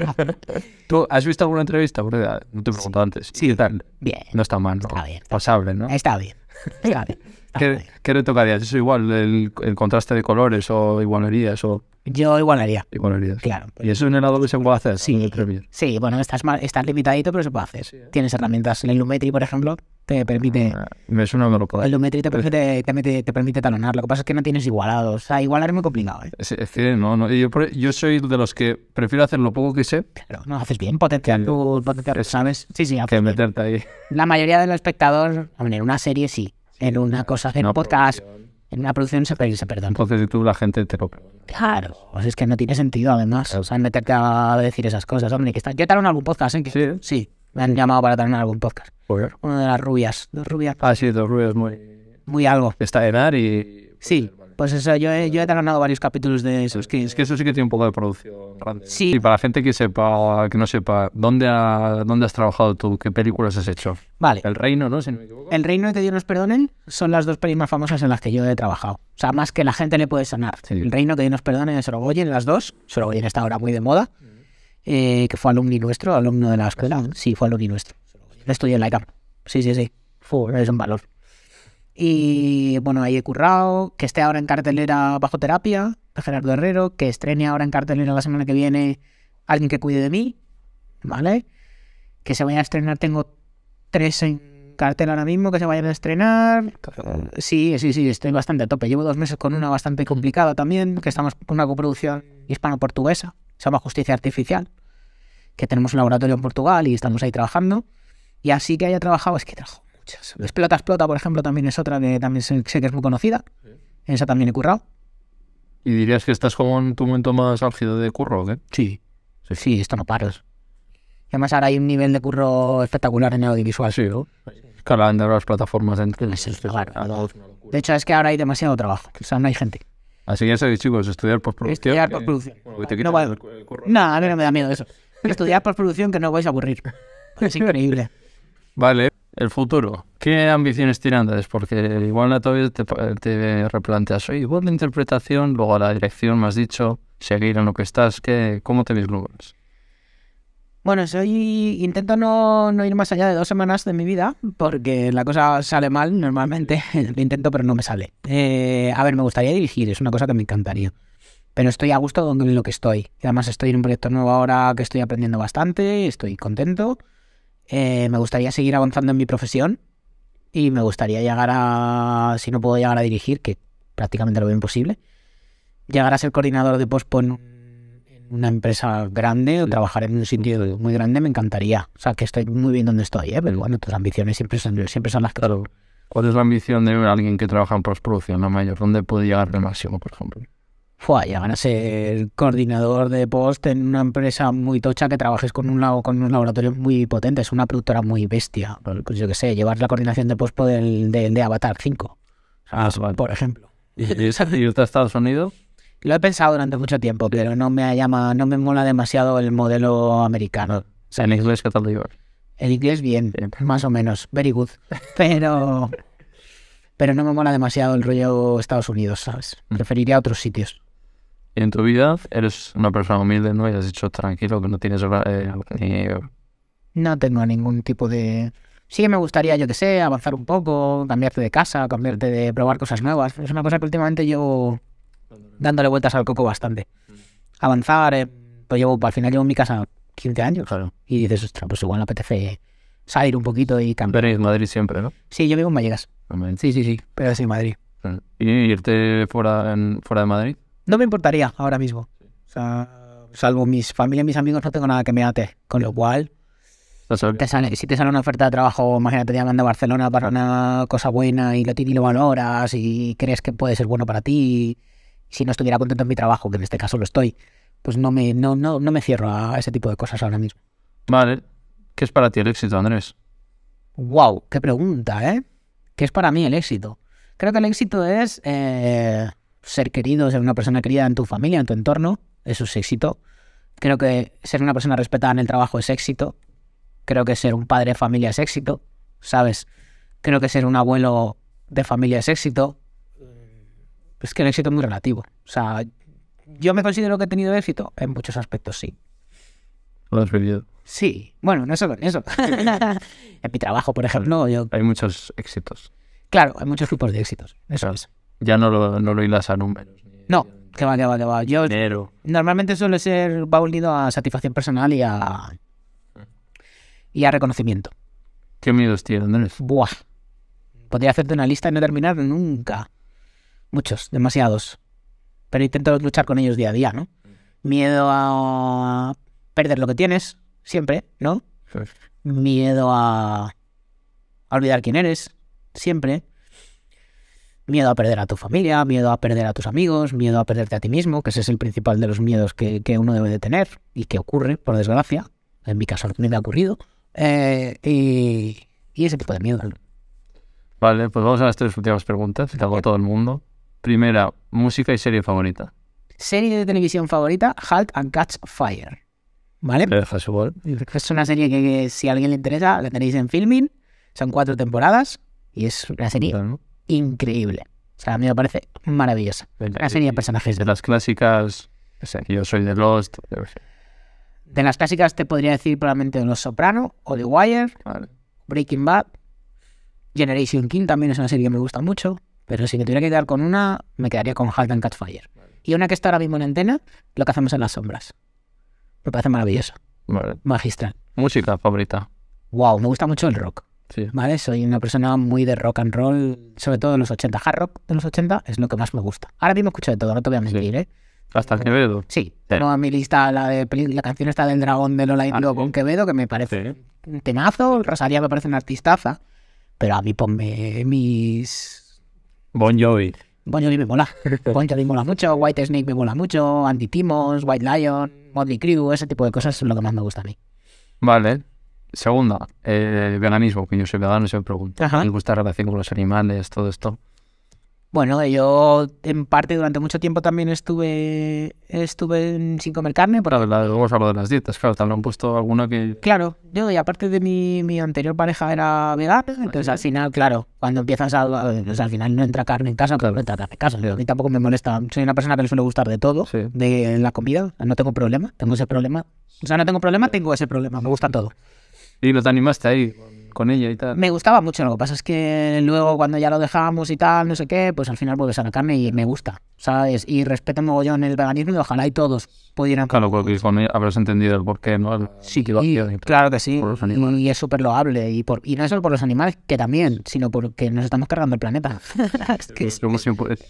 [LAUGHS] ¿Tú has visto alguna entrevista? Ah, no te he preguntado antes. Sí. Bien. No está mal, Está bien. Pasable, ¿no? Está bien. Está bien. ¿Qué, ¿Qué, tocarías? Eso igual, el, contraste de colores o igualerías? o... Yo igualaría. ¿Igualerías? Claro. Pues ¿Y eso en el que se puede hacer? Sí. Sí, bueno, estás, mal, estás limitadito, pero se puede hacer. Tienes herramientas. El Lumetri, por ejemplo, te permite... Ah, me suena El te permite, te, permite talonar. Lo que pasa es que no tienes igualados. O sea, igualar es muy complicado. ¿eh? Es, decir, no, no. E, yo, soy de los que prefiero hacer lo poco que sé. Claro, no, haces bien. Potenciar tu potencial, ¿sabes? Sí, sí, haces Que meterte ahí. La mayoría del espectador, a ver, en una serie sí en una cosa en un podcast, en una producción se, se perdón Entonces tú, la gente te lo Claro, sea pues es que no tiene sentido además. O sea, decir esas cosas, hombre. Que está... Yo un algún podcast, ¿eh? Sí. Sí, me han llamado para tener algún podcast. Pues una de las rubias, dos rubias. Ah, sí, dos rubias muy... Muy algo. Está AR y... Sí. Pues eso, yo he, yo ganado varios capítulos de esos. Es que eso sí que tiene un poco de producción Sí. Y para la gente que sepa, que no sepa, ¿dónde, ¿dónde has trabajado tú? ¿Qué películas has hecho? Vale. El Reino, ¿no? El Reino de Dios nos perdonen son las dos películas más famosas en las que yo he trabajado. O sea, más que la gente le puede sanar. El Reino, Que Dios nos perdone, de Sorogoyen, las dos. Sorogoyen está ahora muy de moda. Mm. Eh, que fue alumni nuestro, alumno de la escuela. Sí, fue alumni nuestro. Estudié en la ICAM. Sí, sí, sí. Fue, es un valor. Y bueno, ahí he currado, que esté ahora en cartelera Bajo Terapia, de Gerardo Herrero, que estrene ahora en cartelera la semana que viene Alguien que cuide de mí, ¿vale? Que se vaya a estrenar, tengo tres en cartel ahora mismo que se vayan a estrenar. Sí, sí, sí, estoy bastante a tope. Llevo dos meses con una bastante complicada también, que estamos con una coproducción hispano-portuguesa, se llama Justicia Artificial, que tenemos un laboratorio en Portugal y estamos ahí trabajando. Y así que haya trabajado, es que trabajo Explota, explota, por ejemplo, también es otra que también sé, que es muy conocida. En esa también he currado. ¿Y dirías que estás como en tu momento más álgido de curro o qué? Sí. Sí, esto no paras. Y además ahora hay un nivel de curro espectacular en audiovisual. Sí, ¿no? Claro, de las plataformas De hecho, es que ahora hay demasiado trabajo. O sea, no hay gente. Así ya sabéis, chicos, estudiar postproducción. Estudiar postproducción. no, a mí no me da miedo eso. Estudiar postproducción que no vais a aburrir. [LAUGHS] Es increíble. Vale. El futuro. ¿Qué ambiciones tiene Porque igual todavía te, te replanteas, oye, igual la interpretación, luego a la dirección, me has dicho, seguir en lo que estás, ¿qué, ¿cómo te vislumbras? Bueno, soy intento no, no, ir más allá de dos semanas de mi vida, porque la cosa sale mal normalmente, [LAUGHS] lo intento pero no me sale. Eh, a ver, me gustaría dirigir, es una cosa que me encantaría pero estoy a gusto donde lo que estoy. además estoy en un proyecto nuevo ahora que estoy aprendiendo bastante, estoy contento eh, me gustaría seguir avanzando en mi profesión y me gustaría llegar a, si no puedo llegar a dirigir, que prácticamente lo veo imposible, llegar a ser coordinador de POSPO en, una empresa grande o trabajar en un sitio muy grande me encantaría. O sea, que estoy muy bien donde estoy, ¿eh? pero bueno, tus ambiciones siempre son, siempre son las que... ¿Cuál es la ambición de alguien que trabaja en postproducción, la mayor? ¿Dónde puede llegar el máximo, por ejemplo? ya a ser coordinador de post en una empresa muy tocha que trabajes con un, con un laboratorio muy potente, es una productora muy bestia. Pues yo qué sé, llevar la coordinación de post de, Avatar 5, ah, por ejemplo. ¿Y irte a Estados Unidos? Lo he pensado durante mucho tiempo, pero no me llama, no me mola demasiado el modelo americano. O sea, ¿En inglés qué tal de En inglés bien, más o menos, very good. Pero, [LAUGHS] pero no me mola demasiado el rollo Estados Unidos, ¿sabes? Mm. Preferiría otros sitios en tu vida eres una persona humilde, ¿no? Y has dicho tranquilo que no tienes eh, No tengo ningún tipo de... Sí que me gustaría, yo que sé, avanzar un poco, cambiarte de casa, cambiarte de probar cosas nuevas. Es una cosa que últimamente llevo dándole vueltas al coco bastante. Avanzar, eh, pues llevo, al final llevo en mi casa 15 años. Claro. Y dices, ostras, pues igual me apetece salir un poquito y cambiar. Pero en Madrid siempre, ¿no? Sí, yo vivo en Vallegas. Sí, sí, sí, pero sí, Madrid. ¿Y irte fuera, fuera de Madrid? No me importaría ahora mismo. salvo mis familias y mis amigos, no tengo nada que me ate. Con lo cual, si te sale una oferta de trabajo, imagínate llaman de Barcelona para una cosa buena y lo, y lo valoras y crees que puede ser bueno para ti. si no estuviera contento en mi trabajo, que en este caso lo estoy, pues no me, me cierro a ese tipo de cosas ahora mismo. Vale. ¿Qué es para ti el éxito, Andrés? Wow, qué pregunta, ¿eh? ¿Qué es para mí el éxito? Creo que el éxito es eh, ser querido, ser una persona querida en tu familia, en tu entorno, eso es éxito. Creo que ser una persona respetada en el trabajo es éxito. Creo que ser un padre de familia es éxito, ¿sabes? Creo que ser un abuelo de familia es éxito. Eh. Es que el éxito es muy relativo. O sea, yo me considero que he tenido éxito en muchos aspectos, sí. ¿Lo has vivido? Sí. Bueno, no solo en eso. [LAUGHS] en mi trabajo, por ejemplo, yo... Hay muchos éxitos. Claro, hay muchos grupos de éxitos. Eso es. Ya no lo, no lo hilas a números. No, que va, que va, que va. Yo normalmente suele ser, va unido a satisfacción personal y a, y a reconocimiento. ¿Qué miedos tienes, Buah. Podría hacerte una lista y no terminar nunca. Muchos, demasiados. Pero intento luchar con ellos día a día, ¿no? Miedo a perder lo que tienes, siempre, ¿no? Miedo a, a olvidar quién eres, siempre. Miedo a perder a tu familia, miedo a perder a tus amigos, miedo a perderte a ti mismo, que ese es el principal de los miedos que, uno debe de tener y que ocurre, por desgracia. En mi caso no me ha ocurrido. Eh, y, ese tipo de miedo. Vale, pues vamos a las tres últimas preguntas que hago a todo el mundo. Primera, música y serie favorita. Serie de televisión favorita, Halt and Catch Fire. ¿Vale? Es una serie que, si a alguien le interesa, la tenéis en filming. Son cuatro temporadas y es una serie increíble. O sea, a mí me parece maravillosa. Una serie eh, de personajes. De las clásicas, yo soy de Lost. De las clásicas te podría decir probablemente Los Soprano o The Wire, Breaking Bad, Generation King también es una serie que me gusta mucho, pero si me tuviera que quedar con una, me quedaría con Halt and Catfire. Y una que está ahora mismo en antena, Lo que hacemos en las sombras. Me parece maravilloso. Magistral. ¿Música favorita? Wow, me gusta mucho el rock. ¿Vale? Soy una persona muy de rock and roll, sobre todo de los 80. Hard rock de los 80 es lo que más me gusta. Ahora mismo escucho de todo, no te voy a mentir, ¿eh? Hasta Quevedo. Sí, tengo a mi lista la de la canción está del dragón de Lola y con ah, Quevedo, que me parece un tenazo Rosalía me parece una artistaza. Pero a mí ponme mis. Bon Jovi. Bon Jovi me mola. [LAUGHS] Bon Jovi me mola mucho. White Snake me mola mucho. Anti Timos, White Lion, Motley Crue, ese tipo de cosas es lo que más me gusta a mí. Vale. Segunda, el eh, veganismo, que yo soy vegano y se me pregunta. ¿Me gusta la relación con los animales, todo esto? Bueno, yo en parte durante mucho tiempo también estuve estuve sin comer carne. Por... Claro, hablo de las dietas, claro, también han puesto alguna que... Claro, yo y aparte de mi, anterior pareja era vegana, ah, entonces al final, claro, cuando empiezas a... al final no entra carne en casa, entra casa. A mí tampoco me molesta, soy una persona que le suele gustar de todo, de la comida, no tengo problema, tengo ese problema. O sea, no tengo problema, tengo ese problema, me gusta todo. Y lo te animaste ahí con ella y tal. Me gustaba mucho, lo que pasa es que luego cuando ya lo dejamos y tal, no sé qué, pues al final vuelves a la carne y me gusta, ¿sabes? Y respeto mogollón el veganismo y ojalá y todos pudieran... Claro, que con ella habrás entendido el porqué, ¿no? Sí, claro que sí. Y es súper loable. Y, por, y no solo por los animales, que también, sino porque nos estamos cargando el planeta. [LAUGHS] es, que, es,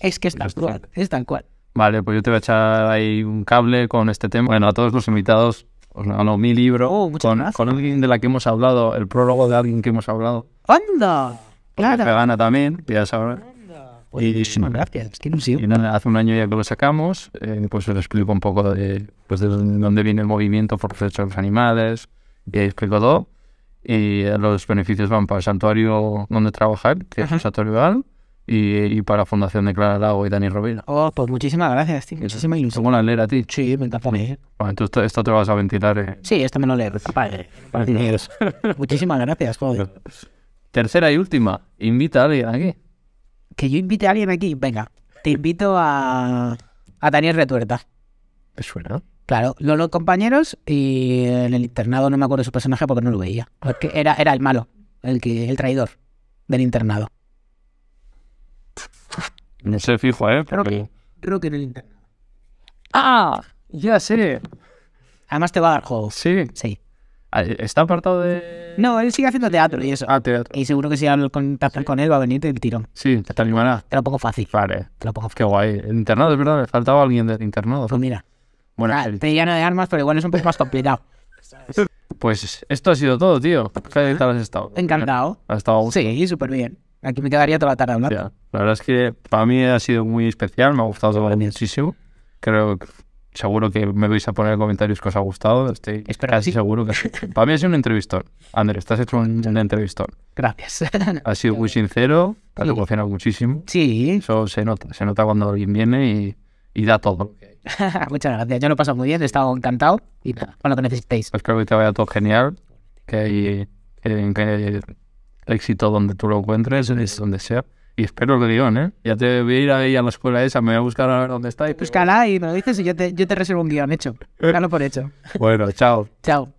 es que es tal cual, es tal cual. Vale, pues yo te voy a echar ahí un cable con este tema. Bueno, a todos los invitados mi libro oh, con, alguien de la que hemos hablado, el prólogo de alguien que hemos hablado. ¡Anda! Claro. gana también, ya sabes. Pues, muchísimas gracias, hace un año ya que lo sacamos, eh, pues os explico un poco de, pues, de dónde viene el movimiento por los derechos de los animales, y explico todo. Y los beneficios van para el santuario donde trabajar, que es el santuario real y, para Fundación de Clara Lago y Dani Rovira. Oh, pues muchísimas gracias, tío. Muchísima ilusión. tengo la leer a ti? Sí, me encanta leer. Bueno, entonces esto te vas a ventilar. Eh. Sí, esto me lo leo. [LAUGHS] muchísimas gracias, Tercera y última. Invita a alguien aquí. Que yo invite a alguien aquí. Venga, te invito a, a Daniel Retuerta. ¿Te suena? Claro, los, compañeros y en el internado no me acuerdo su personaje porque no lo veía. Porque era, era el malo, el, que, el traidor del internado. No sé fijo, ¿eh? Creo que, creo que en el internado ¡Ah! Ya sé. Además te va a dar juego. Sí. Sí. Ah, ¿Está apartado de...? No, él sigue haciendo teatro y eso. Ah, teatro. Y seguro que si al contactar con él va a venir el tirón. Sí, te animará. Te lo pongo fácil. Vale. Te lo pongo fácil. Qué guay. El internado, es verdad, me faltaba alguien del internado. Pues mira. Bueno, ah, te de armas, pero igual es un poco más complicado. pues esto ha sido todo, tío. ¿Qué tal ah. has estado? Encantado. ¿Has estado Sí, súper bien. Aquí me quedaría toda la tarde hablando. La verdad es que para mí ha sido muy especial, me ha gustado muchísimo. Creo que seguro que me vais a poner en comentarios que os ha gustado. Estoy casi seguro que [LAUGHS] Para mí ha sido un entrevistor Andrés, estás hecho un, un Gracias. Ha sido muy sincero, te ha emocionado muchísimo. Sí. Eso se nota, se nota cuando alguien viene y, da todo. [LAUGHS] Muchas gracias, yo lo he pasado muy bien, he estado encantado y cuando lo necesitéis. espero que te vaya todo genial. Que, que, que éxito donde tú lo encuentres, es donde sea. Y espero el guión, ¿eh? Ya te voy a ir ahí a la escuela esa, me voy a buscar a ver dónde está. Y Búscala y me lo dices y yo te, yo te reservo un guión hecho. Dalo por hecho. Bueno, chao. chao.